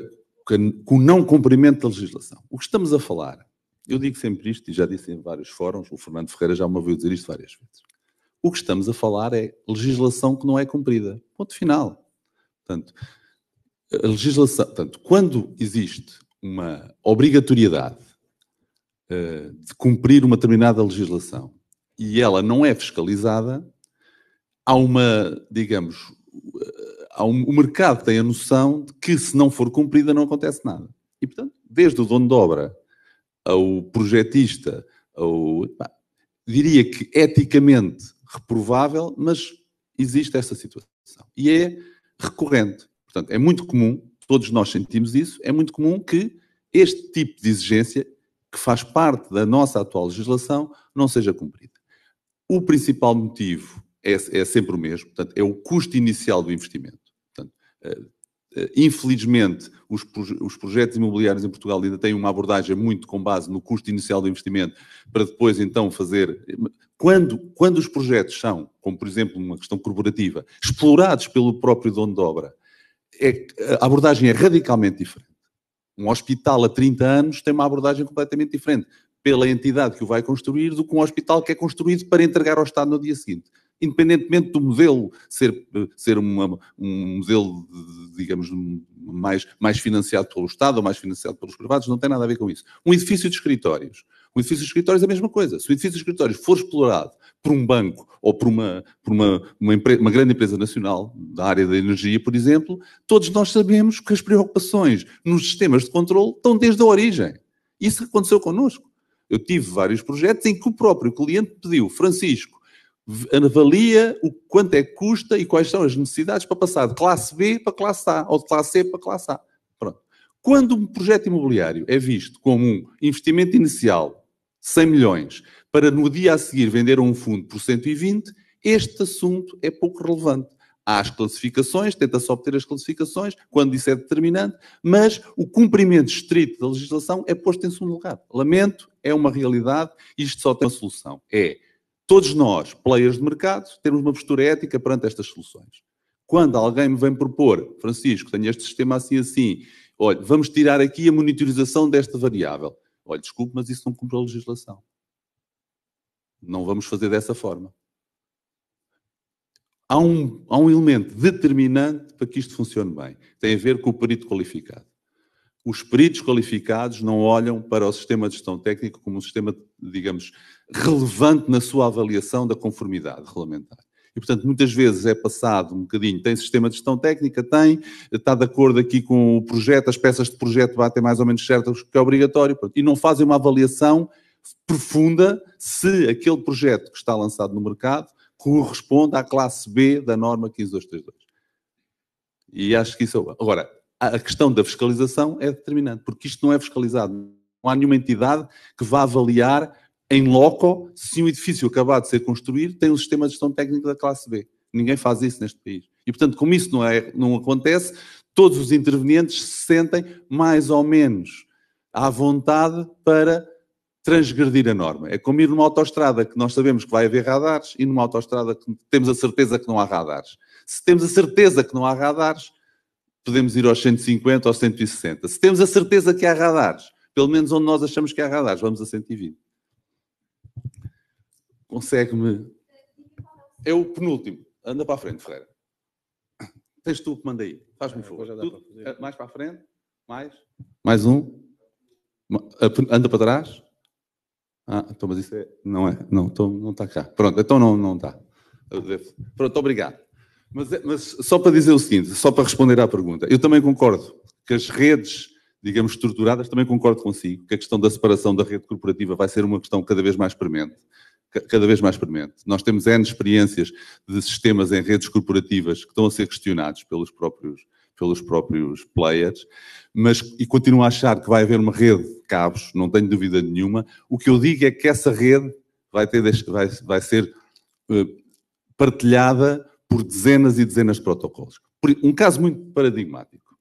com o não cumprimento da legislação. O que estamos a falar, eu digo sempre isto e já disse em vários fóruns, o Fernando Ferreira já me ouviu dizer isto várias vezes. O que estamos a falar é legislação que não é cumprida. Ponto final. Portanto, a legislação, portanto, quando existe uma obrigatoriedade uh, de cumprir uma determinada legislação e ela não é fiscalizada, há uma, digamos, o mercado tem a noção de que se não for cumprida não acontece nada. E portanto, desde o dono de obra ao projetista, ao, pá, diria que eticamente reprovável, mas existe essa situação. E é recorrente. Portanto, é muito comum, todos nós sentimos isso, é muito comum que este tipo de exigência, que faz parte da nossa atual legislação, não seja cumprida. O principal motivo é, é sempre o mesmo, portanto, é o custo inicial do investimento. Eh, eh, infelizmente, os, os projetos imobiliários em Portugal ainda têm uma abordagem muito com base no custo inicial do investimento, para depois então fazer. Quando, quando os projetos são, como por exemplo uma questão corporativa, explorados pelo próprio dono de obra, é, a abordagem é radicalmente diferente. Um hospital a 30 anos tem uma abordagem completamente diferente pela entidade que o vai construir do que um hospital que é construído para entregar ao Estado no dia seguinte independentemente do modelo ser, ser uma, um modelo, digamos, mais, mais financiado pelo Estado ou mais financiado pelos privados, não tem nada a ver com isso. Um edifício de escritórios. O edifício de escritórios é a mesma coisa. Se o edifício de escritórios for explorado por um banco ou por uma, por uma, uma, uma, grande empresa nacional da área da energia, por exemplo, todos nós sabemos que as preocupações nos sistemas de controle estão desde a origem. Isso aconteceu connosco. Eu tive vários projetos em que o próprio cliente pediu, Francisco, avalia o quanto é que custa e quais são as necessidades para passar de classe B para classe A ou de classe C para classe A. Pronto. Quando um projeto imobiliário é visto como um investimento inicial, 100 milhões, para no dia a seguir vender a um fundo por 120, este assunto é pouco relevante. Há as classificações, tenta-se obter as classificações, quando isso é determinante, mas o cumprimento estrito da legislação é posto em segundo lugar. Lamento, é uma realidade, isto só tem uma solução. É todos nós, players de mercado, temos uma postura ética perante estas soluções. Quando alguém me vem propor, Francisco, tenho este sistema assim assim, olha, vamos tirar aqui a monitorização desta variável. Olha, desculpe, mas isso não cumpre a legislação. Não vamos fazer dessa forma. Há um, há um elemento determinante para que isto funcione bem. Tem a ver com o perito qualificado os peritos qualificados não olham para o sistema de gestão técnica como um sistema, digamos, relevante na sua avaliação da conformidade regulamentar. E, portanto, muitas vezes é passado um bocadinho, tem sistema de gestão técnica, tem, está de acordo aqui com o projeto, as peças de projeto batem mais ou menos certas, que é obrigatório, pronto, e não fazem uma avaliação profunda se aquele projeto que está lançado no mercado corresponde à classe B da norma 15232. E acho que isso... É Agora, a questão da fiscalização é determinante, porque isto não é fiscalizado. Não há nenhuma entidade que vá avaliar em loco se um edifício acabado de ser construído tem um sistema de gestão técnica da classe B. Ninguém faz isso neste país. E, portanto, como isso não, é, não acontece, todos os intervenientes se sentem mais ou menos à vontade para transgredir a norma. É como ir numa autoestrada que nós sabemos que vai haver radares e numa autoestrada que temos a certeza que não há radares. Se temos a certeza que não há radares, podemos ir aos 150, aos 160. Se temos a certeza que há radares, pelo menos onde nós achamos que há radares, vamos a 120. Consegue-me. É o penúltimo. Anda para a frente, Ferreira. Tens tu que manda aí. Faz-me um ah, favor. Eh, mais para a frente. Mais. Mais um. Anda para trás. Ah, então, mas isso é... não é. Não, então, não está cá. Pronto, então não, não está. Pronto, obrigado. Mas, mas só para dizer o seguinte, só para responder à pergunta, eu também concordo que as redes, digamos, estruturadas, também concordo consigo que a questão da separação da rede corporativa vai ser uma questão cada vez mais premente cada vez mais premente. Nós temos N experiências de sistemas em redes corporativas que estão a ser questionados pelos próprios, pelos próprios players, mas e continuo a achar que vai haver uma rede de cabos, não tenho dúvida nenhuma. O que eu digo é que essa rede vai, ter, vai, vai ser eh, partilhada por dezenas e dezenas de protocolos. Um caso muito paradigmático: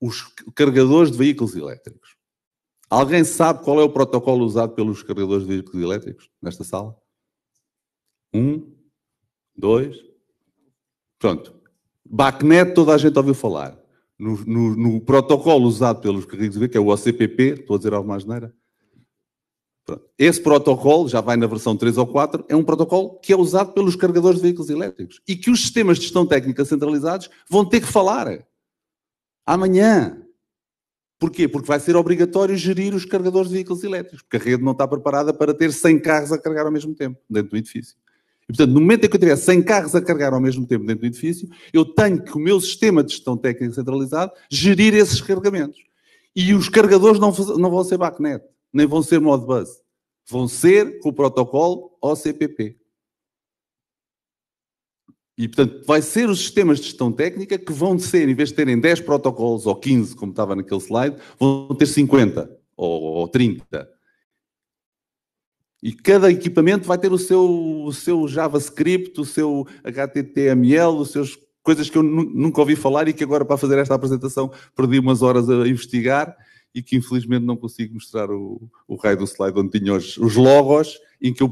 os carregadores de veículos elétricos. Alguém sabe qual é o protocolo usado pelos carregadores de veículos elétricos nesta sala? Um, dois. Pronto. BACnet, toda a gente ouviu falar. No, no, no protocolo usado pelos carregadores de veículos, que é o OCPP, estou a dizer alguma asneira, esse protocolo, já vai na versão 3 ou 4, é um protocolo que é usado pelos carregadores de veículos elétricos e que os sistemas de gestão técnica centralizados vão ter que falar amanhã. Porquê? Porque vai ser obrigatório gerir os carregadores de veículos elétricos, porque a rede não está preparada para ter 100 carros a carregar ao mesmo tempo dentro do edifício. E, portanto, no momento em que eu tiver 100 carros a carregar ao mesmo tempo dentro do edifício, eu tenho que o meu sistema de gestão técnica centralizado gerir esses carregamentos. E os carregadores não, não vão ser backnet nem vão ser Modbus. Vão ser com o protocolo OCPP. E, portanto, vai ser os sistemas de gestão técnica que vão ser, em vez de terem 10 protocolos ou 15, como estava naquele slide, vão ter 50 ou, ou 30. E cada equipamento vai ter o seu, o seu JavaScript, o seu HTML, os seus coisas que eu nunca ouvi falar e que agora para fazer esta apresentação perdi umas horas a investigar e que infelizmente não consigo mostrar o, o raio do slide onde tinha os, os logos, em que eu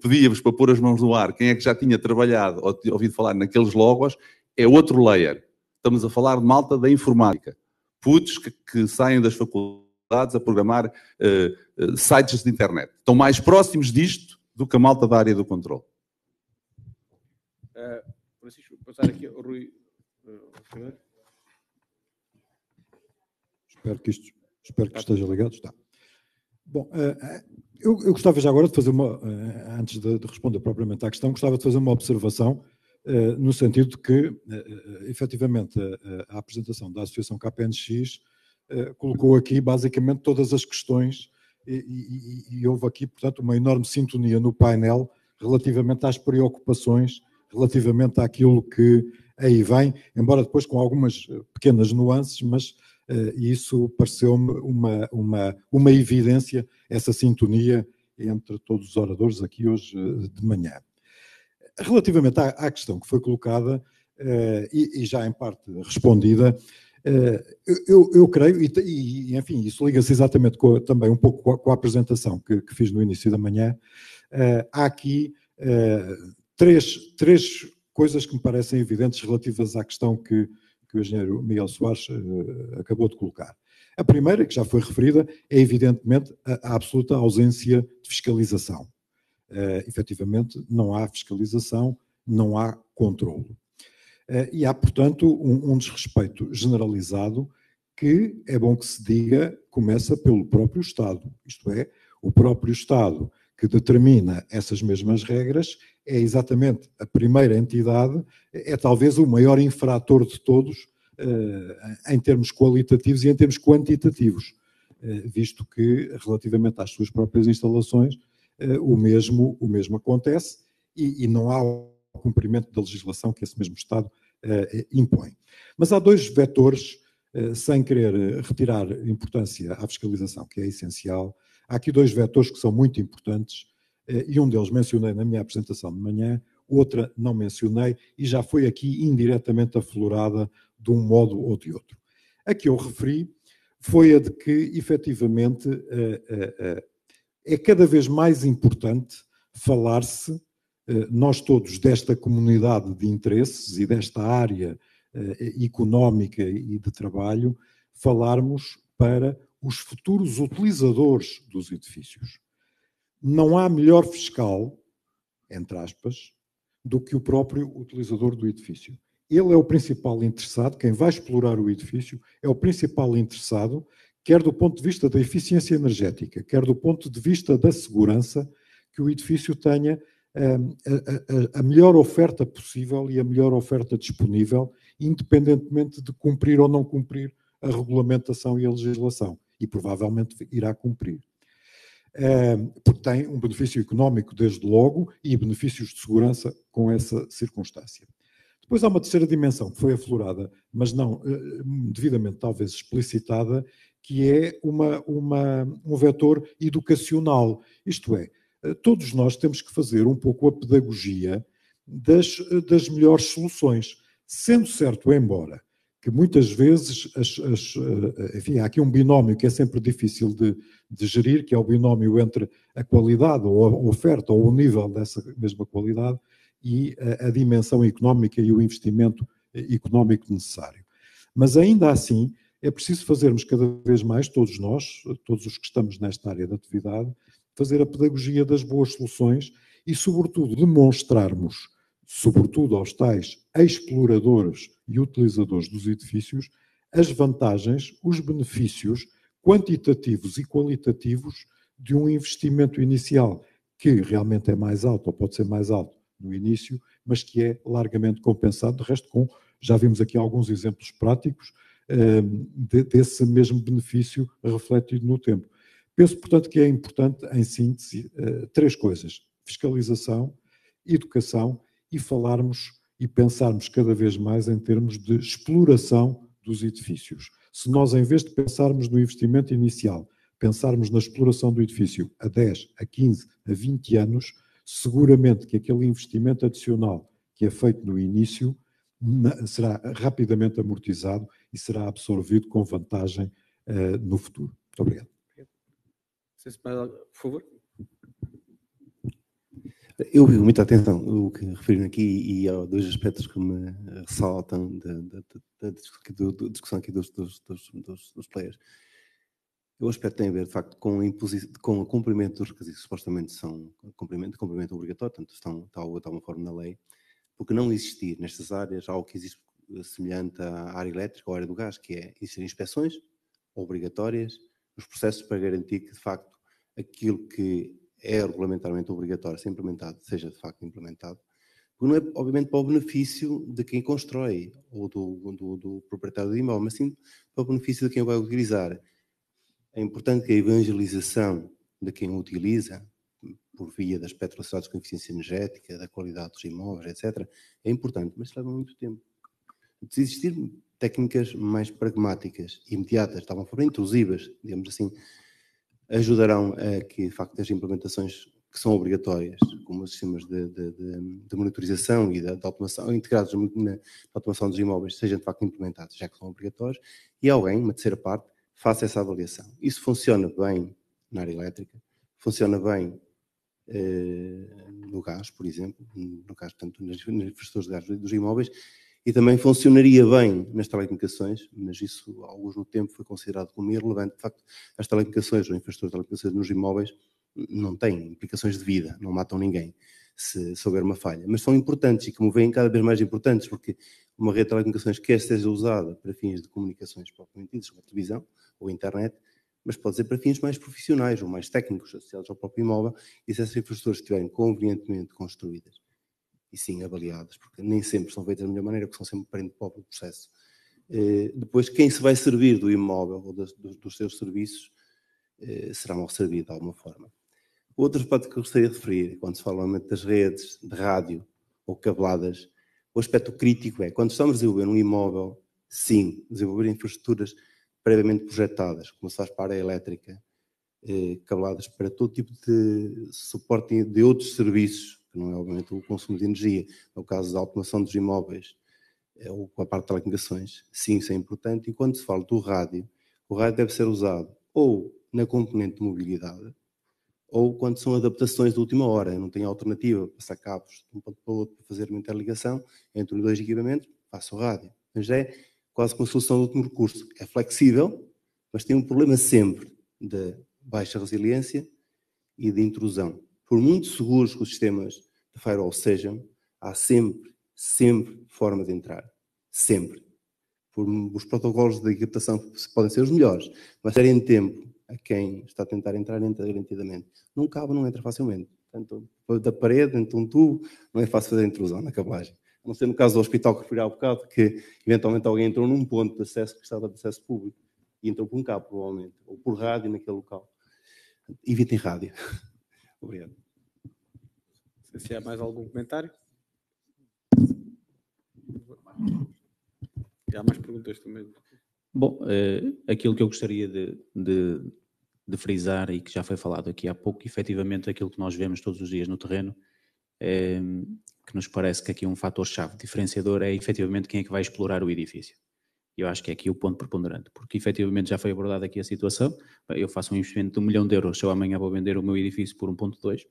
pedia-vos para pôr as mãos no ar quem é que já tinha trabalhado ou ouvido falar naqueles logos, é outro layer. Estamos a falar de malta da informática. Putos que, que saem das faculdades a programar uh, uh, sites de internet. Estão mais próximos disto do que a malta da área do controle. Uh, Francisco, passar aqui ao Rui. Uh, Espero que, isto, espero que tá esteja ligado. Está. Bom, eh, eh, eu, gostava já agora de fazer uma, eh, antes de, responder propriamente à questão, gostava de fazer uma observação no sentido de que, efetivamente, a, apresentação da Associação KPNX colocou aqui basicamente todas as questões e, e, e, houve aqui, portanto, uma enorme sintonia no painel relativamente às preocupações, relativamente àquilo que aí vem, embora depois com algumas pequenas nuances, mas eh, e isso pareceu-me uma, uma, uma evidência, essa sintonia entre todos os oradores aqui hoje eh, de manhã. Relativamente à, à questão que foi colocada, eh, e, e já em parte respondida, eu, eu, creio, e, e enfim, isso liga-se exatamente com, também um pouco com a, com a apresentação que, que, fiz no início da manhã. Uh, há aqui uh, três, três coisas que me parecem evidentes relativas à questão que, que o engenheiro Miguel Soares uh, acabou de colocar. A primeira, que já foi referida, é evidentemente a, a absoluta ausência de fiscalização. Uh, efetivamente, não há fiscalização, não há controle. Uh, e há, portanto, um, um desrespeito generalizado que, é bom que se diga, começa pelo próprio Estado. Isto é, o próprio Estado que determina essas mesmas regras é exatamente a primeira entidade, é talvez o maior infrator de todos eh, em termos qualitativos e em termos quantitativos, eh, visto que relativamente às suas próprias instalações eh, o mesmo, o mesmo acontece e, e não há o cumprimento da legislação que esse mesmo Estado impõe. Mas há dois vetores, sem querer retirar importância à fiscalização, que é essencial, Há aqui dois vetores que são muito importantes eh, e um deles mencionei na minha apresentação de manhã, outra não mencionei e já foi aqui indiretamente aflorada de um modo ou de outro. A que eu referi foi a de que, efetivamente, eh, eh, é cada vez mais importante falar-se, nós todos, desta comunidade de interesses e desta área económica e de trabalho, falarmos para os futuros utilizadores dos edifícios. Não há melhor fiscal, entre aspas, do que o próprio utilizador do edifício. Ele é o principal interessado, quem vai explorar o edifício é o principal interessado, quer do ponto de vista da eficiência energética, quer do ponto de vista da segurança, que o edifício tenha hum, a, a, a, melhor oferta possível e a melhor oferta disponível, independentemente de cumprir ou não cumprir a regulamentação e a legislação e provavelmente irá cumprir. Porque tem um benefício económico, desde logo, e benefícios de segurança com essa circunstância. Depois há uma terceira dimensão que foi aflorada, mas não eh, devidamente talvez explicitada, que é uma, uma, um vetor educacional. Isto é, eh, todos nós temos que fazer um pouco a pedagogia das, eh, das melhores soluções. Sendo certo, embora, que muitas vezes, as, as, eh, enfim, há aqui um binómio que é sempre difícil de, de gerir, que é o binómio entre a qualidade ou a oferta ou o nível dessa mesma qualidade e a, a dimensão económica e o investimento eh, económico necessário. Mas ainda assim, é preciso fazermos cada vez mais, todos nós, todos os que estamos nesta área de atividade, fazer a pedagogia das boas soluções e, sobretudo, demonstrarmos sobretudo aos tais exploradores e utilizadores dos edifícios, as vantagens, os benefícios quantitativos e qualitativos de um investimento inicial, que realmente é mais alto, ou pode ser mais alto no início, mas que é largamente compensado, de resto, com, já vimos aqui alguns exemplos práticos ehm, desse mesmo benefício refletido no tempo. Penso, portanto, que é importante, em síntese, eh, três coisas: fiscalização, educação e falarmos e pensarmos cada vez mais em termos de exploração dos edifícios. Se nós, em vez de pensarmos no investimento inicial, pensarmos na exploração do edifício a 10, a 15, a 20 anos, seguramente que aquele investimento adicional que é feito no início será rapidamente amortizado e será absorvido com vantagem uh, no futuro. Muito obrigado. Por favor. Eu vi muita atenção o que referi aqui e há dois aspectos que me ressaltam da, da, da, da discussão aqui dos, dos, dos, dos, players. O aspecto tem a ver, de facto, com, a com o cumprimento dos requisitos, supostamente são cumprimento, cumprimento obrigatório, portanto, estão de alguma forma na lei, porque não existir nestas áreas algo que existe eh, semelhante à área elétrica ou à área do gás, que é existir inspeções obrigatórias nos processos para garantir que, de facto, aquilo que é regulamentarmente obrigatório ser implementado, seja de facto implementado, porque não é, obviamente, para o benefício de quem constrói ou do, do, do proprietário do imóvel, mas sim para o benefício de quem vai utilizar. É importante que a evangelização de quem o utiliza, por via das petrolacidades com eficiência energética, da qualidade dos imóveis, etc., é importante, mas leva muito tempo. Se existir técnicas mais pragmáticas, imediatas, de alguma forma intrusivas, digamos assim, ajudarão a que, de facto, as implementações que são obrigatórias, como os sistemas de, de, de monitorização e de, de, automação, integrados na, automação dos imóveis, sejam de facto implementados, já que são obrigatórios, e alguém, uma terceira parte, faça essa avaliação. Isso funciona bem na área elétrica, funciona bem eh, no gás, por exemplo, no gás, tanto nas, nas infraestruturas de gás dos imóveis, e também funcionaria bem nas telecomunicações, mas isso, há alguns no tempo, foi considerado como irrelevante. De facto, as telecomunicações, ou infraestruturas de telecomunicações nos imóveis, não têm implicações de vida, não matam ninguém se, se houver uma falha. Mas são importantes e, como veem, cada vez mais importantes, porque uma rede de telecomunicações quer seja usada para fins de comunicações propriamente ditas, como a televisão ou a internet, mas pode ser para fins mais profissionais ou mais técnicos, associados ao próprio imóvel, e se essas infraestruturas estiverem convenientemente construídas e sim avaliadas, porque nem sempre são feitas da melhor maneira, porque são sempre prende pobre o processo. Eh, depois, quem se vai servir do imóvel ou das, dos, dos, seus serviços eh, será mal servido de alguma forma. Outro aspecto que eu gostaria de referir, quando se fala das redes de rádio ou cabeladas, o aspecto crítico é, quando estamos a desenvolver um imóvel, sim, desenvolver infraestruturas previamente projetadas, como se faz para a elétrica, eh, cabeladas para todo tipo de suporte de outros serviços que não é obviamente o consumo de energia. no caso da automação dos imóveis, é, com a parte de telecomunicações. Sim, isso é importante. E quando se fala do rádio, o rádio deve ser usado ou na componente de mobilidade, ou quando são adaptações de última hora, não tem alternativa, passar cabos de um ponto para o outro para fazer uma interligação entre os dois equipamentos, passa o rádio. Mas é quase uma solução de último recurso. É flexível, mas tem um problema sempre de baixa resiliência e de intrusão por muito seguros que os sistemas de firewall sejam, há sempre, sempre forma de entrar. Sempre. Por, os protocolos de encriptação podem ser os melhores, mas terem tempo a quem está a tentar entrar, entra garantidamente. Num cabo não entra facilmente. Portanto, da parede, tanto de um tubo, não é fácil fazer a intrusão na cabelagem. A não ser no caso do hospital que referi há um bocado, que eventualmente alguém entrou num ponto de acesso que estava de acesso público e entrou por um cabo, provavelmente, ou por rádio naquele local. Evitem rádio. Obrigado. Se, se há mais algum comentário? há mais perguntas também. Bom, uh, aquilo que eu gostaria de, de, de, frisar e que já foi falado aqui há pouco, efetivamente aquilo que nós vemos todos os dias no terreno, é, que nos parece que aqui é um fator-chave diferenciador é efetivamente quem é que vai explorar o edifício. Eu acho que é aqui o ponto preponderante, porque efetivamente já foi abordada aqui a situação. Eu faço um investimento de um milhão de euros, se eu amanhã vou vender o meu edifício por 1,2,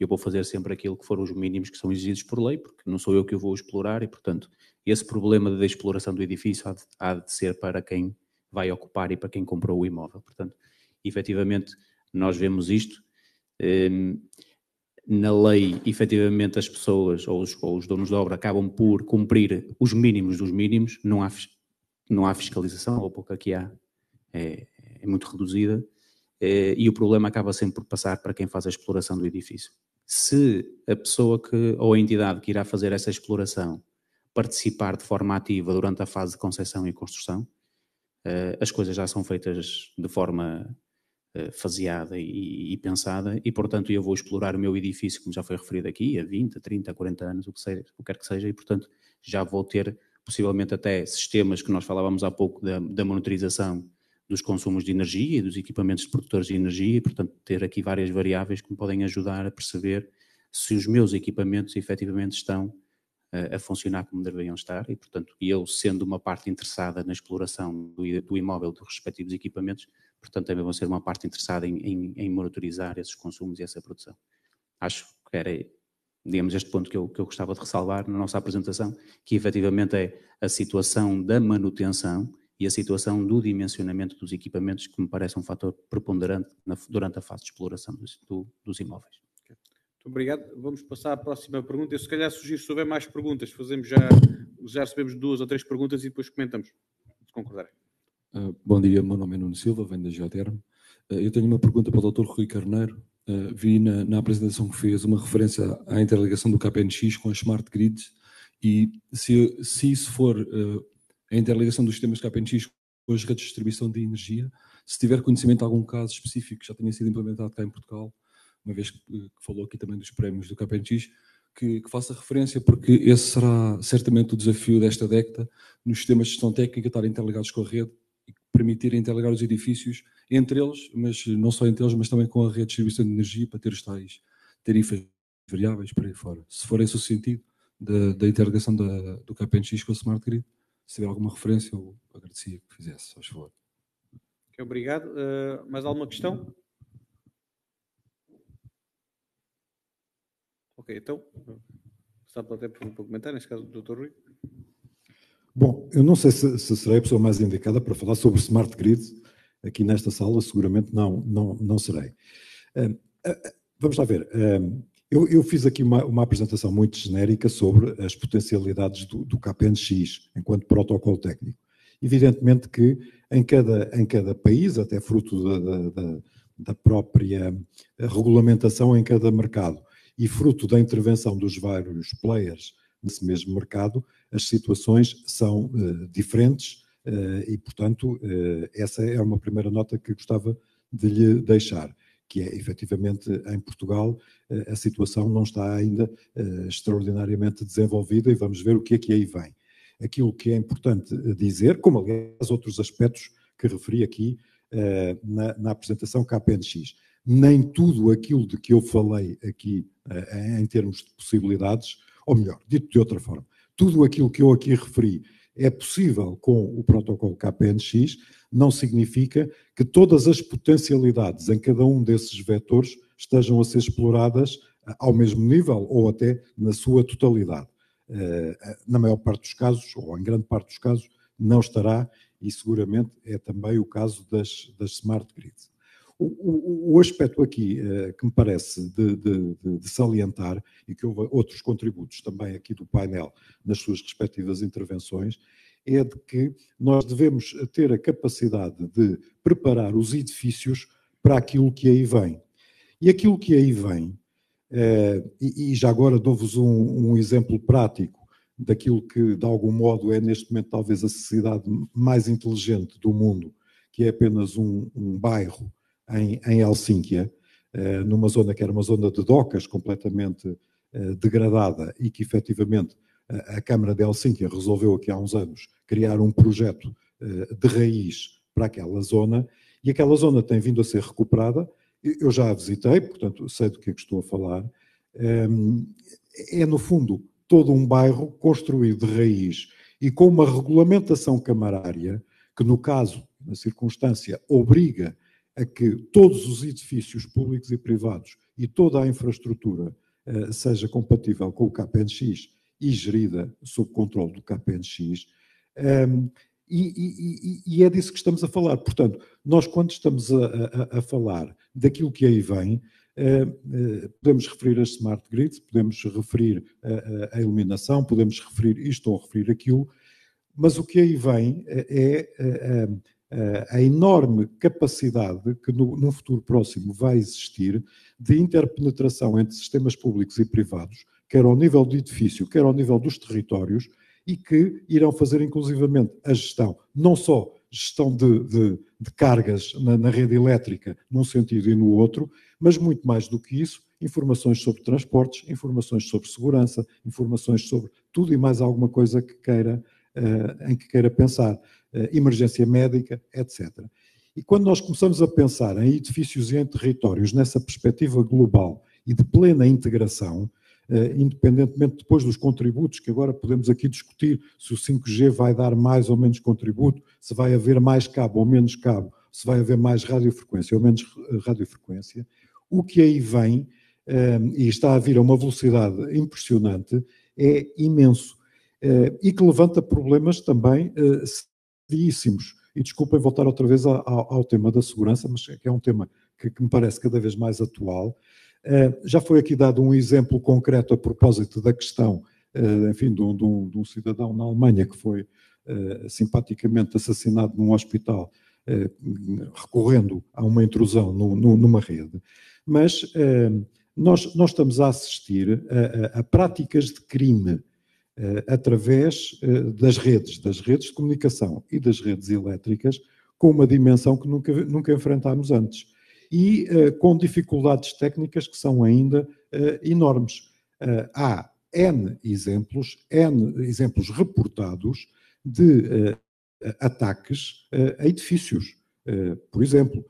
eu vou fazer sempre aquilo que foram os mínimos que são exigidos por lei, porque não sou eu que o vou explorar e, portanto, esse problema da exploração do edifício há de, há de ser para quem vai ocupar e para quem comprou o imóvel. Portanto, efetivamente, nós vemos isto. Hum, na lei, efetivamente, as pessoas ou os, ou os, donos de obra acabam por cumprir os mínimos dos mínimos, não há não há fiscalização, ou pouca que há, é, é muito reduzida, é, e o problema acaba sempre por passar para quem faz a exploração do edifício. Se a pessoa que, ou a entidade que irá fazer essa exploração participar de forma ativa durante a fase de concessão e construção, eh, as coisas já são feitas de forma eh, faseada e, e, pensada, e portanto eu vou explorar o meu edifício, como já foi referido aqui, há 20, 30, 40 anos, o que, seja, o que quer que seja, e portanto já vou ter possivelmente até sistemas que nós falávamos há pouco da, da monitorização dos consumos de energia e dos equipamentos de produtores de energia, e, portanto, ter aqui várias variáveis que me podem ajudar a perceber se os meus equipamentos efetivamente estão a, eh, a funcionar como deveriam estar, e, portanto, eu, sendo uma parte interessada na exploração do, do imóvel dos respectivos equipamentos, portanto, também vou ser uma parte interessada em, em, em monitorizar esses consumos e essa produção. Acho que era digamos, este ponto que eu, que eu gostava de ressalvar na nossa apresentação, que efetivamente é a situação da manutenção e a situação do dimensionamento dos equipamentos, que me parece um fator preponderante na, durante a fase de exploração dos, do, dos imóveis. Muito obrigado. Vamos passar à próxima pergunta. Eu, se calhar, sugiro, se houver mais perguntas, fazemos já, já recebemos duas ou três perguntas e depois comentamos, se concordarem. Uh, bom dia, meu nome é Nuno Silva, venho da Geotermo. Uh, ah, eu tenho uma pergunta para o Dr. Rui Carneiro eh, vi na, na, apresentação que fez uma referência à interligação do KPNX com as smart grids e se, se isso for uh, a interligação dos sistemas KPNX com as redes de distribuição de energia, se tiver conhecimento de algum caso específico que já tenha sido implementado cá em Portugal, uma vez que, eh, que falou aqui também dos prémios do KPNX, que, que, faça referência, porque esse será certamente o desafio desta década, nos sistemas de gestão técnica estarem interligados com a rede permitirem interligar os edifícios entre eles, mas não só entre eles, mas também com a rede de distribuição de energia para ter os tais tarifas variáveis para aí fora. Se for esse o sentido da, da interligação da, do KPNX com o Smart Grid, se tiver alguma referência, eu agradecia que fizesse, faz favor. obrigado. Uh, mais alguma questão? Ok, então, está até por um comentário, neste caso do Dr. Rui. Bom, eu não sei se, se serei a pessoa mais indicada para falar sobre smart grid aqui nesta sala, seguramente não, não, não serei. Vamos lá ver. Eu, eu, fiz aqui uma, uma, apresentação muito genérica sobre as potencialidades do, do KPNX enquanto protocolo técnico. Evidentemente que em cada, em cada país, até fruto da, da, da, própria regulamentação em cada mercado e fruto da intervenção dos vários players nesse mesmo mercado, as situações são uh, diferentes uh, e, portanto, uh, essa é uma primeira nota que gostava de lhe deixar, que é efetivamente em Portugal a situação não está ainda extraordinariamente desenvolvida e vamos ver o que é que aí vem. Aquilo que é importante dizer, como aliás outros aspectos que referi aqui na, na apresentação KPNX, nem tudo aquilo de que eu falei aqui em termos de possibilidades ou melhor, dito de outra forma, tudo aquilo que eu aqui referi é possível com o protocolo KPNX, não significa que todas as potencialidades em cada um desses vetores estejam a ser exploradas eh, ao mesmo nível ou até na sua totalidade. Eh, eh, na maior parte dos casos, ou em grande parte dos casos, não estará, e seguramente é também o caso das, das smart grids. O, o, aspecto aqui eh, que me parece de, de, de, salientar, e que houve outros contributos também aqui do painel nas suas respectivas intervenções, é de que nós devemos ter a capacidade de preparar os edifícios para aquilo que aí vem. E aquilo que aí vem, eh, e, e, já agora dou-vos um, um exemplo prático daquilo que, de algum modo, é neste momento talvez a cidade mais inteligente do mundo, que é apenas um, um bairro em, em Helsínquia, eh, numa zona que era uma zona de docas completamente eh, degradada e que efetivamente eh, a Câmara de Helsínquia resolveu aqui há uns anos criar um projeto de raiz para aquela zona e aquela zona tem vindo a ser recuperada. Eu já a visitei, portanto sei do que é que estou a falar. Ehm, é, no fundo, todo um bairro construído de raiz e com uma regulamentação camarária que, no caso, na circunstância, obriga a que todos os edifícios públicos e privados e toda a infraestrutura uh, seja compatível com o KPNX e gerida sob controle do KPNX. Um, ehm, e, e, e, é disso que estamos a falar. Portanto, nós, quando estamos a, a, a falar daquilo que aí vem, ehm, eh, podemos referir as smart grids, podemos referir a, a iluminação, podemos referir isto ou referir aquilo, mas o que aí vem eh, é, é, eh, a enorme capacidade que no, num futuro próximo vai existir de interpenetração entre sistemas públicos e privados, quer ao nível do edifício, quer ao nível dos territórios, e que irão fazer inclusivamente a gestão, não só gestão de, de, de cargas na, na, rede elétrica, num sentido e no outro, mas muito mais do que isso, informações sobre transportes, informações sobre segurança, informações sobre tudo e mais alguma coisa que queira, uh, em que queira pensar. Eh, emergência médica, etc. E quando nós começamos a pensar em edifícios e em territórios nessa perspectiva global e de plena integração, eh, independentemente depois dos contributos, que agora podemos aqui discutir se o 5G vai dar mais ou menos contributo, se vai haver mais cabo ou menos cabo, se vai haver mais radiofrequência ou menos eh, radiofrequência, o que aí vem e está a vir a uma velocidade impressionante é imenso e que levanta problemas também variadíssimos. E desculpem voltar outra vez ao, ao, tema da segurança, mas é, é um tema que, que me parece cada vez mais atual. Uh, já foi aqui dado um exemplo concreto a propósito da questão, uh, enfim, de um, de, um, de um, cidadão na Alemanha que foi uh, simpaticamente assassinado num hospital recorrendo a uma intrusão no, no, numa rede. Mas nós, nós, estamos a assistir a, a, a práticas de crime eh, através eh, das redes, das redes de comunicação e das redes elétricas, com uma dimensão que nunca, nunca enfrentámos antes e eh, com dificuldades técnicas que são ainda enormes. há N exemplos, N exemplos reportados de ataques a edifícios. por exemplo,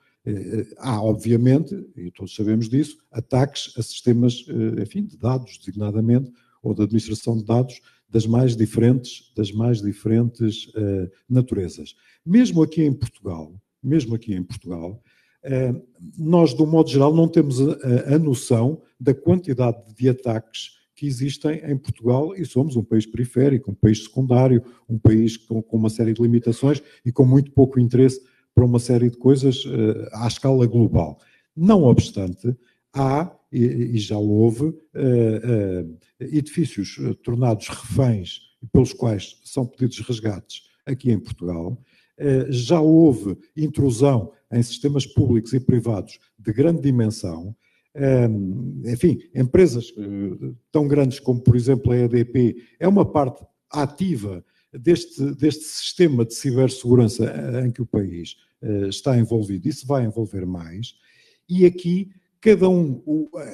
há, obviamente, e todos sabemos disso, ataques a sistemas enfim, de dados, designadamente, ou de administração de dados, das mais diferentes, das mais diferentes uh, naturezas. Mesmo aqui em Portugal, mesmo aqui em Portugal, uh, nós, de um modo geral, não temos a, a noção da quantidade de ataques que existem em Portugal e somos um país periférico, um país secundário, um país com, com uma série de limitações e com muito pouco interesse para uma série de coisas uh, à escala global. Não obstante, há e, e já houve uh, uh, edifícios eh, tornados reféns pelos quais são pedidos resgates aqui em Portugal. Uh, já houve intrusão em sistemas públicos e privados de grande dimensão. Um, ehm, enfim, empresas tão grandes como, por exemplo, a EDP, é uma parte ativa deste, deste sistema de cibersegurança em que o país está envolvido. Isso vai envolver mais. E aqui cada um,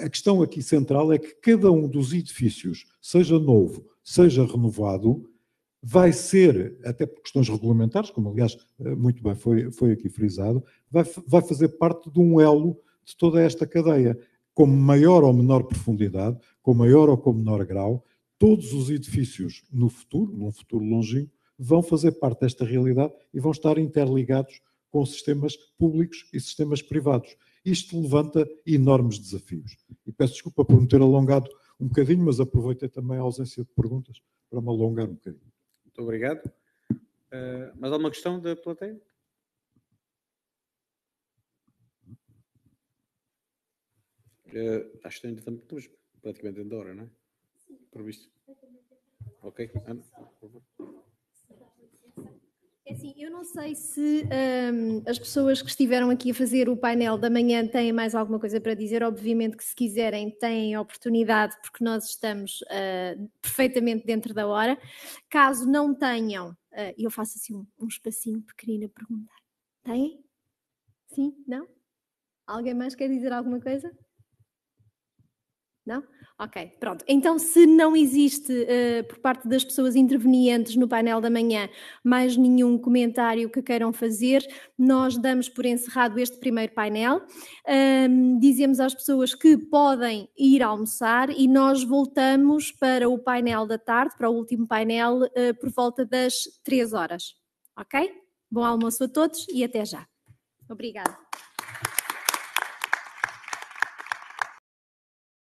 a questão aqui central é que cada um dos edifícios, seja novo, seja renovado, vai ser, até por questões regulamentares, como aliás eh, muito bem foi, foi aqui frisado, vai, vai fazer parte de um elo de toda esta cadeia. Com maior ou menor profundidade, com maior ou com menor grau, todos os edifícios no futuro, num futuro longínquo, vão fazer parte desta realidade e vão estar interligados com sistemas públicos e sistemas privados isto levanta enormes desafios. E peço desculpa por me ter alongado um bocadinho, mas aproveitei também a ausência de perguntas para me alongar um bocadinho. Muito obrigado. Uh, mais alguma questão da plateia? Uh, acho que ainda estamos praticamente dentro da hora, não é? visto. Ok, Ana, por favor. É assim, eu não sei se um, as pessoas que estiveram aqui a fazer o painel da manhã têm mais alguma coisa para dizer. Obviamente que se quiserem têm a oportunidade, porque nós estamos uh, perfeitamente dentro da hora. Caso não tenham, uh, eu faço assim um, um espacinho pequenino a perguntar. Têm? Sim? Não? Alguém mais quer dizer alguma coisa? Não? Ok, pronto. Então, se não existe uh, por parte das pessoas intervenientes no painel da manhã mais nenhum comentário que queiram fazer, nós damos por encerrado este primeiro painel. dizemos às pessoas que podem ir almoçar e nós voltamos para o painel da tarde, para o último painel, uh, por volta das 3 horas. Ok? Bom almoço a todos e até já. Obrigada.